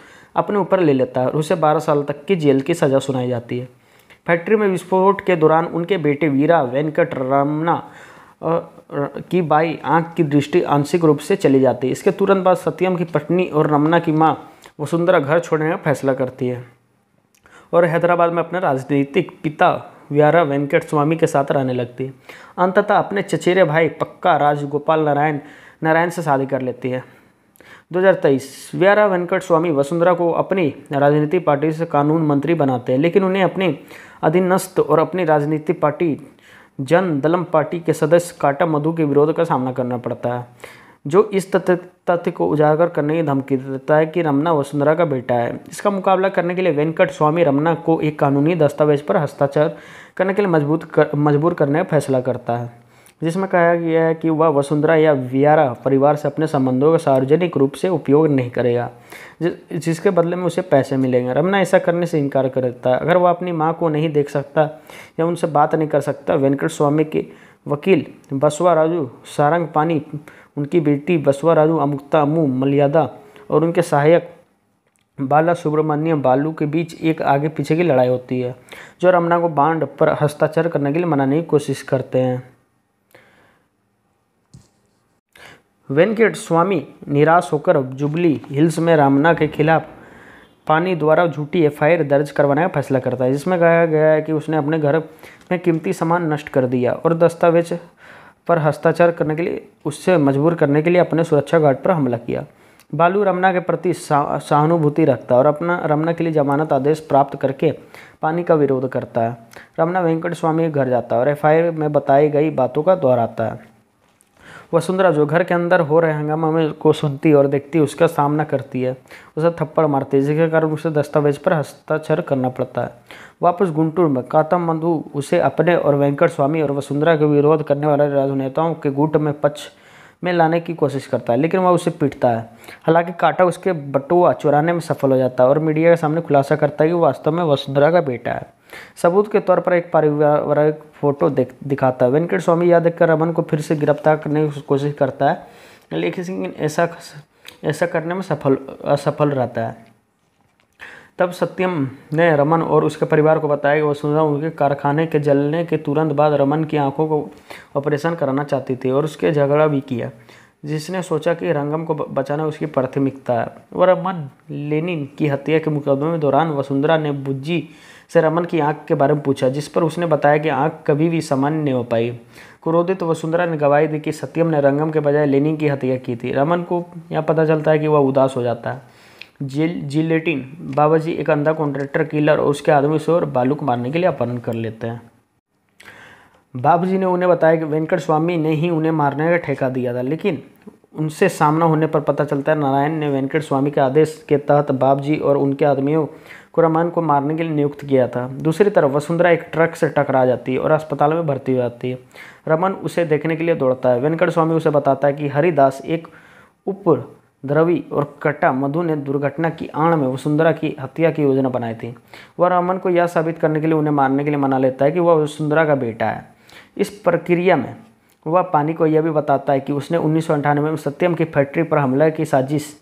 अपने ऊपर ले लेता है और उसे बारह साल तक की जेल की सज़ा सुनाई जाती है फैक्ट्री में विस्फोट के दौरान उनके बेटे वीरा वेंकट रमना की बाई आंख की दृष्टि आंशिक रूप से चली जाती है इसके तुरंत बाद सत्यम की पत्नी और रमना की माँ वसुंधरा घर छोड़ने का फैसला करती है और हैदराबाद में अपने राजनीतिक पिता व्यारा वेंकट स्वामी के साथ रहने लगती है अंततः अपने चचेरे भाई पक्का राजगोपाल नारायण नारायण से शादी कर लेती है 2023 व्यारा वेंकट स्वामी वसुंधरा को अपनी राजनीतिक पार्टी से कानून मंत्री बनाते हैं लेकिन उन्हें अपनी अधीनस्थ और अपनी राजनीतिक पार्टी जन दलम पार्टी के सदस्य काटा मधु के विरोध का सामना करना पड़ता है जो इस तथ्य तथ्य को उजागर करने की धमकी देता है कि रमना वसुंधरा का बेटा है इसका मुकाबला करने के लिए वेंकट स्वामी रमना को एक कानूनी दस्तावेज पर हस्ताक्षर करने के लिए मजबूत कर मजबूर करने का फैसला करता है जिसमें कहा गया है कि वह वसुंधरा या वियारा परिवार से अपने संबंधों का सार्वजनिक रूप से उपयोग नहीं करेगा जिस, जिसके बदले में उसे पैसे मिलेंगे रमना ऐसा करने से इनकार कर देता है अगर वह अपनी माँ को नहीं देख सकता या उनसे बात नहीं कर सकता वेंकट स्वामी के वकील बसवा राजू सारंग पानी उनकी बेटी बसवा राजू अमुक्ता अमू मलियादा और उनके सहायक बाला सुब्रमण्यम बालू के बीच एक आगे पीछे की लड़ाई होती है जो रमना को बांड पर हस्ताक्षर करने के लिए मनाने की कोशिश करते हैं वेंकट स्वामी निराश होकर जुबली हिल्स में रामना के खिलाफ पानी द्वारा झूठी एफआईआर दर्ज करवाने का फैसला करता है जिसमें कहा गया है कि उसने अपने घर में कीमती सामान नष्ट कर दिया और दस्तावेज पर हस्ताक्षर करने के लिए उससे मजबूर करने के लिए अपने सुरक्षा गार्ड पर हमला किया बालू रमना के प्रति सहानुभूति रखता और अपना रमना के लिए जमानत आदेश प्राप्त करके पानी का विरोध करता है रमना वेंकट स्वामी घर जाता है और एफ में बताई गई बातों का दोहराता है वसुंधरा जो घर के अंदर हो रहे हंगामा में को सुनती और देखती उसका सामना करती है उसे थप्पड़ मारती है जिसके कारण उसे दस्तावेज पर हस्ताक्षर करना पड़ता है वापस गुंटूर में कातम बंधु उसे अपने और वेंकट स्वामी और वसुंधरा के विरोध करने वाले राजनेताओं के गुट में पक्ष में लाने की कोशिश करता है लेकिन वह उसे पीटता है हालांकि काटा उसके बटुआ चुराने में सफल हो जाता है और मीडिया के सामने खुलासा करता है कि वास्तव में वसुंधरा का बेटा है सबूत के तौर पर एक पारिवारिक फोटो दिखाता है वेंकट स्वामी याद कर रमन को फिर से गिरफ्तार करने की कोशिश करता है लेकिन ऐसा ऐसा करने में सफल असफल रहता है तब सत्यम ने रमन और उसके परिवार को बताया कि वसुंधरा उनके कारखाने के जलने के तुरंत बाद रमन की आंखों को ऑपरेशन कराना चाहती थी और उसके झगड़ा भी किया जिसने सोचा कि रंगम को बचाना उसकी प्राथमिकता है वह रमन लेनिन की हत्या के मुकदमे में दौरान वसुंधरा ने बुज्जी से रमन की आंख के बारे में पूछा जिस पर उसने बताया कि आंख कभी भी सामान्य नहीं हो पाई क्रोधित वसुंधरा ने गवाही दी कि सत्यम ने रंगम के बजाय लेनी की हत्या की थी रमन को यह पता चलता है कि वह उदास हो जाता है जिल जिलेटिन बाबा जी एक अंधा कॉन्ट्रैक्टर किलर और उसके आदमी से और बालू को मारने के लिए अपहरण कर लेते हैं बाबू जी ने उन्हें बताया कि वेंकट स्वामी ने ही उन्हें मारने का ठेका दिया था लेकिन उनसे सामना होने पर पता चलता है नारायण ने वेंकट स्वामी के आदेश के तहत बाप जी और उनके आदमियों कुरमान को मारने के लिए नियुक्त किया था दूसरी तरफ वसुंधरा एक ट्रक से टकरा जाती है और अस्पताल में भर्ती हो जाती है रमन उसे देखने के लिए दौड़ता है वेंकट स्वामी उसे बताता है कि हरिदास एक उप द्रवी और कटा मधु ने दुर्घटना की आड़ में वसुंधरा की हत्या की योजना बनाई थी वह रमन को यह साबित करने के लिए उन्हें मारने के लिए मना लेता है कि वह वसुंधरा का बेटा है इस प्रक्रिया में वह पानी को यह भी बताता है कि उसने उन्नीस में सत्यम की फैक्ट्री पर हमला की साजिश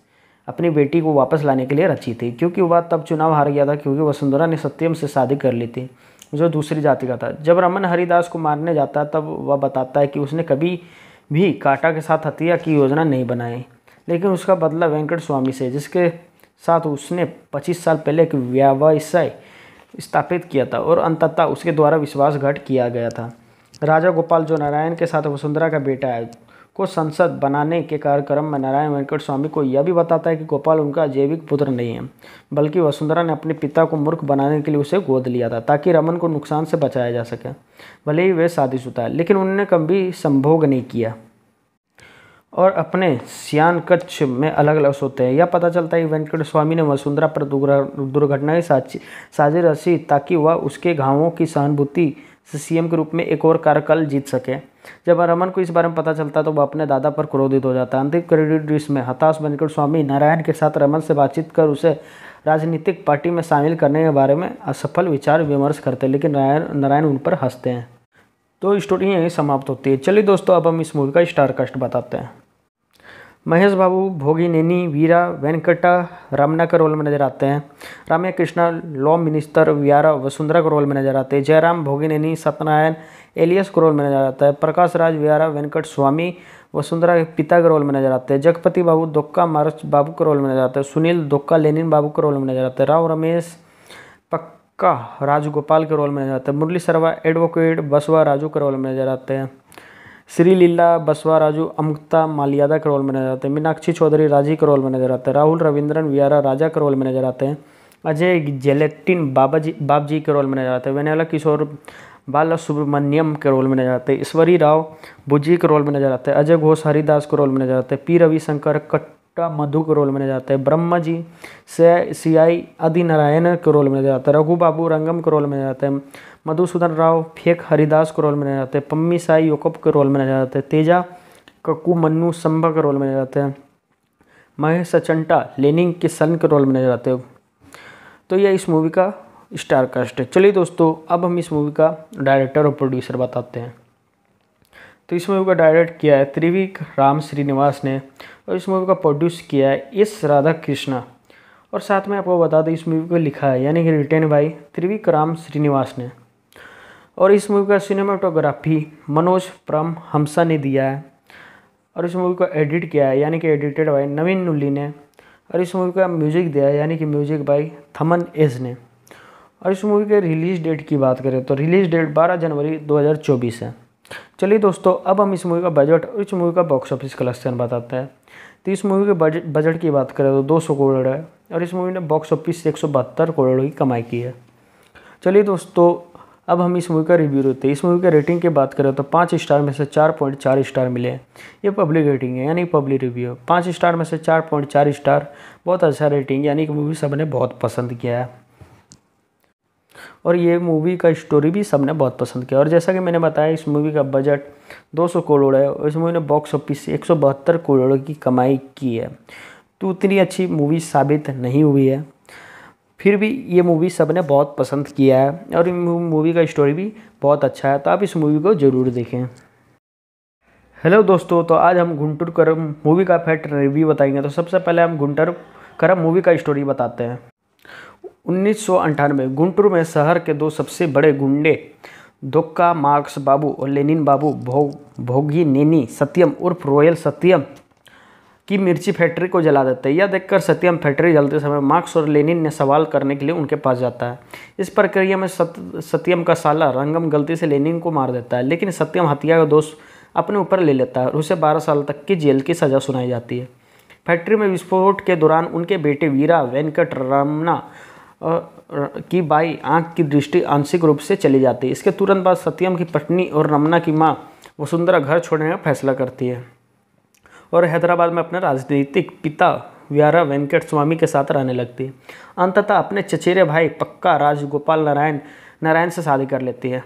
अपनी बेटी को वापस लाने के लिए रची थी क्योंकि वह तब चुनाव हार गया था क्योंकि वसुंधरा ने सत्यम से शादी कर ली थी जो दूसरी जाति का था जब रमन हरिदास को मारने जाता तब वह बताता है कि उसने कभी भी काटा के साथ हत्या की योजना नहीं बनाई लेकिन उसका बदला वेंकट स्वामी से जिसके साथ उसने 25 साल पहले एक व्यवसाय स्थापित किया था और अंततः उसके द्वारा विश्वासघात किया गया था राजा गोपाल जो नारायण के साथ वसुंधरा का बेटा है को संसद बनाने के कार्यक्रम में नारायण वेंकट स्वामी को यह भी बताता है कि गोपाल उनका जैविक पुत्र नहीं है बल्कि वसुंधरा ने अपने पिता को मूर्ख बनाने के लिए उसे गोद लिया था ताकि रमन को नुकसान से बचाया जा सके भले ही वे शादीशुदा है लेकिन उन्होंने कभी संभोग नहीं किया और अपने सियान कच्छ में अलग अलग सोते हैं यह पता चलता है कि वेंकट स्वामी ने वसुंधरा पर दुर्घटना साझी रची ताकि वह उसके घावों की सहानुभूति से सीएम के रूप में एक और कार्यकाल जीत सके जब रमन को इस बारे में पता चलता है तो वह अपने दादा पर क्रोधित हो जाता है अंतिम क्रेडिट में हताश बनकर स्वामी नारायण के साथ रमन से बातचीत कर उसे राजनीतिक पार्टी में शामिल करने के बारे में असफल विचार विमर्श करते हैं लेकिन नारायण नारायण उन पर हंसते हैं तो स्टोरी यहीं समाप्त होती है चलिए दोस्तों अब हम इस मूवी का स्टार कास्ट बताते हैं महेश बाबू भोगिनेनी वीरा वेंकटा रामना का रोल में नजर आते हैं रामया कृष्णा लॉ मिनिस्टर वियारा वसुंधरा का रोल में नजर आते हैं जयराम भोगिनेनी सत्यनारायण एलियस का रोल में नजर आता है प्रकाश राज वियारा वेंकट स्वामी वसुंधरा के पिता के रोल में नजर आते हैं जगपति बाबू दोक्का मारस बाबू का रोल में नजर आते हैं सुनील दोक्का लेनिन बाबू के रोल में नजर आते हैं राव रमेश पक्का राजगोपाल के रोल में नजर आते हैं मुरली सरवा एडवोकेट बसवा राजू के रोल में नजर आते हैं श्री लीला बसवाराजू अमृता मालियादा के रोल में नजर आते हैं मीनाक्षी चौधरी राजी के रोल में नजर आते हैं राहुल रविंद्रन वियारा राजा के रोल में नजर आते हैं अजय जेलेटिन बाबा जी बाब जी के रोल में नजर आते हैं वेनेला किशोर बाला सुब्रमण्यम के रोल में नजर आते हैं ईश्वरी राव बुज्जी के रोल में नजर आते हैं अजय घोष हरिदास के रोल में नजर आते हैं पी रविशंकर कट्टा मधु के रोल में नजर आते हैं ब्रह्मा जी से सी आई आदि नारायण के रोल में नजर आते हैं रघु बाबू रंगम के रोल में नजर आते हैं मधुसूदन राव फेक हरिदास को रोल में नजर आते हैं पम्मी साई योकप के रोल में नजर आते हैं तेजा कक्कू मन्नू संभा के रोल में नजर आते हैं महेश सचंटा लेनिंग के सन के रोल में नजर आते हैं तो यह इस मूवी का स्टार कास्ट है चलिए दोस्तों अब हम इस मूवी का डायरेक्टर और प्रोड्यूसर बताते हैं तो इस मूवी का डायरेक्ट किया है त्रिवी राम श्रीनिवास ने और इस मूवी का प्रोड्यूस किया है एस राधा कृष्णा और साथ में आपको बता दें इस मूवी को लिखा है यानी कि written by Trivikram Srinivas ने और इस मूवी का सिनेमाटोग्राफी मनोज प्रम हमसा ने दिया है और इस मूवी को एडिट किया है यानी कि एडिटेड बाय नवीन नुल्ली ने और इस मूवी का म्यूजिक दिया है यानी कि म्यूजिक बाय थमन एज ने और इस मूवी के रिलीज डेट की बात करें तो रिलीज डेट 12 जनवरी 2024 है चलिए दोस्तों अब हम इस मूवी का बजट और इस मूवी का बॉक्स ऑफिस कलेक्शन बताते हैं तो इस मूवी के बजट की बात करें तो दो सौ करोड़ है और इस मूवी ने बॉक्स ऑफिस एक सौ बहत्तर करोड़ की कमाई की है चलिए दोस्तों अब हम इस मूवी का रिव्यू देते हैं इस मूवी का रेटिंग की बात करें तो पाँच स्टार में से चार पॉइंट चार स्टार मिले हैं ये पब्लिक रेटिंग है यानी पब्लिक रिव्यू है पाँच स्टार में से चार पॉइंट चार स्टार बहुत अच्छा रेटिंग यानी कि मूवी सबने बहुत पसंद किया है और ये मूवी का स्टोरी भी सबने बहुत पसंद किया और जैसा कि मैंने बताया इस मूवी का बजट 200 करोड़ है और इस मूवी ने बॉक्स ऑफिस से एक करोड़ की कमाई की है तो उतनी अच्छी मूवी साबित नहीं हुई है फिर भी ये मूवी सब ने बहुत पसंद किया है और मूवी का स्टोरी भी बहुत अच्छा है तो आप इस मूवी को ज़रूर देखें हेलो दोस्तों तो आज हम गुंटूर करम मूवी का फैक्ट रिव्यू बताएंगे तो सबसे पहले हम गुंटर करम मूवी का स्टोरी बताते हैं उन्नीस गुंटूर में शहर के दो सबसे बड़े गुंडे दुक्का मार्क्स बाबू और लेनिन बाबू भोग भोगी नेनी सत्यम उर्फ रॉयल सत्यम कि मिर्ची फैक्ट्री को जला देते हैं यह देखकर सत्यम फैक्ट्री जलते समय मार्क्स और लेनिन ने सवाल करने के लिए उनके पास जाता है इस प्रक्रिया में सत, सत्यम का साला रंगम गलती से लेनिन को मार देता है लेकिन सत्यम हत्या का दोष अपने ऊपर ले लेता है और उसे बारह साल तक की जेल की सज़ा सुनाई जाती है फैक्ट्री में विस्फोट के दौरान उनके बेटे वीरा वेंकट रमना की बाई आँख की दृष्टि आंशिक रूप से चली जाती है इसके तुरंत बाद सत्यम की पत्नी और रमना की माँ वसुंधरा घर छोड़ने का फैसला करती है और हैदराबाद में अपने राजनीतिक पिता व्यारा वेंकट स्वामी के साथ रहने लगती है अंततः अपने चचेरे भाई पक्का राजगोपाल नारायण नारायण से शादी कर लेती है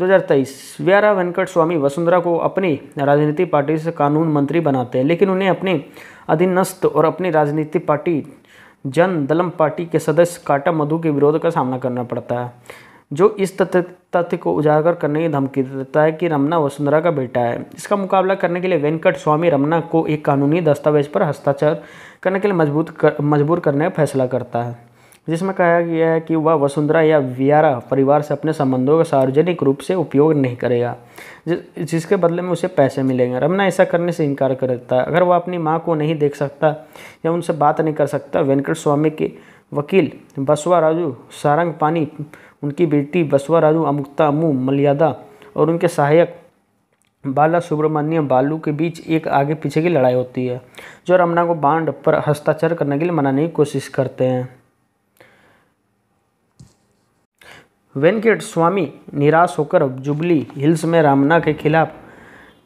2023 व्यारा वेंकट स्वामी वसुंधरा को अपनी राजनीतिक पार्टी से कानून मंत्री बनाते हैं लेकिन उन्हें अपने अधीनस्थ और अपनी राजनीतिक पार्टी जन दलम पार्टी के सदस्य काटा मधु के विरोध का सामना करना पड़ता है जो इस तथ्य तथ्य को उजागर करने की धमकी देता है कि रमना वसुंधरा का बेटा है इसका मुकाबला करने के लिए वेंकट स्वामी रमना को एक कानूनी दस्तावेज पर हस्ताक्षर करने के लिए मजबूत कर, मजबूर करने का फैसला करता है जिसमें कहा गया है कि वह वसुंधरा या वियारा परिवार से अपने संबंधों का सार्वजनिक रूप से उपयोग नहीं करेगा जिस, जिसके बदले में उसे पैसे मिलेंगे रमना ऐसा करने से इनकार कर देता है अगर वह अपनी माँ को नहीं देख सकता या उनसे बात नहीं कर सकता वेंकट स्वामी के वकील बसवा राजू सारंग पानी उनकी बेटी बसवाराजू अमुक्तामू मलियादा और उनके सहायक बाला सुब्रमण्यम बालू के बीच एक आगे पीछे की लड़ाई होती है जो रमना को बांड पर हस्ताक्षर करने के लिए मनाने की कोशिश करते हैं वेंकट स्वामी निराश होकर जुबली हिल्स में रामना के खिलाफ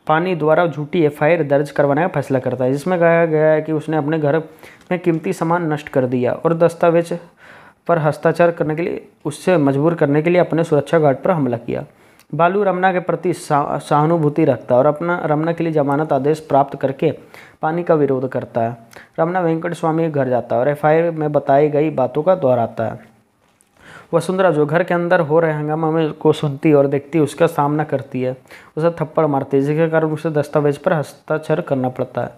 पानी द्वारा झूठी एफआईआर दर्ज करवाने का फैसला करता है जिसमें कहा गया है कि उसने अपने घर में कीमती सामान नष्ट कर दिया और दस्तावेज पर हस्ताक्षर करने के लिए उससे मजबूर करने के लिए अपने सुरक्षा गार्ड पर हमला किया बालू रमना के प्रति सहानुभूति रखता और अपना रमना के लिए जमानत आदेश प्राप्त करके पानी का विरोध करता है रमना वेंकट स्वामी के घर जाता है और एफ में बताई गई बातों का दोहराता है वसुंधरा जो घर के अंदर हो रहे हंगामा में को सुनती और देखती उसका सामना करती है उसे थप्पड़ मारती है जिसके कारण उसे दस्तावेज पर हस्ताक्षर करना पड़ता है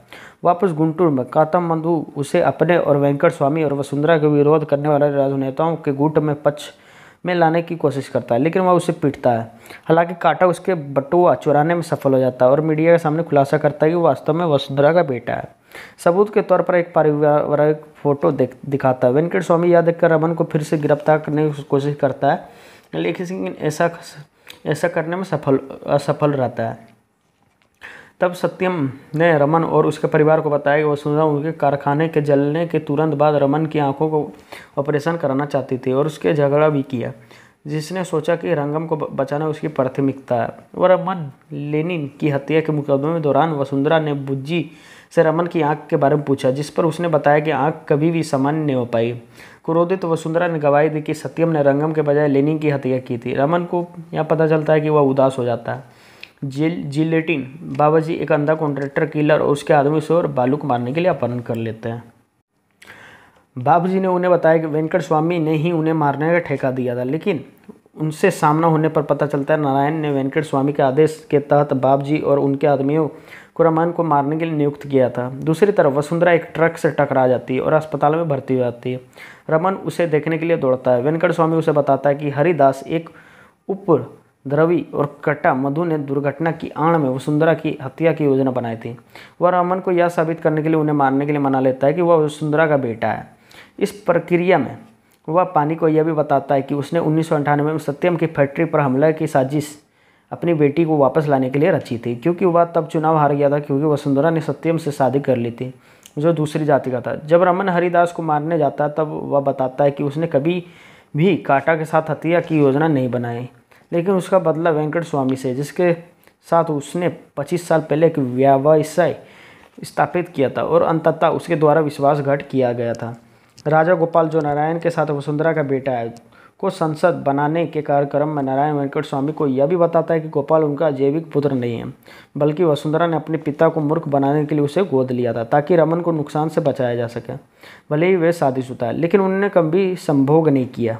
वापस गुंटूर में कातम बंधु उसे अपने और वेंकट स्वामी और वसुंधरा के विरोध करने वाले राजनेताओं के गुट में पक्ष में लाने की कोशिश करता है लेकिन वह उसे पीटता है हालांकि काटा उसके बटुआ चुराने में सफल हो जाता है और मीडिया के सामने खुलासा करता है कि वास्तव में वसुंधरा का बेटा है सबूत के तौर पर एक पारिवारिक फोटो देख दिखाता है वेंकट स्वामी यह देखकर रमन को फिर से गिरफ्तार करने की कोशिश करता है लेकिन ऐसा ऐसा करने में सफल असफल रहता है तब सत्यम ने रमन और उसके परिवार को बताया कि वसुंधरा उनके कारखाने के जलने के तुरंत बाद रमन की आंखों को ऑपरेशन कराना चाहती थी और उसके झगड़ा भी किया जिसने सोचा कि रंगम को बचाना उसकी प्राथमिकता है वह रमन लेनिन की हत्या के मुकदमे में दौरान वसुंधरा ने बुज्जी से रमन की आंख के बारे में पूछा जिस पर उसने बताया कि आंख कभी भी सामान्य नहीं हो पाई क्रोधित तो वसुंधरा ने गवाही दी कि सत्यम ने रंगम के बजाय लेनिंग की हत्या की थी रमन को यह पता चलता है कि वह उदास हो जाता है जिल जिलेटिन बाबा जी एक अंधा कॉन्ट्रैक्टर किलर और उसके आदमी से और बालू को मारने के लिए अपहरण कर लेते हैं बाबू जी ने उन्हें बताया कि वेंकट स्वामी ने ही उन्हें मारने का ठेका दिया था लेकिन उनसे सामना होने पर पता चलता है नारायण ने वेंकट स्वामी के आदेश के तहत बाप जी और उनके आदमियों खुरामान को मारने के लिए नियुक्त किया था दूसरी तरफ वसुंधरा एक ट्रक से टकरा जाती है और अस्पताल में भर्ती हो जाती है रमन उसे देखने के लिए दौड़ता है वेंकट स्वामी उसे बताता है कि हरिदास एक उप द्रवी और कटा मधु ने दुर्घटना की आड़ में वसुंधरा की हत्या की योजना बनाई थी वह रमन को यह साबित करने के लिए उन्हें मारने के लिए मना लेता है कि वह वसुंधरा का बेटा है इस प्रक्रिया में वह पानी को यह भी बताता है कि उसने उन्नीस में सत्यम की फैक्ट्री पर हमला की साजिश अपनी बेटी को वापस लाने के लिए रची थी क्योंकि वह तब चुनाव हार गया था क्योंकि वसुंधरा ने सत्यम से शादी कर ली थी जो दूसरी जाति का था जब रमन हरिदास को मारने जाता तब वह बताता है कि उसने कभी भी काटा के साथ हत्या की योजना नहीं बनाई लेकिन उसका बदला वेंकट स्वामी से जिसके साथ उसने 25 साल पहले एक व्यवसाय स्थापित किया था और अंततः उसके द्वारा विश्वासघात किया गया था राजा गोपाल जो नारायण के साथ वसुंधरा का बेटा है को संसद बनाने के कार्यक्रम में नारायण वेंकट स्वामी को यह भी बताता है कि गोपाल उनका जैविक पुत्र नहीं है बल्कि वसुंधरा ने अपने पिता को मूर्ख बनाने के लिए उसे गोद लिया था ताकि रमन को नुकसान से बचाया जा सके भले ही वे शादीशुदा है लेकिन उन्होंने कभी संभोग नहीं किया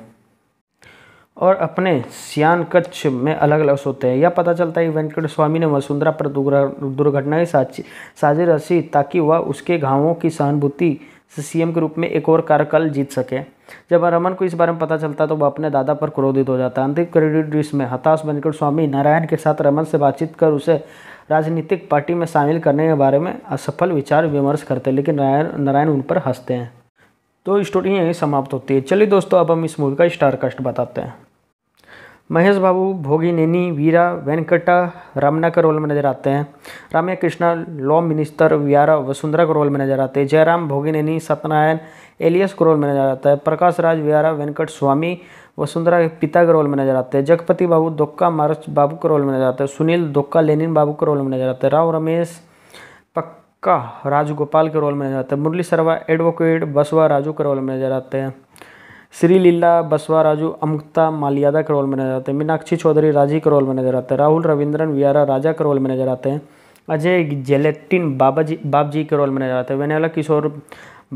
और अपने सियान कच्छ में अलग अलग सोते हैं यह पता चलता है कि वेंकट स्वामी ने वसुंधरा पर दुर्घटना की साजी ताकि वह उसके घावों की सहानुभूति सीएम के रूप में एक और कार्यकाल जीत सके जब रमन को इस बारे में पता चलता तो वह अपने दादा पर क्रोधित हो जाता है अंतिम क्रेडिट में हताश बनकर स्वामी नारायण के साथ रमन से बातचीत कर उसे राजनीतिक पार्टी में शामिल करने के बारे में असफल विचार विमर्श करते हैं लेकिन नारायण नारायण उन पर हंसते हैं तो स्टोरी यहीं समाप्त होती है चलिए दोस्तों अब हम इस मूवी का स्टार कास्ट बताते हैं महेश बाबू भोगिनेनी वीरा वेंकटा रमना का रोल में नजर आते हैं रामया कृष्णा लॉ मिनिस्टर व्यारा वसुंधरा का रोल में नजर आते हैं जयराम भोगिनेनी सत्यनारायण एलियस का रोल में नजर आता है प्रकाश राज व्यारा वेंकट स्वामी वसुंधरा के पिता के रोल में नजर आते हैं जगपति बाबू दुक्का मारच बाबू का रोल में नजर आते हैं सुनील दुक्का लेनिन बाबू का रोल में नजर आते हैं राव रमेश पक्का राजगोपाल के रोल में नजर आते हैं मुरली शर्मा एडवोकेट बसवा राजू का रोल में नजर आते हैं श्री लीला बसवाराजू अमृता मालियादा के रोल में नजर आते हैं मीनाक्षी चौधरी राजी के रोल में नजर आते हैं राहुल रविंद्रन वियारा राजा के रोल में नजर आते हैं अजय जेलेटिन बाबा जी बाब जी के रोल में नजर आते हैं वेनेला किशोर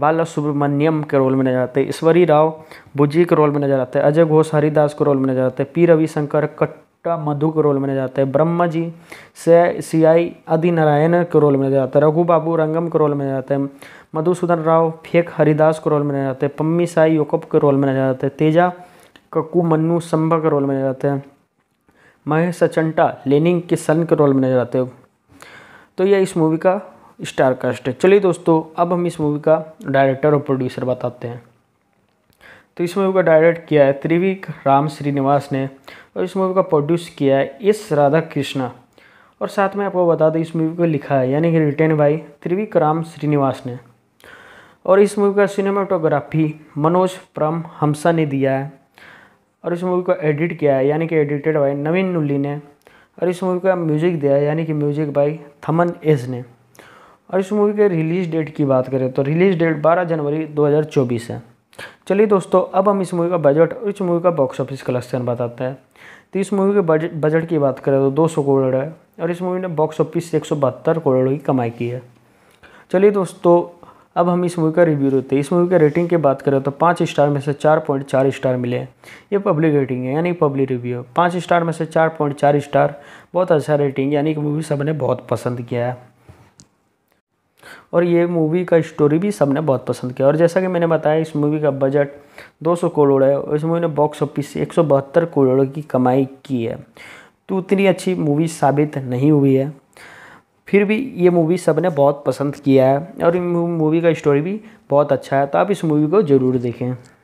बाला सुब्रमण्यम के रोल में नजर आते हैं ईश्वरी राव बुज्जी के रोल में नजर आते हैं अजय घोष हरिदास के रोल में नजर आते हैं पी रविशंकर कट्टा मधु के रोल में नजर आते हैं ब्रह्मा जी से सी आई आदि नारायण के रोल में नजर आते हैं रघु बाबू रंगम के रोल में नजर आते हैं मधुसूदन राव फेक हरिदास को रोल में नजर आते हैं पम्मी साई योकप के रोल में नजर आते हैं तेजा कक्कू मन्नू संभा के रोल में नजर आते हैं महेश सचंटा लेनिंग के सन के रोल में नजर आते हैं तो यह इस मूवी का स्टार कास्ट है चलिए दोस्तों अब हम इस मूवी का डायरेक्टर और प्रोड्यूसर बताते हैं तो इस मूवी का डायरेक्ट किया है त्रिविक राम श्रीनिवास ने और इस मूवी का प्रोड्यूस किया है एस राधा कृष्णा और साथ में आपको बता दें इस मूवी को लिखा है यानी कि written by Trivikram Srinivas ने और इस मूवी का सिनेमाटोग्राफी मनोज प्रम हमसा ने दिया है और इस मूवी को एडिट किया है यानी कि एडिटेड बाय नवीन नुल्ली ने और इस मूवी का म्यूजिक दिया है यानी कि म्यूजिक बाय थमन एज ने और इस मूवी के रिलीज डेट की बात करें तो रिलीज डेट 12 जनवरी 2024 है चलिए दोस्तों अब हम इस मूवी का बजट और इस मूवी का बॉक्स ऑफिस कलेक्शन बताते हैं तो इस मूवी के बजट बजट की बात करें तो दो सौ करोड़ है और इस मूवी ने बॉक्स ऑफिस से एक सौ बहत्तर करोड़ की कमाई की है चलिए दोस्तों अब हम इस मूवी का रिव्यू देते हैं इस मूवी के रेटिंग की बात करें तो पाँच स्टार में से चार पॉइंट चार स्टार मिले ये पब्लिक रेटिंग है यानी पब्लिक रिव्यू है पाँच स्टार में से चार पॉइंट चार स्टार बहुत अच्छा रेटिंग यानी कि मूवी सबने बहुत पसंद किया है और ये मूवी का स्टोरी भी सबने बहुत पसंद किया और जैसा कि मैंने बताया इस मूवी का बजट दो करोड़ है और इस मूवी ने बॉक्स ऑफिस से एक करोड़ की कमाई की है तो उतनी अच्छी मूवी साबित नहीं हुई है फिर भी ये मूवी सब ने बहुत पसंद किया है और मूवी का स्टोरी भी बहुत अच्छा है तो आप इस मूवी को ज़रूर देखें